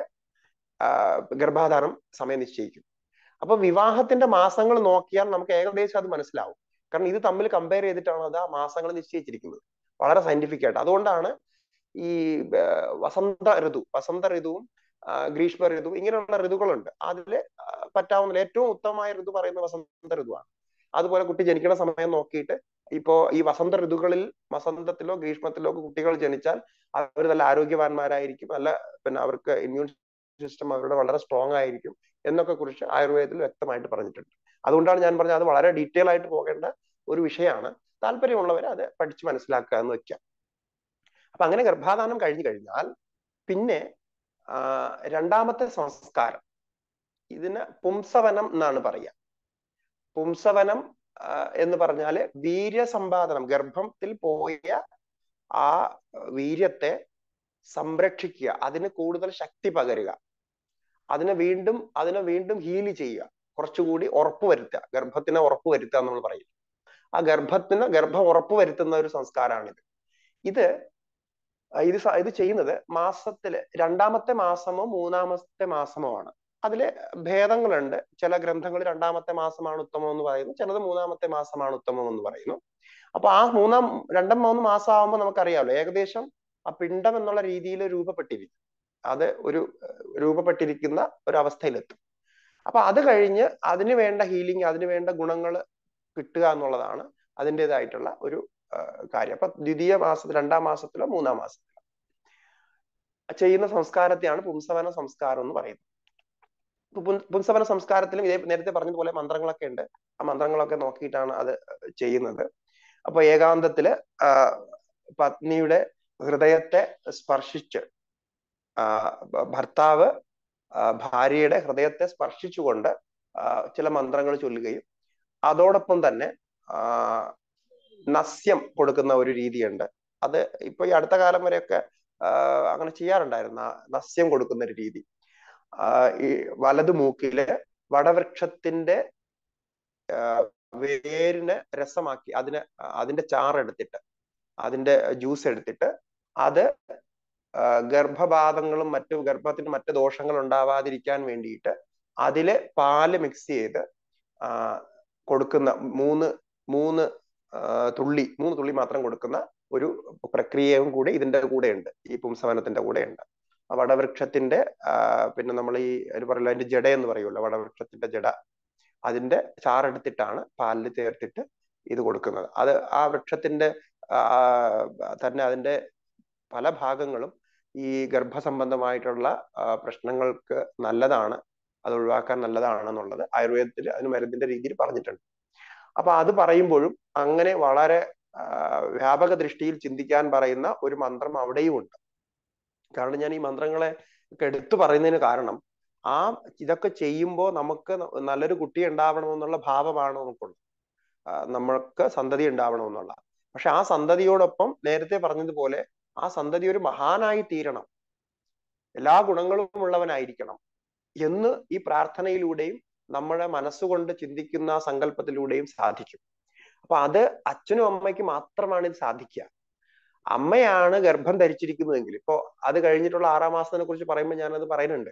ഗർഭാധാനം സമയം നിശ്ചയിക്കും അപ്പൊ വിവാഹത്തിന്റെ മാസങ്ങൾ നോക്കിയാൽ നമുക്ക് ഏകദേശം അത് മനസ്സിലാവും കാരണം ഇത് തമ്മിൽ കമ്പയർ ചെയ്തിട്ടാണ് അത് ആ മാസങ്ങൾ നിശ്ചയിച്ചിരിക്കുന്നത് വളരെ സയന്റിഫിക് ആയിട്ട് അതുകൊണ്ടാണ് ഈ വസന്ത ഋതു വസന്ത ഋതുവും ഗ്രീഷ്മ ഋതു ഇങ്ങനെയുള്ള ഋതുക്കളുണ്ട് അതില് പറ്റാവുന്ന ഏറ്റവും ഉത്തമമായ ഋതു പറയുന്ന വസന്ത ഋതുവാണ് അതുപോലെ കുട്ടി ജനിക്കുന്ന സമയം നോക്കിയിട്ട് ഇപ്പോ ഈ വസന്ത ഋതുകളിൽ വസന്തത്തിലോ ഗ്രീഷ്മത്തിലോ കുട്ടികൾ ജനിച്ചാൽ അവർ നല്ല ആരോഗ്യവാന്മാരായിരിക്കും നല്ല പിന്നെ അവർക്ക് ഇമ്മ്യൂൺ സിസ്റ്റം അവരുടെ വളരെ സ്ട്രോങ് ആയിരിക്കും എന്നൊക്കെ കുറിച്ച് ആയുർവേദത്തിൽ വ്യക്തമായിട്ട് പറഞ്ഞിട്ടുണ്ട് അതുകൊണ്ടാണ് ഞാൻ പറഞ്ഞത് അത് വളരെ ഡീറ്റെയിൽ ആയിട്ട് പോകേണ്ട ഒരു വിഷയമാണ് താല്പര്യമുള്ളവർ അത് പഠിച്ച് മനസ്സിലാക്കുക എന്ന് വെക്കാം അപ്പൊ അങ്ങനെ ഗർഭാധാനം കഴിഞ്ഞു കഴിഞ്ഞാൽ പിന്നെ രണ്ടാമത്തെ സംസ്കാരം ഇതിന് പുംസവനം എന്നാണ് പറയുക പുംസവനം എന്ന് പറഞ്ഞാല് സമ്പാദനം ഗർഭത്തിൽ പോയ ആ വീര്യത്തെ സംരക്ഷിക്കുക അതിന് കൂടുതൽ ശക്തി പകരുക അതിനെ വീണ്ടും അതിനെ വീണ്ടും ഹീൽ ചെയ്യുക കുറച്ചുകൂടി വരുത്തുക ഗർഭത്തിനെ ഉറപ്പുവരുത്തുക എന്ന് നമ്മൾ പറയും ആ ഗർഭത്തിന് ഗർഭം വരുത്തുന്ന ഒരു സംസ്കാരമാണിത് ഇത് ഇത് ഇത് ചെയ്യുന്നത് മാസത്തില് രണ്ടാമത്തെ മാസമോ മൂന്നാമത്തെ മാസമോ ആണ് അതില് ഭേദങ്ങളുണ്ട് ചില ഗ്രന്ഥങ്ങൾ രണ്ടാമത്തെ മാസമാണ് ഉത്തമം എന്ന് പറയുന്നു ചിലത് മൂന്നാമത്തെ മാസമാണ് ഉത്തമം എന്ന് പറയുന്നു അപ്പൊ ആ മൂന്നാം രണ്ടും മൂന്നും മാസം ആകുമ്പോൾ നമുക്കറിയാമല്ലോ ഏകദേശം ആ പിണ്ഡം എന്നുള്ള രീതിയിൽ രൂപപ്പെട്ടിരിക്കും അത് ഒരു രൂപപ്പെട്ടിരിക്കുന്ന ഒരു അവസ്ഥയിലെത്തും അപ്പൊ അത് കഴിഞ്ഞ് അതിന് വേണ്ട ഹീലിംഗ് അതിന് വേണ്ട ഗുണങ്ങൾ കിട്ടുക എന്നുള്ളതാണ് അതിൻ്റെതായിട്ടുള്ള ഒരു കാര്യം അപ്പൊ ദ്വിതീയ മാസത്തിൽ രണ്ടാം മാസത്തിലോ മൂന്നാം മാസത്തിലോ ചെയ്യുന്ന സംസ്കാരത്തെയാണ് പുംസവന സംസ്കാരം എന്ന് പറയുന്നത് പുംസവന സംസ്കാരത്തിലും ഇതേ നേരത്തെ പറഞ്ഞതുപോലെ മന്ത്രങ്ങളൊക്കെ ഉണ്ട് ആ മന്ത്രങ്ങളൊക്കെ നോക്കിയിട്ടാണ് അത് ചെയ്യുന്നത് അപ്പൊ ഏകാന്തത്തില് പത്നിയുടെ ഹൃദയത്തെ സ്പർശിച്ച് ഭർത്താവ് ഭാര്യയുടെ ഹൃദയത്തെ സ്പർശിച്ചുകൊണ്ട് ചില മന്ത്രങ്ങൾ ചൊല്ലുകയും അതോടൊപ്പം തന്നെ നസ്യം കൊടുക്കുന്ന ഒരു രീതിയുണ്ട് അത് ഇപ്പൊ ഈ അടുത്ത കാലം വരെയൊക്കെ അങ്ങനെ ചെയ്യാറുണ്ടായിരുന്നു നസ്യം കൊടുക്കുന്ന ഒരു രീതി ഈ വലതു മൂക്കില് വടവൃക്ഷത്തിന്റെ വേരിന് രസമാക്കി അതിനെ അതിന്റെ ചാറെടുത്തിട്ട് അതിന്റെ ജ്യൂസ് എടുത്തിട്ട് അത് ഗർഭപാതങ്ങളും മറ്റു ഗർഭത്തിന് മറ്റു ദോഷങ്ങൾ ഉണ്ടാവാതിരിക്കാൻ വേണ്ടിയിട്ട് അതിലെ പാല് മിക്സ് ചെയ്ത് കൊടുക്കുന്ന മൂന്ന് മൂന്ന് തുള്ളി മൂന്ന് തുള്ളി മാത്രം കൊടുക്കുന്ന ഒരു പ്രക്രിയയും കൂടി ഇതിന്റെ കൂടെ ഉണ്ട് ഈ പുംസവനത്തിന്റെ കൂടെ ഉണ്ട് വടവൃക്ഷത്തിന്റെ പിന്നെ നമ്മൾ ഈ ഒരു പറയുള്ള അതിന്റെ ജഡ എന്ന് പറയുമല്ലോ വടവൃക്ഷത്തിന്റെ ജഡ അതിന്റെ ചാറെടുത്തിട്ടാണ് പാലിൽ ചേർത്തിട്ട് ഇത് കൊടുക്കുന്നത് അത് ആ വൃക്ഷത്തിന്റെ തന്നെ അതിന്റെ പല ഭാഗങ്ങളും ഈ ഗർഭസംബന്ധമായിട്ടുള്ള പ്രശ്നങ്ങൾക്ക് നല്ലതാണ് അത് ഒഴിവാക്കാൻ നല്ലതാണ് എന്നുള്ളത് ആയുർവേദത്തിൽ അതിന് മരുന്നിന്റെ രീതിയിൽ പറഞ്ഞിട്ടുണ്ട് അപ്പൊ അത് പറയുമ്പോഴും അങ്ങനെ വളരെ വ്യാപക ദൃഷ്ടിയിൽ ചിന്തിക്കാൻ പറയുന്ന ഒരു മന്ത്രം അവിടെയും ഉണ്ട് കാരണം ഞാൻ ഈ മന്ത്രങ്ങളെ ഒക്കെ എടുത്തു പറയുന്നതിന് കാരണം ആ ഇതൊക്കെ ചെയ്യുമ്പോൾ നമുക്ക് നല്ലൊരു കുട്ടി ഉണ്ടാവണമെന്നുള്ള ഭാവമാണ് നമുക്കുള്ളത് നമ്മൾക്ക് സന്തതി ഉണ്ടാവണമെന്നുള്ള പക്ഷെ ആ സന്തതിയോടൊപ്പം നേരത്തെ പറഞ്ഞതുപോലെ ആ സന്തതി ഒരു മഹാനായി തീരണം എല്ലാ ഗുണങ്ങളും ഉള്ളവനായിരിക്കണം എന്ന് ഈ പ്രാർത്ഥനയിലൂടെയും നമ്മുടെ മനസ്സുകൊണ്ട് ചിന്തിക്കുന്ന സങ്കല്പത്തിലൂടെയും സാധിക്കും അപ്പൊ അത് അച്ഛനും അമ്മയ്ക്ക് മാത്രമാണ് ഇത് സാധിക്കുക അമ്മയാണ് ഗർഭം ധരിച്ചിരിക്കുന്നതെങ്കിൽ ഇപ്പോ അത് കഴിഞ്ഞിട്ടുള്ള ആറാം മാസത്തിനെ കുറിച്ച് പറയുമ്പോൾ ഞാനത് പറയുന്നുണ്ട്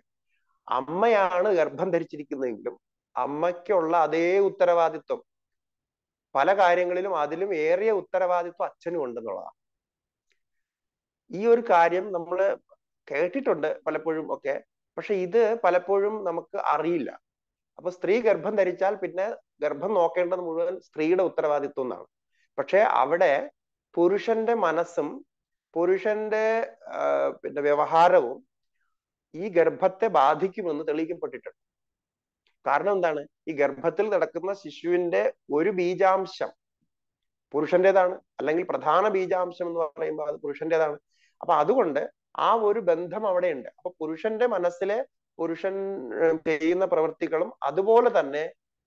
അമ്മയാണ് ഗർഭം ധരിച്ചിരിക്കുന്നതെങ്കിലും അമ്മയ്ക്കുള്ള അതേ ഉത്തരവാദിത്വം പല കാര്യങ്ങളിലും അതിലും ഏറിയ ഉത്തരവാദിത്വം അച്ഛനും ഉണ്ടെന്നുള്ളതാണ് ഈ ഒരു കാര്യം നമ്മൾ കേട്ടിട്ടുണ്ട് പലപ്പോഴും ഒക്കെ പക്ഷെ ഇത് പലപ്പോഴും നമുക്ക് അറിയില്ല അപ്പൊ സ്ത്രീ ഗർഭം ധരിച്ചാൽ പിന്നെ ഗർഭം നോക്കേണ്ടത് മുഴുവൻ സ്ത്രീയുടെ ഉത്തരവാദിത്വം എന്നാണ് പക്ഷെ അവിടെ പുരുഷന്റെ മനസ്സും പുരുഷന്റെ പിന്നെ വ്യവഹാരവും ഈ ഗർഭത്തെ ബാധിക്കുമെന്ന് തെളിയിക്കപ്പെട്ടിട്ടുണ്ട് കാരണം എന്താണ് ഈ ഗർഭത്തിൽ നടക്കുന്ന ശിശുവിന്റെ ഒരു ബീജാംശം പുരുഷന്റേതാണ് അല്ലെങ്കിൽ പ്രധാന ബീജാംശം എന്ന് പറയുമ്പോൾ അത് പുരുഷന്റേതാണ് അപ്പൊ അതുകൊണ്ട് ആ ഒരു ബന്ധം അവിടെയുണ്ട് അപ്പൊ പുരുഷന്റെ മനസ്സിലെ പുരുഷൻ ചെയ്യുന്ന പ്രവൃത്തികളും അതുപോലെ തന്നെ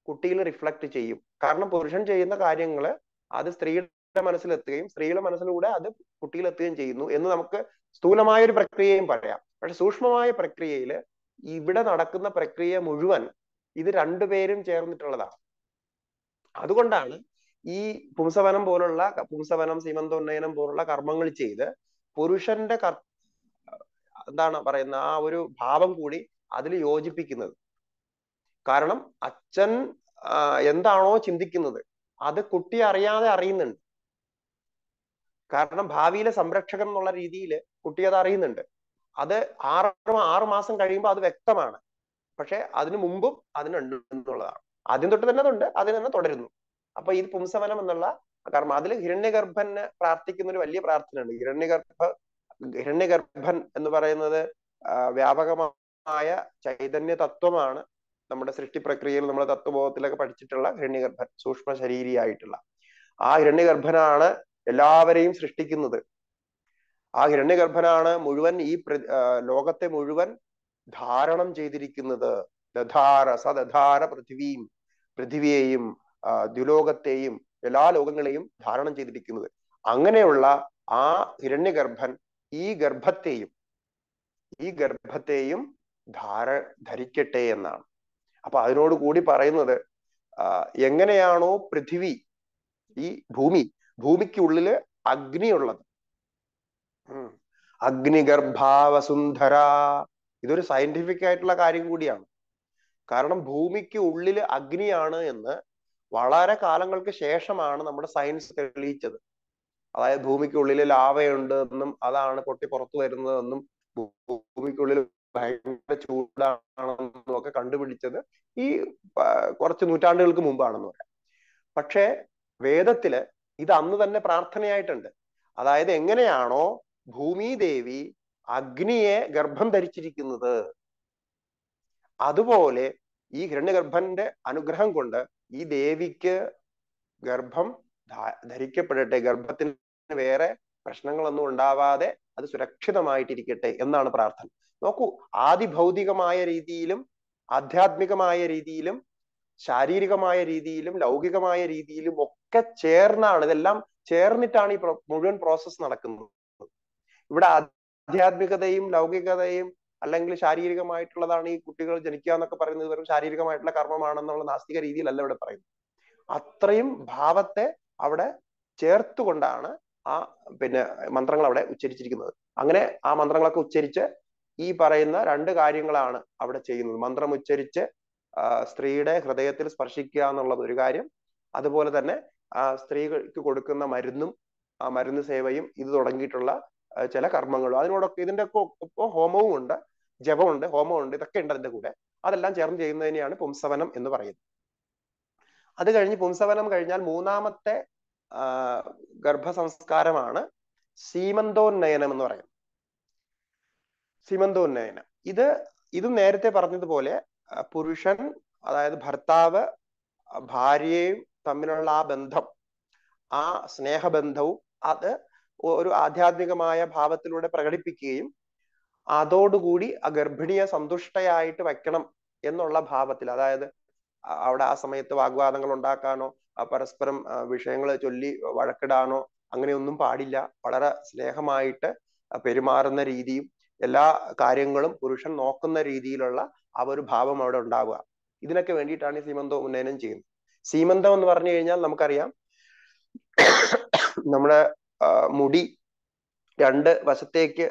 കുട്ടിയിൽ റിഫ്ലക്ട് ചെയ്യും കാരണം പുരുഷൻ ചെയ്യുന്ന കാര്യങ്ങള് അത് സ്ത്രീയുടെ മനസ്സിലെത്തുകയും സ്ത്രീയുടെ മനസ്സിലൂടെ അത് കുട്ടിയിലെത്തുകയും ചെയ്യുന്നു എന്ന് നമുക്ക് സ്ഥൂലമായ ഒരു പ്രക്രിയയും പറയാം പക്ഷെ സൂക്ഷ്മമായ പ്രക്രിയയിൽ ഇവിടെ നടക്കുന്ന പ്രക്രിയ മുഴുവൻ ഇത് രണ്ടുപേരും ചേർന്നിട്ടുള്ളതാണ് അതുകൊണ്ടാണ് ഈ പുംസവനം പോലുള്ള പുംസവനം സീമന്തോന്നയനം പോലുള്ള കർമ്മങ്ങൾ ചെയ്ത് പുരുഷന്റെ എന്താണ് പറയുന്നത് ആ ഒരു ഭാവം കൂടി അതിൽ യോജിപ്പിക്കുന്നത് കാരണം അച്ഛൻ എന്താണോ ചിന്തിക്കുന്നത് അത് കുട്ടി അറിയാതെ അറിയുന്നുണ്ട് കാരണം ഭാവിയിലെ സംരക്ഷകൻ എന്നുള്ള രീതിയിൽ കുട്ടി അത് അറിയുന്നുണ്ട് അത് ആറ് ആറ് മാസം കഴിയുമ്പോൾ അത് വ്യക്തമാണ് പക്ഷെ അതിനു മുമ്പും അതിനുണ്ട് എന്നുള്ളതാണ് ആദ്യം തൊട്ട് തന്നെ അതുണ്ട് അതിൽ തന്നെ തുടരുന്നു അപ്പൊ ഈ പുംസവനം എന്നുള്ള കാരണം അതിൽ ഹിരണ്യഗർഭന് പ്രാർത്ഥിക്കുന്ന ഒരു വലിയ പ്രാർത്ഥനയുണ്ട് ഹിരണ്യഗർഭ ഹിരണ്യഗർഭൻ എന്ന് പറയുന്നത് വ്യാപകമായ ചൈതന്യ തത്വമാണ് നമ്മുടെ സൃഷ്ടി പ്രക്രിയയിൽ നമ്മൾ തത്വബോധത്തിലൊക്കെ പഠിച്ചിട്ടുള്ള ഹിരണ്യഗർഭൻ സൂക്ഷ്മ ശരീരിയായിട്ടുള്ള ആ ഹിരണ്യഗർഭനാണ് എല്ലാവരെയും സൃഷ്ടിക്കുന്നത് ആ ഹിരണ്യഗർഭനാണ് മുഴുവൻ ഈ ലോകത്തെ മുഴുവൻ ധാരണം ചെയ്തിരിക്കുന്നത് ദധാര സദധാര പൃഥിവിയും പൃഥിവിയെയും ദ്വിലോകത്തെയും എല്ലാ ലോകങ്ങളെയും ധാരണം ചെയ്തിരിക്കുന്നത് അങ്ങനെയുള്ള ആ ഹിരണ്യഗർഭൻ ഈ ഗർഭത്തെയും ഈ ഗർഭത്തെയും ധാര ധരിക്കട്ടെ എന്നാണ് അപ്പൊ അതിനോട് കൂടി പറയുന്നത് എങ്ങനെയാണോ പൃഥിവി ഈ ഭൂമി ഭൂമിക്കുള്ളില് അഗ്നിയുള്ളത് അഗ്നിഗർഭാവസുന്ധര ഇതൊരു സയന്റിഫിക് ആയിട്ടുള്ള കാര്യം കൂടിയാണ് കാരണം ഭൂമിക്ക് ഉള്ളില് അഗ്നിയാണ് എന്ന് വളരെ കാലങ്ങൾക്ക് ശേഷമാണ് നമ്മുടെ സയൻസ് തെളിയിച്ചത് അതായത് ഭൂമിക്കുള്ളിൽ ലാവയുണ്ട് എന്നും അതാണ് പൊട്ടി പുറത്തു വരുന്നതെന്നും ഭൂമിക്കുള്ളിൽ ഭയങ്കര ചൂടാണെന്നും ഒക്കെ കണ്ടുപിടിച്ചത് ഈ കുറച്ച് നൂറ്റാണ്ടുകൾക്ക് മുമ്പാണെന്ന് പറയാം പക്ഷേ വേദത്തില് ഇത് അന്ന് തന്നെ പ്രാർത്ഥനയായിട്ടുണ്ട് അതായത് എങ്ങനെയാണോ ഭൂമിദേവി അഗ്നിയെ ഗർഭം ധരിച്ചിരിക്കുന്നത് അതുപോലെ ഈ ഹിരണ്യഗർഭന്റെ അനുഗ്രഹം കൊണ്ട് ഈ ദേവിക്ക് ഗർഭം ധരിക്കപ്പെടട്ടെ ഗർഭത്തിന് വേറെ പ്രശ്നങ്ങളൊന്നും ഉണ്ടാവാതെ അത് സുരക്ഷിതമായിട്ടിരിക്കട്ടെ എന്നാണ് പ്രാർത്ഥന നോക്കൂ ആദി ഭൗതികമായ രീതിയിലും ആധ്യാത്മികമായ രീതിയിലും ശാരീരികമായ രീതിയിലും ലൗകികമായ രീതിയിലും ഒക്കെ ചേർന്നാണ് ഇതെല്ലാം ചേർന്നിട്ടാണ് ഈ മുഴുവൻ പ്രോസസ്സ് നടക്കുന്നത് ഇവിടെ ആധ്യാത്മികതയും ലൗകികതയും അല്ലെങ്കിൽ ശാരീരികമായിട്ടുള്ളതാണ് ഈ കുട്ടികൾ ജനിക്കുക എന്നൊക്കെ പറയുന്നത് വെറും ശാരീരികമായിട്ടുള്ള കർമ്മമാണെന്നുള്ള നാസ്തിക രീതിയിലല്ല ഇവിടെ പറയുന്നത് അത്രയും ഭാവത്തെ അവിടെ ചേർത്തുകൊണ്ടാണ് ആ പിന്നെ മന്ത്രങ്ങൾ അവിടെ ഉച്ചരിച്ചിരിക്കുന്നത് അങ്ങനെ ആ മന്ത്രങ്ങളൊക്കെ ഉച്ചരിച്ച് ഈ പറയുന്ന രണ്ട് കാര്യങ്ങളാണ് അവിടെ ചെയ്യുന്നത് മന്ത്രം ഉച്ചരിച്ച് സ്ത്രീയുടെ ഹൃദയത്തിൽ സ്പർശിക്കുക എന്നുള്ളത് ഒരു കാര്യം അതുപോലെ തന്നെ ആ സ്ത്രീകൾക്ക് കൊടുക്കുന്ന മരുന്നും ആ മരുന്ന് സേവയും ഇത് തുടങ്ങിയിട്ടുള്ള ചില കർമ്മങ്ങളും അതിനോടൊക്കെ ഇതിന്റെ ഒക്കെ ഹോമവും ഉണ്ട് ജപമുണ്ട് ഹോമമുണ്ട് ഇതൊക്കെ ഉണ്ട് അതിന്റെ കൂടെ അതെല്ലാം ചേർന്ന് ചെയ്യുന്നതിനെയാണ് പുംസവനം എന്ന് പറയുന്നത് അത് കഴിഞ്ഞ് പുംസവനം കഴിഞ്ഞാൽ മൂന്നാമത്തെ ഗർഭസംസ്കാരമാണ് സീമന്തോന്നയനം എന്ന് പറയുന്നത് സീമന്തോന്നയനം ഇത് ഇത് നേരത്തെ പറഞ്ഞതുപോലെ പുരുഷൻ അതായത് ഭർത്താവ് ഭാര്യയും തമ്മിലുള്ള ആ ബന്ധം ആ സ്നേഹബന്ധവും അത് ഒരു ആധ്യാത്മികമായ ഭാവത്തിലൂടെ പ്രകടിപ്പിക്കുകയും അതോടുകൂടി ആ ഗർഭിണിയെ സന്തുഷ്ടയായിട്ട് വെക്കണം എന്നുള്ള ഭാവത്തിൽ അതായത് അവിടെ ആ സമയത്ത് വാഗ്വാദങ്ങൾ ഉണ്ടാക്കാനോ പരസ്പരം വിഷയങ്ങൾ ചൊല്ലി വഴക്കിടാനോ അങ്ങനെയൊന്നും പാടില്ല വളരെ സ്നേഹമായിട്ട് പെരുമാറുന്ന രീതിയും എല്ലാ കാര്യങ്ങളും പുരുഷൻ നോക്കുന്ന രീതിയിലുള്ള ആ ഒരു ഭാവം അവിടെ ഉണ്ടാവുക ഇതിനൊക്കെ വേണ്ടിയിട്ടാണ് ഈ സീമന്തം ഉന്നയനം ചെയ്യുന്നത് സീമന്തം എന്ന് പറഞ്ഞു കഴിഞ്ഞാൽ നമുക്കറിയാം നമ്മുടെ മുടി രണ്ട് വശത്തേക്ക്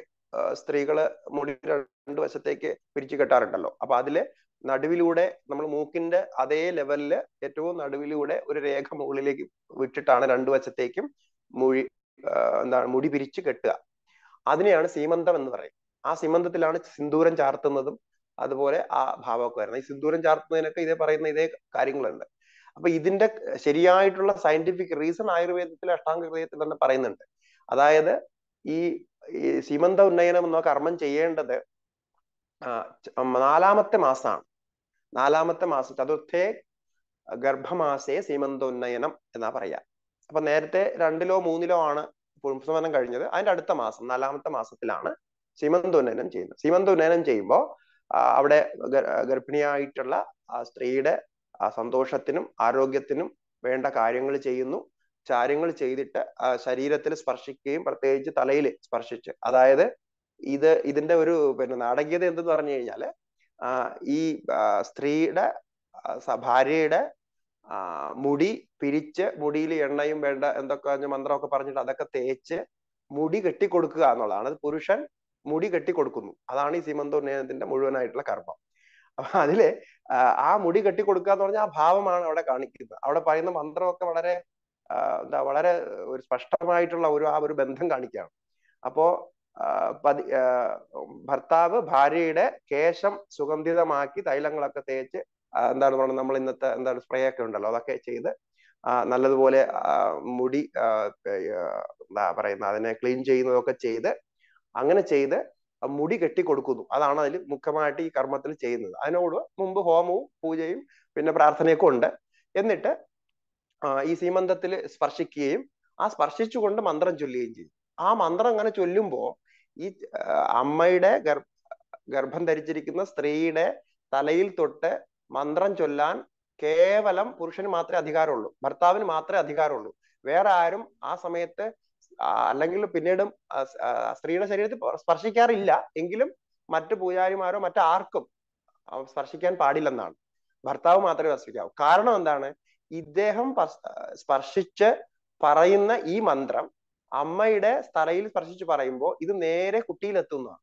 സ്ത്രീകള് മുടി രണ്ട് വശത്തേക്ക് പിരിച്ചു കെട്ടാറുണ്ടല്ലോ അപ്പൊ അതില് നടുവിലൂടെ നമ്മൾ മൂക്കിന്റെ അതേ ലെവലില് ഏറ്റവും നടുവിലൂടെ ഒരു രേഖ മുകളിലേക്ക് വിട്ടിട്ടാണ് രണ്ടു വശത്തേക്കും മുഴി എന്താണ് മുടി പിരിച്ചു കെട്ടുക അതിനെയാണ് സീമന്തം എന്ന് പറയും ആ സീമന്തത്തിലാണ് സിന്ദൂരം ചാർത്തുന്നതും അതുപോലെ ആ ഭാവമൊക്കെ വരുന്നത് ഈ സിന്ദൂരം ചാർത്തുന്നതിനൊക്കെ ഇതേ പറയുന്ന ഇതേ കാര്യങ്ങളുണ്ട് അപ്പൊ ഇതിന്റെ ശരിയായിട്ടുള്ള സയന്റിഫിക് റീസൺ ആയുർവേദത്തിലെ അഷ്ടാംഗ ഹൃദയത്തിൽ തന്നെ പറയുന്നുണ്ട് അതായത് ഈ സീമന്ത ഉന്നയനം എന്നോ കർമ്മം ചെയ്യേണ്ടത് നാലാമത്തെ മാസമാണ് നാലാമത്തെ മാസം ചതുർത്ഥേ ഗർഭമാസേ സീമന്ത ഉന്നയനം എന്നാ പറയാ അപ്പൊ നേരത്തെ രണ്ടിലോ മൂന്നിലോ ആണ് പുംസമനം കഴിഞ്ഞത് അതിന്റെ അടുത്ത മാസം നാലാമത്തെ മാസത്തിലാണ് സീമന്ത ഉന്നയനം ചെയ്യുന്നത് ഉന്നയനം ചെയ്യുമ്പോൾ അവിടെ ഗർഭിണിയായിട്ടുള്ള ആ സ്ത്രീയുടെ സന്തോഷത്തിനും ആരോഗ്യത്തിനും വേണ്ട കാര്യങ്ങൾ ചെയ്യുന്നു കാര്യങ്ങൾ ചെയ്തിട്ട് ശരീരത്തിൽ സ്പർശിക്കുകയും പ്രത്യേകിച്ച് തലയിൽ സ്പർശിച്ച് അതായത് ഇത് ഇതിന്റെ ഒരു പിന്നെ നാടകീയത എന്തെന്ന് പറഞ്ഞു കഴിഞ്ഞാല് ഈ സ്ത്രീയുടെ ഭാര്യയുടെ മുടി പിരിച്ച് മുടിയിൽ എണ്ണയും വേണ്ട എന്തൊക്കെ മന്ത്രമൊക്കെ പറഞ്ഞിട്ട് അതൊക്കെ തേച്ച് മുടി കെട്ടിക്കൊടുക്കുക എന്നുള്ളതാണ് പുരുഷൻ മുടി കെട്ടിക്കൊടുക്കുന്നു അതാണ് ഈ സീമന്തോന്വയനത്തിന്റെ മുഴുവനായിട്ടുള്ള കർമ്മം അപ്പൊ അതില് ആ മുടി കെട്ടിക്കൊടുക്കുക എന്ന് പറഞ്ഞ ആ ഭാവമാണ് അവിടെ കാണിക്കുന്നത് അവിടെ പറയുന്ന മന്ത്രമൊക്കെ വളരെ എന്താ വളരെ ഒരു സ്പഷ്ടമായിട്ടുള്ള ഒരു ആ ഒരു ബന്ധം കാണിക്കുകയാണ് അപ്പോ ഭർത്താവ് ഭാര്യയുടെ കേശം സുഗന്ധിതമാക്കി തൈലങ്ങളൊക്കെ തേച്ച് എന്താണ് പറയുന്നത് നമ്മൾ ഇന്നത്തെ എന്താണ് സ്പ്രേ ഒക്കെ ഉണ്ടല്ലോ അതൊക്കെ ചെയ്ത് നല്ലതുപോലെ മുടി എന്താ പറയുന്ന അതിനെ ക്ലീൻ ചെയ്യുന്നതൊക്കെ ചെയ്ത് അങ്ങനെ ചെയ്ത് മുടി കെട്ടിക്കൊടുക്കുന്നു അതാണ് അതിൽ മുഖ്യമായിട്ട് ഈ കർമ്മത്തിൽ ചെയ്യുന്നത് അതിനോട് മുമ്പ് ഹോമവും പൂജയും പിന്നെ പ്രാർത്ഥനയൊക്കെ ഉണ്ട് എന്നിട്ട് ഈ സീമന്തത്തിൽ സ്പർശിക്കുകയും ആ സ്പർശിച്ചുകൊണ്ട് മന്ത്രം ചൊല്ലുകയും ചെയ്യും ആ മന്ത്രം അങ്ങനെ ചൊല്ലുമ്പോൾ ഈ അമ്മയുടെ ഗർഭം ധരിച്ചിരിക്കുന്ന സ്ത്രീയുടെ തലയിൽ തൊട്ട് മന്ത്രം ചൊല്ലാൻ കേവലം പുരുഷന് മാത്രമേ അധികാരമുള്ളൂ ഭർത്താവിന് മാത്രമേ അധികാരമുള്ളൂ വേറെ ആരും ആ സമയത്ത് അല്ലെങ്കിൽ പിന്നീടും സ്ത്രീയുടെ ശരീരത്തിൽ സ്പർശിക്കാറില്ല എങ്കിലും മറ്റു പൂജാരിമാരോ മറ്റാർക്കും സ്പർശിക്കാൻ പാടില്ലെന്നാണ് ഭർത്താവ് മാത്രമേ സ്പർശിക്കാവൂ കാരണം എന്താണ് ഇദ്ദേഹം സ്പർശിച്ച് പറയുന്ന ഈ മന്ത്രം അമ്മയുടെ തലയിൽ സ്പർശിച്ച് പറയുമ്പോൾ ഇത് നേരെ കുട്ടിയിലെത്തുന്നതാണ്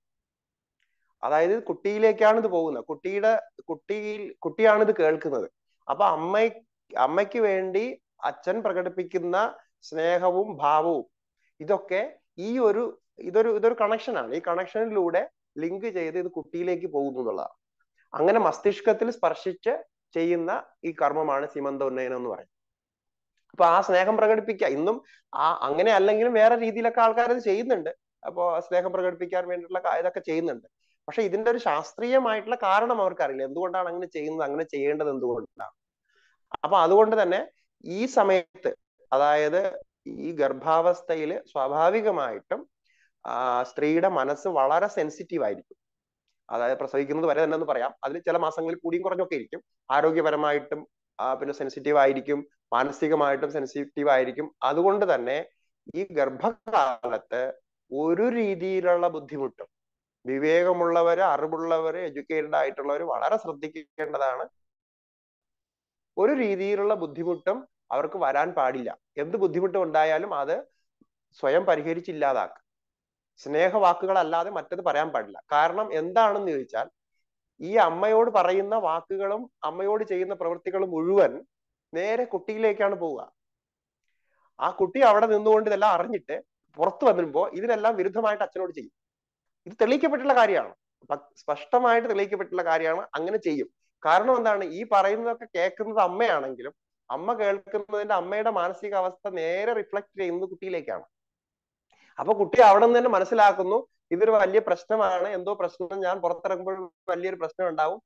അതായത് കുട്ടിയിലേക്കാണ് ഇത് പോകുന്നത് കുട്ടിയുടെ കുട്ടിയിൽ കുട്ടിയാണ് ഇത് കേൾക്കുന്നത് അപ്പൊ അമ്മ അമ്മയ്ക്ക് വേണ്ടി അച്ഛൻ പ്രകടിപ്പിക്കുന്ന സ്നേഹവും ഭാവവും ഇതൊക്കെ ഈ ഒരു ഇതൊരു ഇതൊരു കണക്ഷനാണ് ഈ കണക്ഷനിലൂടെ ലിങ്ക് ചെയ്ത് ഇത് കുട്ടിയിലേക്ക് പോകുന്നു എന്നുള്ളതാണ് അങ്ങനെ മസ്തിഷ്കത്തിൽ സ്പർശിച്ച് ചെയ്യുന്ന ഈ കർമ്മമാണ് സീമന്ത ഉന്നയനം എന്ന് പറയുന്നത് അപ്പൊ ആ സ്നേഹം പ്രകടിപ്പിക്കുക ഇന്നും ആ അങ്ങനെ അല്ലെങ്കിലും വേറെ രീതിയിലൊക്കെ ആൾക്കാർ ചെയ്യുന്നുണ്ട് അപ്പോൾ സ്നേഹം പ്രകടിപ്പിക്കാൻ വേണ്ടിയിട്ടുള്ള ഇതൊക്കെ ചെയ്യുന്നുണ്ട് പക്ഷെ ഇതിന്റെ ഒരു ശാസ്ത്രീയമായിട്ടുള്ള കാരണം അവർക്കറിയില്ല എന്തുകൊണ്ടാണ് അങ്ങനെ ചെയ്യുന്നത് അങ്ങനെ ചെയ്യേണ്ടത് എന്തുകൊണ്ടാണ് അപ്പൊ അതുകൊണ്ട് തന്നെ ഈ സമയത്ത് അതായത് ഈ ഗർഭാവസ്ഥയിൽ സ്വാഭാവികമായിട്ടും സ്ത്രീയുടെ മനസ്സ് വളരെ സെൻസിറ്റീവ് ആയിരിക്കും അതായത് പ്രസവിക്കുന്നത് വരെ തന്നെ എന്ന് പറയാം അതിൽ ചില മാസങ്ങളിൽ കൂടിയും കുറഞ്ഞൊക്കെ ഇരിക്കും ആരോഗ്യപരമായിട്ടും പിന്നെ സെൻസിറ്റീവ് ആയിരിക്കും മാനസികമായിട്ടും സെൻസിറ്റീവ് ആയിരിക്കും അതുകൊണ്ട് തന്നെ ഈ ഗർഭകാലത്ത് ഒരു രീതിയിലുള്ള ബുദ്ധിമുട്ടും വിവേകമുള്ളവര് അറിവുള്ളവര് എഡ്യൂക്കേറ്റഡ് ആയിട്ടുള്ളവര് വളരെ ശ്രദ്ധിക്കേണ്ടതാണ് ഒരു രീതിയിലുള്ള ബുദ്ധിമുട്ടും അവർക്ക് വരാൻ പാടില്ല എന്ത് ബുദ്ധിമുട്ട് ഉണ്ടായാലും അത് സ്വയം പരിഹരിച്ച് സ്നേഹവാക്കുകളല്ലാതെ സ്നേഹവാക്കുകൾ അല്ലാതെ മറ്റത് പറയാൻ പാടില്ല കാരണം എന്താണെന്ന് ചോദിച്ചാൽ ഈ അമ്മയോട് പറയുന്ന വാക്കുകളും അമ്മയോട് ചെയ്യുന്ന പ്രവൃത്തികളും മുഴുവൻ നേരെ കുട്ടിയിലേക്കാണ് പോവുക ആ കുട്ടി അവിടെ നിന്നുകൊണ്ട് ഇതെല്ലാം അറിഞ്ഞിട്ട് പുറത്തു വന്നുമ്പോൾ ഇതിനെല്ലാം വിരുദ്ധമായിട്ട് അച്ഛനോട് ചെയ്യും ഇത് തെളിയിക്കപ്പെട്ടുള്ള കാര്യമാണ് സ്പഷ്ടമായിട്ട് തെളിയിക്കപ്പെട്ടുള്ള കാര്യമാണ് അങ്ങനെ ചെയ്യും കാരണം എന്താണ് ഈ പറയുന്നതൊക്കെ കേൾക്കുന്നത് അമ്മയാണെങ്കിലും അമ്മ കേൾക്കുന്നതിന്റെ അമ്മയുടെ മാനസികാവസ്ഥ നേരെ റിഫ്ലക്ട് ചെയ്യുന്നത് കുട്ടിയിലേക്കാണ് അപ്പൊ കുട്ടി അവിടെ നിന്ന് തന്നെ മനസ്സിലാക്കുന്നു ഇതൊരു വലിയ പ്രശ്നമാണ് എന്തോ പ്രശ്നം ഞാൻ പുറത്തിറങ്ങുമ്പോൾ വലിയൊരു പ്രശ്നം ഉണ്ടാവും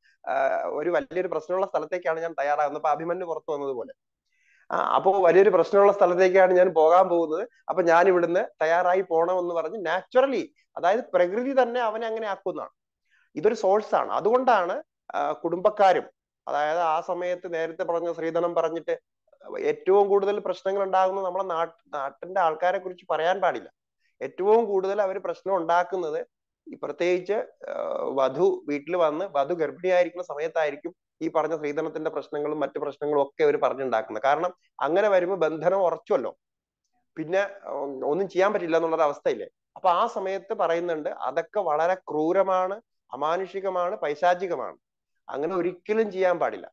ഒരു വലിയൊരു പ്രശ്നമുള്ള സ്ഥലത്തേക്കാണ് ഞാൻ തയ്യാറാകുന്നത് അപ്പൊ അഭിമന്യു പുറത്തു വന്നതുപോലെ ആ അപ്പോ വലിയൊരു പ്രശ്നമുള്ള സ്ഥലത്തേക്കാണ് ഞാൻ പോകാൻ പോകുന്നത് അപ്പൊ ഞാൻ ഇവിടുന്ന് തയ്യാറായി എന്ന് പറഞ്ഞ് നാച്ചുറലി അതായത് പ്രകൃതി തന്നെ അവനെ അങ്ങനെ ആക്കുന്നതാണ് ഇതൊരു സോഴ്സാണ് അതുകൊണ്ടാണ് കുടുംബക്കാരും അതായത് ആ സമയത്ത് നേരത്തെ പറഞ്ഞ ശ്രീധരൻ പറഞ്ഞിട്ട് ഏറ്റവും കൂടുതൽ പ്രശ്നങ്ങൾ ഉണ്ടാകുന്നത് നമ്മുടെ നാട്ടിന്റെ ആൾക്കാരെ കുറിച്ച് പറയാൻ പാടില്ല ഏറ്റവും കൂടുതൽ അവർ പ്രശ്നം ഉണ്ടാക്കുന്നത് പ്രത്യേകിച്ച് വധു വീട്ടിൽ വന്ന് വധു ഗർഭിണിയായിരിക്കുന്ന സമയത്തായിരിക്കും ഈ പറഞ്ഞ സ്ത്രീധനത്തിന്റെ പ്രശ്നങ്ങളും മറ്റു പ്രശ്നങ്ങളും ഒക്കെ അവർ പറഞ്ഞുണ്ടാക്കുന്നത് കാരണം അങ്ങനെ വരുമ്പോൾ ബന്ധനം ഉറച്ചുവല്ലോ പിന്നെ ഒന്നും ചെയ്യാൻ പറ്റില്ല എന്നുള്ളൊരു അവസ്ഥയില്ലേ അപ്പൊ ആ സമയത്ത് പറയുന്നുണ്ട് അതൊക്കെ വളരെ ക്രൂരമാണ് അമാനുഷികമാണ് പൈശാചികമാണ് അങ്ങനെ ഒരിക്കലും ചെയ്യാൻ പാടില്ല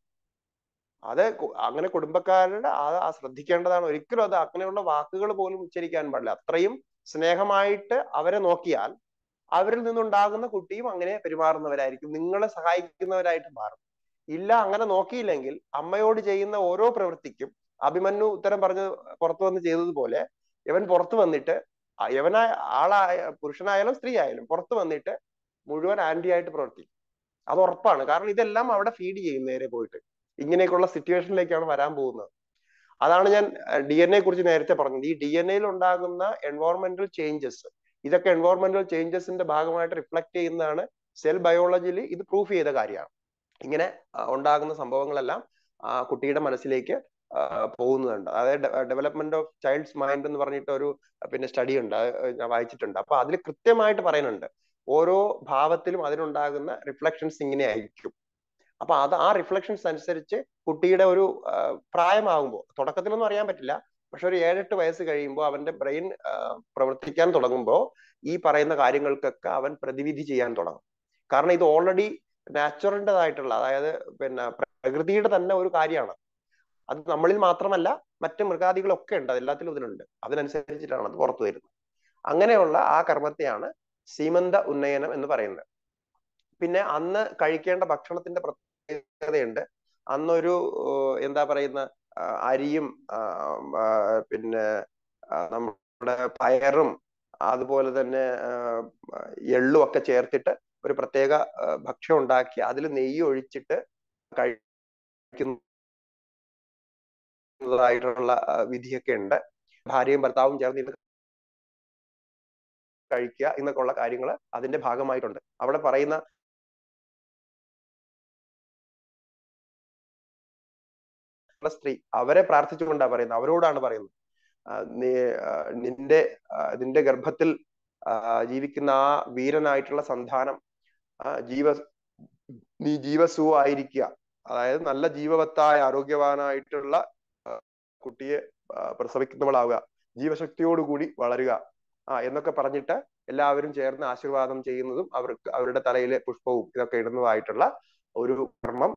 അത് അങ്ങനെ കുടുംബക്കാരുടെ ആ ശ്രദ്ധിക്കേണ്ടതാണ് ഒരിക്കലും അത് അങ്ങനെയുള്ള വാക്കുകൾ പോലും ഉച്ചരിക്കാൻ പാടില്ല അത്രയും സ്നേഹമായിട്ട് അവരെ നോക്കിയാൽ അവരിൽ നിന്നുണ്ടാകുന്ന കുട്ടിയും അങ്ങനെ പെരുമാറുന്നവരായിരിക്കും നിങ്ങളെ സഹായിക്കുന്നവരായിട്ട് മാറും ഇല്ല അങ്ങനെ നോക്കിയില്ലെങ്കിൽ അമ്മയോട് ചെയ്യുന്ന ഓരോ പ്രവൃത്തിക്കും അഭിമന്യു ഉത്തരം പറഞ്ഞ് പുറത്തു വന്ന് ചെയ്തതുപോലെ ഇവൻ പുറത്തു വന്നിട്ട് യവനായ ആളായ പുരുഷനായാലും സ്ത്രീ ആയാലും പുറത്തു വന്നിട്ട് മുഴുവൻ ആന്റി ആയിട്ട് പ്രവർത്തിക്കും അത് ഉറപ്പാണ് കാരണം ഇതെല്ലാം അവിടെ ഫീഡ് ചെയ്യും നേരെ പോയിട്ട് ഇങ്ങനെയൊക്കെയുള്ള സിറ്റുവേഷനിലേക്കാണ് വരാൻ പോകുന്നത് അതാണ് ഞാൻ ഡി എൻ എ കുറിച്ച് നേരത്തെ പറഞ്ഞത് ഈ ഡി എൻ എയിൽ ഉണ്ടാകുന്ന എൻവോൺമെന്റൽ ചേഞ്ചസ് ഇതൊക്കെ എൻവോൺമെന്റൽ ചേഞ്ചസിന്റെ ഭാഗമായിട്ട് റിഫ്ലക്ട് ചെയ്യുന്നതാണ് സെൽ ബയോളജിയിൽ ഇത് പ്രൂഫ് ചെയ്ത കാര്യമാണ് ഇങ്ങനെ ഉണ്ടാകുന്ന സംഭവങ്ങളെല്ലാം കുട്ടിയുടെ മനസ്സിലേക്ക് പോകുന്നുണ്ട് അതായത് ഡെവലപ്മെന്റ് ഓഫ് ചൈൽഡ്സ് മൈൻഡ് എന്ന് പറഞ്ഞിട്ട് ഒരു പിന്നെ സ്റ്റഡി ഉണ്ട് ഞാൻ വായിച്ചിട്ടുണ്ട് അപ്പൊ അതിൽ കൃത്യമായിട്ട് പറയുന്നുണ്ട് ഓരോ ഭാവത്തിലും അതിനുണ്ടാകുന്ന റിഫ്ലക്ഷൻസ് ഇങ്ങനെ ആയിരിക്കും അപ്പൊ അത് ആ റിഫ്ലക്ഷൻസ് അനുസരിച്ച് കുട്ടിയുടെ ഒരു പ്രായമാകുമ്പോൾ തുടക്കത്തിലൊന്നും അറിയാൻ പറ്റില്ല പക്ഷെ ഒരു ഏഴെട്ട് വയസ്സ് കഴിയുമ്പോൾ അവന്റെ ബ്രെയിൻ പ്രവർത്തിക്കാൻ തുടങ്ങുമ്പോൾ ഈ പറയുന്ന കാര്യങ്ങൾക്കൊക്കെ അവൻ പ്രതിവിധി ചെയ്യാൻ തുടങ്ങും കാരണം ഇത് ഓൾറെഡി നാച്ചുറലിൻ്റെതായിട്ടുള്ള അതായത് പിന്നെ പ്രകൃതിയുടെ തന്നെ ഒരു കാര്യമാണ് അത് നമ്മളിൽ മാത്രമല്ല മറ്റ് മൃഗാദികളൊക്കെ ഉണ്ട് അതെല്ലാത്തിലും ഇതിലുണ്ട് അതിനനുസരിച്ചിട്ടാണ് അത് പുറത്തു വരുന്നത് അങ്ങനെയുള്ള ആ കർമ്മത്തെയാണ് സീമന്ത ഉന്നയനം എന്ന് പറയുന്നത് പിന്നെ അന്ന് കഴിക്കേണ്ട ഭക്ഷണത്തിന്റെ പ്രത്യേകതയുണ്ട് അന്നൊരു എന്താ പറയുന്ന അരിയും പിന്നെ നമ്മുടെ പയറും അതുപോലെ തന്നെ എള്ളും ഒക്കെ ചേർത്തിട്ട് ഒരു പ്രത്യേക ഭക്ഷണം ഉണ്ടാക്കി അതിൽ നെയ്യ് ഒഴിച്ചിട്ട് കഴിക്കുന്നതായിട്ടുള്ള വിധിയൊക്കെ ഉണ്ട് ഭാര്യയും ഭർത്താവും ചേർന്ന് കഴിക്കുക ഉള്ള കാര്യങ്ങൾ അതിന്റെ ഭാഗമായിട്ടുണ്ട് അവിടെ പറയുന്ന സ്ത്രീ അവരെ പ്രാർത്ഥിച്ചുകൊണ്ടാണ് പറയുന്നത് അവരോടാണ് പറയുന്നത് നിന്റെ നിന്റെ ഗർഭത്തിൽ ജീവിക്കുന്ന ആ വീരനായിട്ടുള്ള സന്താനം ജീവ നീ ജീവസു ആയിരിക്കുക അതായത് നല്ല ജീവവത്തായ ആരോഗ്യവാനായിട്ടുള്ള കുട്ടിയെ പ്രസവിക്കുന്നവളാവുക ജീവശക്തിയോടുകൂടി വളരുക ആ എന്നൊക്കെ പറഞ്ഞിട്ട് എല്ലാവരും ചേർന്ന് ആശീർവാദം ചെയ്യുന്നതും അവർക്ക് അവരുടെ തലയിലെ പുഷ്പവും ഇതൊക്കെ ഇടുന്നതായിട്ടുള്ള ഒരു കർമ്മം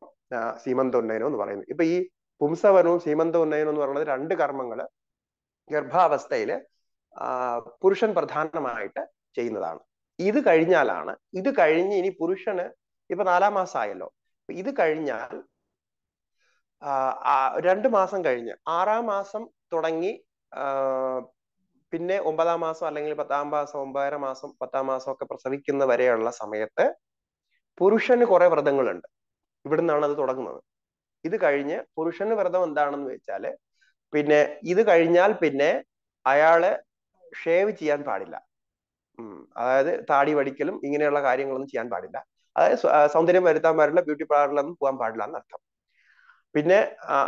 ഉന്നയനം എന്ന് പറയുന്നത് ഇപ്പൊ ഈ പുംസവനവും സീമന്തോന്നയനം എന്ന് പറയുന്നത് രണ്ട് കർമ്മങ്ങൾ ഗർഭാവസ്ഥയിൽ പുരുഷൻ പ്രധാനമായിട്ട് ചെയ്യുന്നതാണ് ഇത് കഴിഞ്ഞാലാണ് ഇത് കഴിഞ്ഞ് ഇനി പുരുഷന് ഇപ്പൊ നാലാം മാസമായല്ലോ ഇത് കഴിഞ്ഞാൽ രണ്ട് മാസം കഴിഞ്ഞ് ആറാം മാസം തുടങ്ങി പിന്നെ ഒമ്പതാം മാസം അല്ലെങ്കിൽ പത്താം മാസം ഒമ്പതര മാസം പത്താം മാസം ഒക്കെ പ്രസവിക്കുന്ന വരെയുള്ള സമയത്ത് പുരുഷന് കുറെ വ്രതങ്ങളുണ്ട് ഇവിടുന്നാണ് അത് തുടങ്ങുന്നത് ഇത് കഴിഞ്ഞ് പുരുഷന് വ്രതം എന്താണെന്ന് വെച്ചാല് പിന്നെ ഇത് കഴിഞ്ഞാൽ പിന്നെ അയാള് ഷേവ് ചെയ്യാൻ പാടില്ല അതായത് താടി വടിക്കലും ഇങ്ങനെയുള്ള കാര്യങ്ങളൊന്നും ചെയ്യാൻ പാടില്ല അതായത് സൗന്ദര്യം വരുത്താൻ പാടില്ല ബ്യൂട്ടി പാർലറിലൊന്നും പോകാൻ പാടില്ല എന്നർത്ഥം പിന്നെ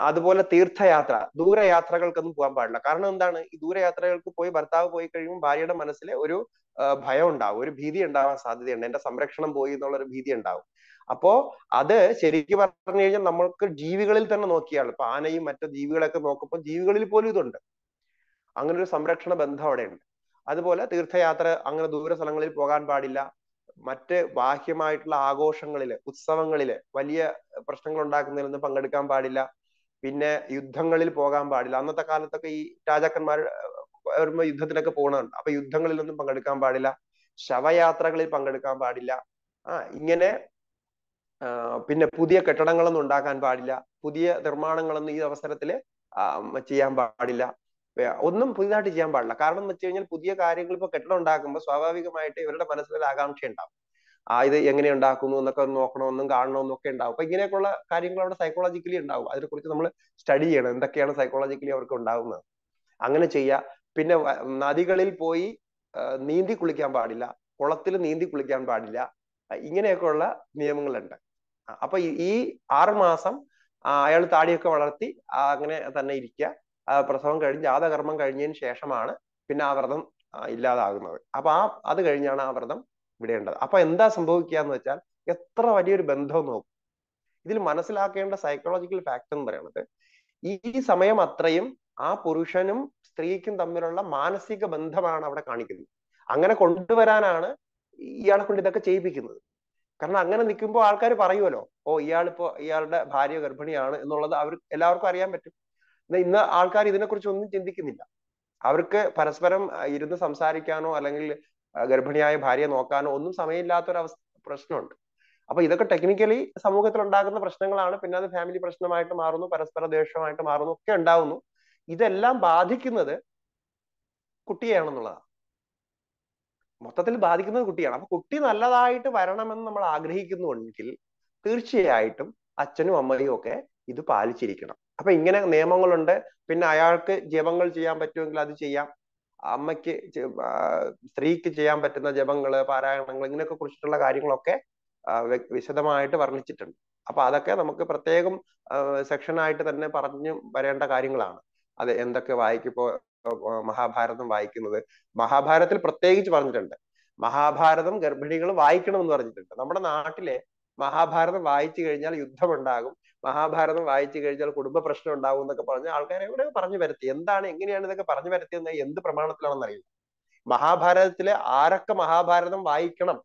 അതുപോലെ തീർത്ഥയാത്ര ദൂരയാത്രകൾക്കൊന്നും പോകാൻ പാടില്ല കാരണം എന്താണ് ഈ ദൂരയാത്രകൾക്ക് പോയി ഭർത്താവ് പോയി കഴിയുമ്പോൾ ഭാര്യയുടെ മനസ്സിൽ ഒരു ഭയം ഉണ്ടാവും ഒരു ഭീതി ഉണ്ടാവാൻ സാധ്യതയുണ്ട് എന്റെ സംരക്ഷണം പോയി എന്നുള്ള ഒരു ഭീതി ഉണ്ടാവും അപ്പോ അത് ശരിക്കും പറഞ്ഞു കഴിഞ്ഞാൽ നമ്മൾക്ക് ജീവികളിൽ തന്നെ നോക്കിയാൽ ഇപ്പൊ ആനയും മറ്റു ജീവികളൊക്കെ നോക്കുമ്പോൾ ജീവികളിൽ പോലും ഇതുണ്ട് അങ്ങനെ ഒരു സംരക്ഷണ ബന്ധം അവിടെയുണ്ട് അതുപോലെ തീർത്ഥയാത്ര അങ്ങനെ ദൂര സ്ഥലങ്ങളിൽ പോകാൻ പാടില്ല മറ്റ് ബാഹ്യമായിട്ടുള്ള ആഘോഷങ്ങളില് ഉത്സവങ്ങളില് വലിയ പ്രശ്നങ്ങൾ ഉണ്ടാക്കുന്നതിലൊന്നും പങ്കെടുക്കാൻ പാടില്ല പിന്നെ യുദ്ധങ്ങളിൽ പോകാൻ പാടില്ല അന്നത്തെ കാലത്തൊക്കെ ഈ രാജാക്കന്മാർ യുദ്ധത്തിനൊക്കെ പോകുന്നുണ്ട് അപ്പൊ യുദ്ധങ്ങളിലൊന്നും പങ്കെടുക്കാൻ പാടില്ല ശവയാത്രകളിൽ പങ്കെടുക്കാൻ പാടില്ല ആ ഇങ്ങനെ പിന്നെ പുതിയ കെട്ടിടങ്ങളൊന്നും ഉണ്ടാക്കാൻ പാടില്ല പുതിയ നിർമ്മാണങ്ങളൊന്നും ഈ അവസരത്തില് ചെയ്യാൻ പാടില്ല ഒന്നും പുതിയതായിട്ട് ചെയ്യാൻ പാടില്ല കാരണം എന്ന് വെച്ച് കഴിഞ്ഞാൽ പുതിയ കാര്യങ്ങൾ ഇപ്പോ കെട്ടിടം ഉണ്ടാക്കുമ്പോൾ സ്വാഭാവികമായിട്ട് ഇവരുടെ മനസ്സിൽ ഒരു ആകാംക്ഷ ഉണ്ടാവും ആ ഇത് എങ്ങനെ ഉണ്ടാക്കുന്നു എന്നൊക്കെ നോക്കണമെന്നും കാണണമെന്നും ഒക്കെ ഉണ്ടാവും അപ്പൊ ഇങ്ങനെയൊക്കെയുള്ള കാര്യങ്ങൾ അവിടെ സൈക്കോളജിക്കലി ഉണ്ടാവും അതിനെക്കുറിച്ച് നമ്മൾ സ്റ്റഡി ചെയ്യണം എന്തൊക്കെയാണ് സൈക്കോളജിക്കലി അവർക്ക് ഉണ്ടാവുന്നത് അങ്ങനെ ചെയ്യുക പിന്നെ നദികളിൽ പോയി നീന്തി കുളിക്കാൻ പാടില്ല കുളത്തിൽ നീന്തി കുളിക്കാൻ പാടില്ല ഇങ്ങനെയൊക്കെയുള്ള നിയമങ്ങളുണ്ട് അപ്പൊ ഈ ആറുമാസം അയാൾ താടിയൊക്കെ വളർത്തി അങ്ങനെ തന്നെ ഇരിക്കുക പ്രസവം കഴിഞ്ഞ് ജാതകർമ്മം കഴിഞ്ഞതിന് ശേഷമാണ് പിന്നെ ആ വ്രതം ഇല്ലാതാകുന്നത് അപ്പൊ ആ അത് കഴിഞ്ഞാണ് ആ വ്രതം വിടേണ്ടത് അപ്പൊ എന്താ സംഭവിക്കുക എന്ന് വെച്ചാൽ എത്ര വലിയൊരു ബന്ധം നോക്കും ഇതിൽ മനസ്സിലാക്കേണ്ട സൈക്കോളജിക്കൽ ഫാക്ട് എന്ന് പറയുന്നത് ഈ സമയം അത്രയും ആ പുരുഷനും സ്ത്രീക്കും തമ്മിലുള്ള മാനസിക ബന്ധമാണ് അവിടെ കാണിക്കുന്നത് അങ്ങനെ കൊണ്ടുവരാനാണ് ഇയാളെ കൊണ്ട് ഇതൊക്കെ ചെയ്യിപ്പിക്കുന്നത് കാരണം അങ്ങനെ നിൽക്കുമ്പോൾ ആൾക്കാർ പറയുമല്ലോ ഓ ഇയാളിപ്പോ ഇയാളുടെ ഭാര്യ ഗർഭിണിയാണ് എന്നുള്ളത് അവർ എല്ലാവർക്കും അറിയാൻ പറ്റും ഇന്ന് ആൾക്കാർ ഇതിനെക്കുറിച്ച് ഒന്നും ചിന്തിക്കുന്നില്ല അവർക്ക് പരസ്പരം ഇരുന്ന് സംസാരിക്കാനോ അല്ലെങ്കിൽ ഗർഭിണിയായ ഭാര്യയെ നോക്കാനോ ഒന്നും സമയമില്ലാത്ത ഒരു അവസ്ഥ പ്രശ്നമുണ്ട് അപ്പൊ ഇതൊക്കെ ടെക്നിക്കലി സമൂഹത്തിൽ ഉണ്ടാകുന്ന പ്രശ്നങ്ങളാണ് പിന്നെ അത് ഫാമിലി പ്രശ്നമായിട്ട് മാറുന്നു പരസ്പര ദേഷ്യമായിട്ട് മാറുന്നു ഒക്കെ ഉണ്ടാവുന്നു ഇതെല്ലാം ബാധിക്കുന്നത് കുട്ടിയാണെന്നുള്ളതാണ് മൊത്തത്തിൽ ബാധിക്കുന്നത് കുട്ടിയാണ് അപ്പൊ കുട്ടി നല്ലതായിട്ട് വരണമെന്ന് നമ്മൾ ആഗ്രഹിക്കുന്നുവെങ്കിൽ തീർച്ചയായിട്ടും അച്ഛനും അമ്മയും ഒക്കെ ഇത് പാലിച്ചിരിക്കണം അപ്പൊ ഇങ്ങനെ നിയമങ്ങളുണ്ട് പിന്നെ അയാൾക്ക് ജപങ്ങൾ ചെയ്യാൻ പറ്റുമെങ്കിൽ അത് ചെയ്യാം അമ്മയ്ക്ക് സ്ത്രീക്ക് ചെയ്യാൻ പറ്റുന്ന ജപങ്ങള് പാരായണങ്ങൾ ഇങ്ങനെയൊക്കെ കുറിച്ചിട്ടുള്ള കാര്യങ്ങളൊക്കെ വിശദമായിട്ട് വർണ്ണിച്ചിട്ടുണ്ട് അപ്പൊ അതൊക്കെ നമുക്ക് പ്രത്യേകം സെക്ഷനായിട്ട് തന്നെ പറഞ്ഞു വരേണ്ട കാര്യങ്ങളാണ് അത് എന്തൊക്കെ വായിക്കുമ്പോ മഹാഭാരതം വായിക്കുന്നത് മഹാഭാരതത്തിൽ പ്രത്യേകിച്ച് പറഞ്ഞിട്ടുണ്ട് മഹാഭാരതം ഗർഭിണികൾ വായിക്കണമെന്ന് പറഞ്ഞിട്ടുണ്ട് നമ്മുടെ നാട്ടിലെ മഹാഭാരതം വായിച്ചു കഴിഞ്ഞാൽ യുദ്ധമുണ്ടാകും മഹാഭാരതം വായിച്ചു കഴിഞ്ഞാൽ കുടുംബ പ്രശ്നം ഉണ്ടാവും എന്നൊക്കെ പറഞ്ഞ് ആൾക്കാരെ എവിടെയോ പറഞ്ഞു വരുത്തി എന്താണ് എങ്ങനെയാണ് ഇതൊക്കെ പറഞ്ഞു വരുത്തിയെന്ന് എന്ത് പ്രമാണത്തിലാണെന്ന് അറിയില്ല മഹാഭാരതത്തിലെ ആരൊക്കെ മഹാഭാരതം വായിക്കണം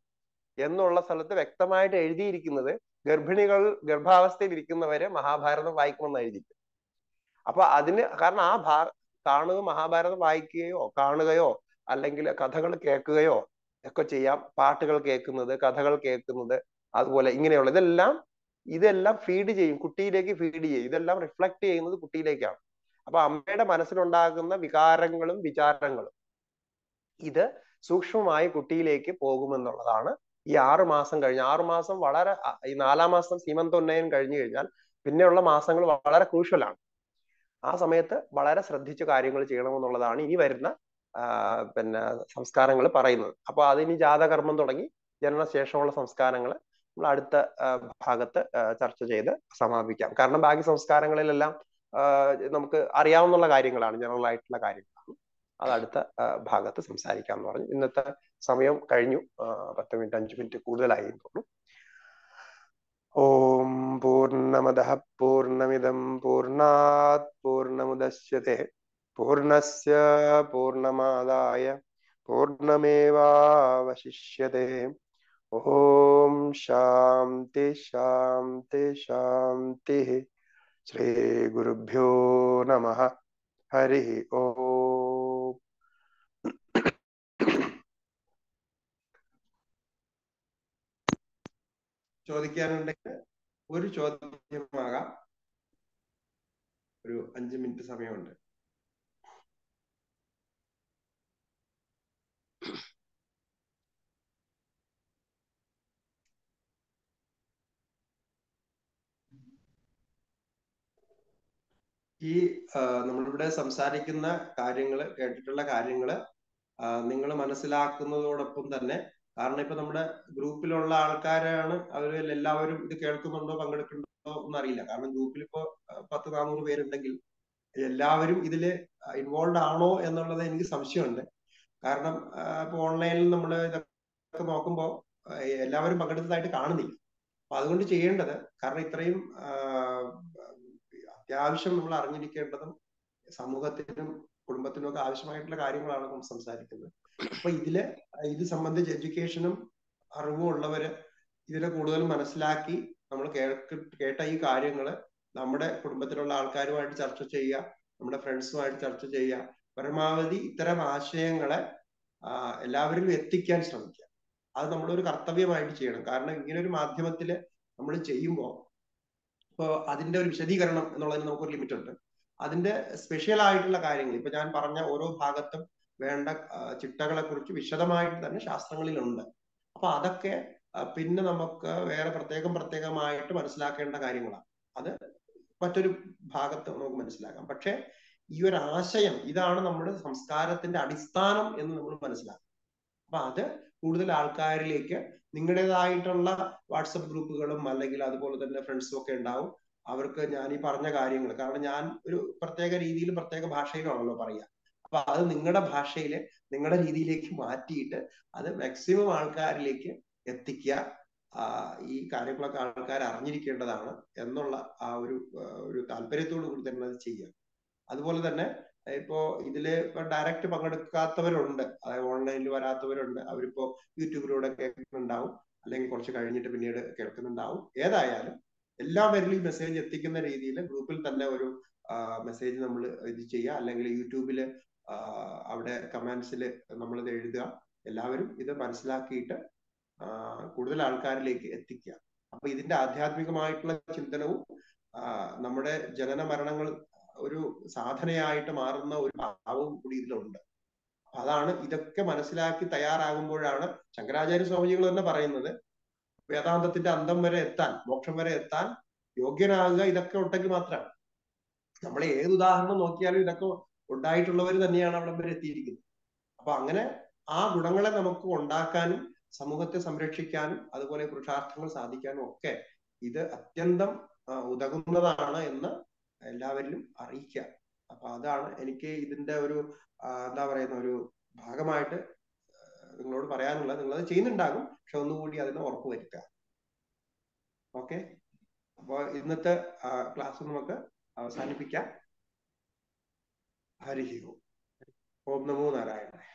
എന്നുള്ള സ്ഥലത്ത് വ്യക്തമായിട്ട് എഴുതിയിരിക്കുന്നത് ഗർഭിണികൾ ഗർഭാവസ്ഥയിൽ ഇരിക്കുന്നവര് മഹാഭാരതം എന്ന് എഴുതിയിട്ട് അപ്പൊ അതിന് കാരണം ആ ഭാ കാണുക മഹാഭാരതം വായിക്കുകയോ കാണുകയോ അല്ലെങ്കിൽ കഥകൾ കേൾക്കുകയോ ഒക്കെ ചെയ്യാം പാട്ടുകൾ കേൾക്കുന്നത് കഥകൾ കേൾക്കുന്നത് അതുപോലെ ഇങ്ങനെയുള്ള ഇതെല്ലാം ഇതെല്ലാം ഫീഡ് ചെയ്യും കുട്ടിയിലേക്ക് ഫീഡ് ചെയ്യും ഇതെല്ലാം റിഫ്ലക്ട് ചെയ്യുന്നത് കുട്ടിയിലേക്കാണ് അപ്പൊ അമ്മയുടെ മനസ്സിലുണ്ടാകുന്ന വികാരങ്ങളും വിചാരങ്ങളും ഇത് സൂക്ഷ്മമായി കുട്ടിയിലേക്ക് പോകുമെന്നുള്ളതാണ് ഈ ആറ് മാസം കഴിഞ്ഞ ആറു മാസം വളരെ ഈ നാലാം മാസം സീമന്തോന്നയനം കഴിഞ്ഞു കഴിഞ്ഞാൽ പിന്നെയുള്ള മാസങ്ങൾ വളരെ ക്രൂഷ്യലാണ് ആ സമയത്ത് വളരെ ശ്രദ്ധിച്ച് കാര്യങ്ങൾ ചെയ്യണമെന്നുള്ളതാണ് ഇനി വരുന്ന പിന്നെ സംസ്കാരങ്ങൾ പറയുന്നത് അപ്പൊ അതിനി ജാതകർമ്മം തുടങ്ങി ജനനശേഷമുള്ള സംസ്കാരങ്ങൾ നമ്മൾ അടുത്ത ഭാഗത്ത് ചർച്ച ചെയ്ത് സമാപിക്കാം. കാരണം ബാക്കി സംസ്കാരങ്ങളിലെല്ലാം നമുക്ക് അറിയാവുന്ന കാര്യങ്ങളാണ്. ജനറൽ ആയിട്ടുള്ള കാര്യങ്ങളാണ്. അത് അടുത്ത ഭാഗത്ത് സംസാരിക്കാം എന്ന് പറഞ്ഞു. ഇന്നത്തെ സമയം കഴിഞ്ഞു. പത്ത് മിനിറ്റ് അഞ്ചു മിനിറ്റ് കൂടുതലായി തോന്നുന്നു. ഓം പൂർണമദ പൂർണമിതം പൂർണാത് പൂർണമുദശ്യത്തെ പൂർണസ് പൂർണമാദായ പൂർണ്ണമേവാവശിഷ്യത്തെ ओम शांति शांति शांति श्री गुरुभ्यो नमः हरि ओ ചോദിക്കാൻണ്ടേ ഒരു ചോദ്യ്യം ആവ ഒരു 5 മിനിറ്റ് സമയമുണ്ട് ഈ നമ്മളിവിടെ സംസാരിക്കുന്ന കാര്യങ്ങൾ കേട്ടിട്ടുള്ള കാര്യങ്ങൾ നിങ്ങൾ മനസ്സിലാക്കുന്നതോടൊപ്പം തന്നെ കാരണം ഇപ്പൊ നമ്മുടെ ഗ്രൂപ്പിലുള്ള ആൾക്കാരാണ് അവരിൽ എല്ലാവരും ഇത് കേൾക്കുന്നുണ്ടോ പങ്കെടുക്കുന്നുണ്ടോ അറിയില്ല കാരണം ഗ്രൂപ്പിൽ ഇപ്പോ പത്ത് നാനൂറ് പേരുണ്ടെങ്കിൽ എല്ലാവരും ഇതില് ഇൻവോൾവ് ആണോ എന്നുള്ളത് എനിക്ക് സംശയമുണ്ട് കാരണം ഇപ്പൊ ഓൺലൈനിൽ നമ്മൾ ഇതൊക്കെ നോക്കുമ്പോൾ എല്ലാവരും പങ്കെടുത്തതായിട്ട് കാണുന്നില്ല അപ്പൊ അതുകൊണ്ട് ചെയ്യേണ്ടത് കാരണം ഇത്രയും അത്യാവശ്യം നമ്മൾ അറിഞ്ഞിരിക്കേണ്ടതും സമൂഹത്തിനും കുടുംബത്തിനും ഒക്കെ ആവശ്യമായിട്ടുള്ള കാര്യങ്ങളാണ് നമ്മൾ സംസാരിക്കുന്നത് അപ്പൊ ഇതില് ഇത് സംബന്ധിച്ച് എഡ്യൂക്കേഷനും അറിവും ഉള്ളവര് ഇതിനെ കൂടുതൽ മനസ്സിലാക്കി നമ്മൾ കേട്ട ഈ കാര്യങ്ങള് നമ്മുടെ കുടുംബത്തിലുള്ള ആൾക്കാരുമായിട്ട് ചർച്ച ചെയ്യുക നമ്മുടെ ഫ്രണ്ട്സുമായിട്ട് ചർച്ച ചെയ്യുക പരമാവധി ഇത്തരം ആശയങ്ങളെ എല്ലാവരിലും എത്തിക്കാൻ ശ്രമിക്കുക അത് നമ്മളൊരു കർത്തവ്യമായിട്ട് ചെയ്യണം കാരണം ഇങ്ങനെ ഒരു മാധ്യമത്തില് നമ്മൾ ചെയ്യുമ്പോൾ ഇപ്പോൾ അതിന്റെ ഒരു വിശദീകരണം എന്നുള്ളതിന് നമുക്കൊരു ലിമിറ്റ് ഉണ്ട് അതിന്റെ സ്പെഷ്യൽ ആയിട്ടുള്ള കാര്യങ്ങൾ ഇപ്പൊ ഞാൻ പറഞ്ഞ ഓരോ ഭാഗത്തും വേണ്ട ചിട്ടകളെ കുറിച്ച് വിശദമായിട്ട് തന്നെ ശാസ്ത്രങ്ങളിലുണ്ട് അപ്പൊ അതൊക്കെ പിന്നെ നമുക്ക് വേറെ പ്രത്യേകം പ്രത്യേകമായിട്ട് മനസ്സിലാക്കേണ്ട കാര്യങ്ങളാണ് അത് മറ്റൊരു ഭാഗത്ത് നമുക്ക് മനസ്സിലാക്കാം പക്ഷേ ഈ ഒരു ആശയം ഇതാണ് നമ്മുടെ സംസ്കാരത്തിന്റെ അടിസ്ഥാനം എന്ന് നമ്മൾ മനസ്സിലാക്കും അപ്പൊ അത് കൂടുതൽ ആൾക്കാരിലേക്ക് നിങ്ങളുടേതായിട്ടുള്ള വാട്സപ്പ് ഗ്രൂപ്പുകളും അല്ലെങ്കിൽ അതുപോലെ തന്നെ ഫ്രണ്ട്സും ഒക്കെ ഉണ്ടാവും അവർക്ക് ഞാൻ ഈ പറഞ്ഞ കാര്യങ്ങൾ കാരണം ഞാൻ ഒരു പ്രത്യേക രീതിയിൽ പ്രത്യേക ഭാഷയിലാണല്ലോ പറയുക അപ്പൊ അത് നിങ്ങളുടെ ഭാഷയില് നിങ്ങളുടെ രീതിയിലേക്ക് മാറ്റിയിട്ട് അത് മാക്സിമം ആൾക്കാരിലേക്ക് എത്തിക്കുക ഈ കാര്യങ്ങളൊക്കെ ആൾക്കാർ അറിഞ്ഞിരിക്കേണ്ടതാണ് എന്നുള്ള ആ ഒരു ഒരു താല്പര്യത്തോടു കൂടി തന്നെ അത് ചെയ്യുക അതുപോലെ തന്നെ ഇപ്പോ ഇതില് ഡയറക്റ്റ് പങ്കെടുക്കാത്തവരുണ്ട് അതായത് ഓൺലൈനിൽ വരാത്തവരുണ്ട് അവരിപ്പോ യൂട്യൂബിലൂടെ കേൾക്കുന്നുണ്ടാവും അല്ലെങ്കിൽ കുറച്ച് കഴിഞ്ഞിട്ട് പിന്നീട് കേൾക്കുന്നുണ്ടാവും ഏതായാലും എല്ലാവരിലും ഈ മെസ്സേജ് എത്തിക്കുന്ന രീതിയിൽ ഗ്രൂപ്പിൽ തന്നെ ഒരു മെസ്സേജ് നമ്മൾ ഇത് ചെയ്യുക അല്ലെങ്കിൽ യൂട്യൂബിൽ അവിടെ നമ്മൾ നമ്മളിത് എഴുതുക എല്ലാവരും ഇത് മനസ്സിലാക്കിയിട്ട് കൂടുതൽ ആൾക്കാരിലേക്ക് എത്തിക്കുക അപ്പൊ ഇതിന്റെ ആധ്യാത്മികമായിട്ടുള്ള ചിന്തനവും നമ്മുടെ ജനന മരണങ്ങൾ ഒരു സാധനയായിട്ട് മാറുന്ന ഒരു ഭാവവും കൂടി ഇതിലുണ്ട് അതാണ് ഇതൊക്കെ മനസ്സിലാക്കി തയ്യാറാകുമ്പോഴാണ് ശങ്കരാചാര്യ സ്വാമിജികൾ തന്നെ പറയുന്നത് വേദാന്തത്തിന്റെ അന്തം വരെ എത്താൻ മോക്ഷം വരെ എത്താൻ യോഗ്യനാകുക ഇതൊക്കെ ഉണ്ടെങ്കിൽ മാത്രമാണ് നമ്മൾ ഏത് ഉദാഹരണം നോക്കിയാലും ഇതൊക്കെ ഉണ്ടായിട്ടുള്ളവർ തന്നെയാണ് അവിടെ വരെ എത്തിയിരിക്കുന്നത് അപ്പൊ അങ്ങനെ ആ ഗുണങ്ങളെ നമുക്ക് ഉണ്ടാക്കാനും സമൂഹത്തെ സംരക്ഷിക്കാനും അതുപോലെ പുരുഷാർത്ഥങ്ങൾ സാധിക്കാനും ഒക്കെ ഇത് അത്യന്തം ഉതകുന്നതാണ് എന്ന് എല്ലാവരിലും അറിയിക്കുക അപ്പൊ അതാണ് എനിക്ക് ഇതിന്റെ ഒരു എന്താ പറയുന്ന ഒരു ഭാഗമായിട്ട് നിങ്ങളോട് പറയാനുള്ളത് നിങ്ങൾ അത് ചെയ്യുന്നുണ്ടാകും പക്ഷെ ഒന്നുകൂടി അതിനെ ഉറപ്പ് വരുത്തുക ഓക്കെ അപ്പോൾ ഇന്നത്തെ ക്ലാസ് നമുക്ക് അവസാനിപ്പിക്കാം ഹരിഹി ഓം നമോ നാരായണ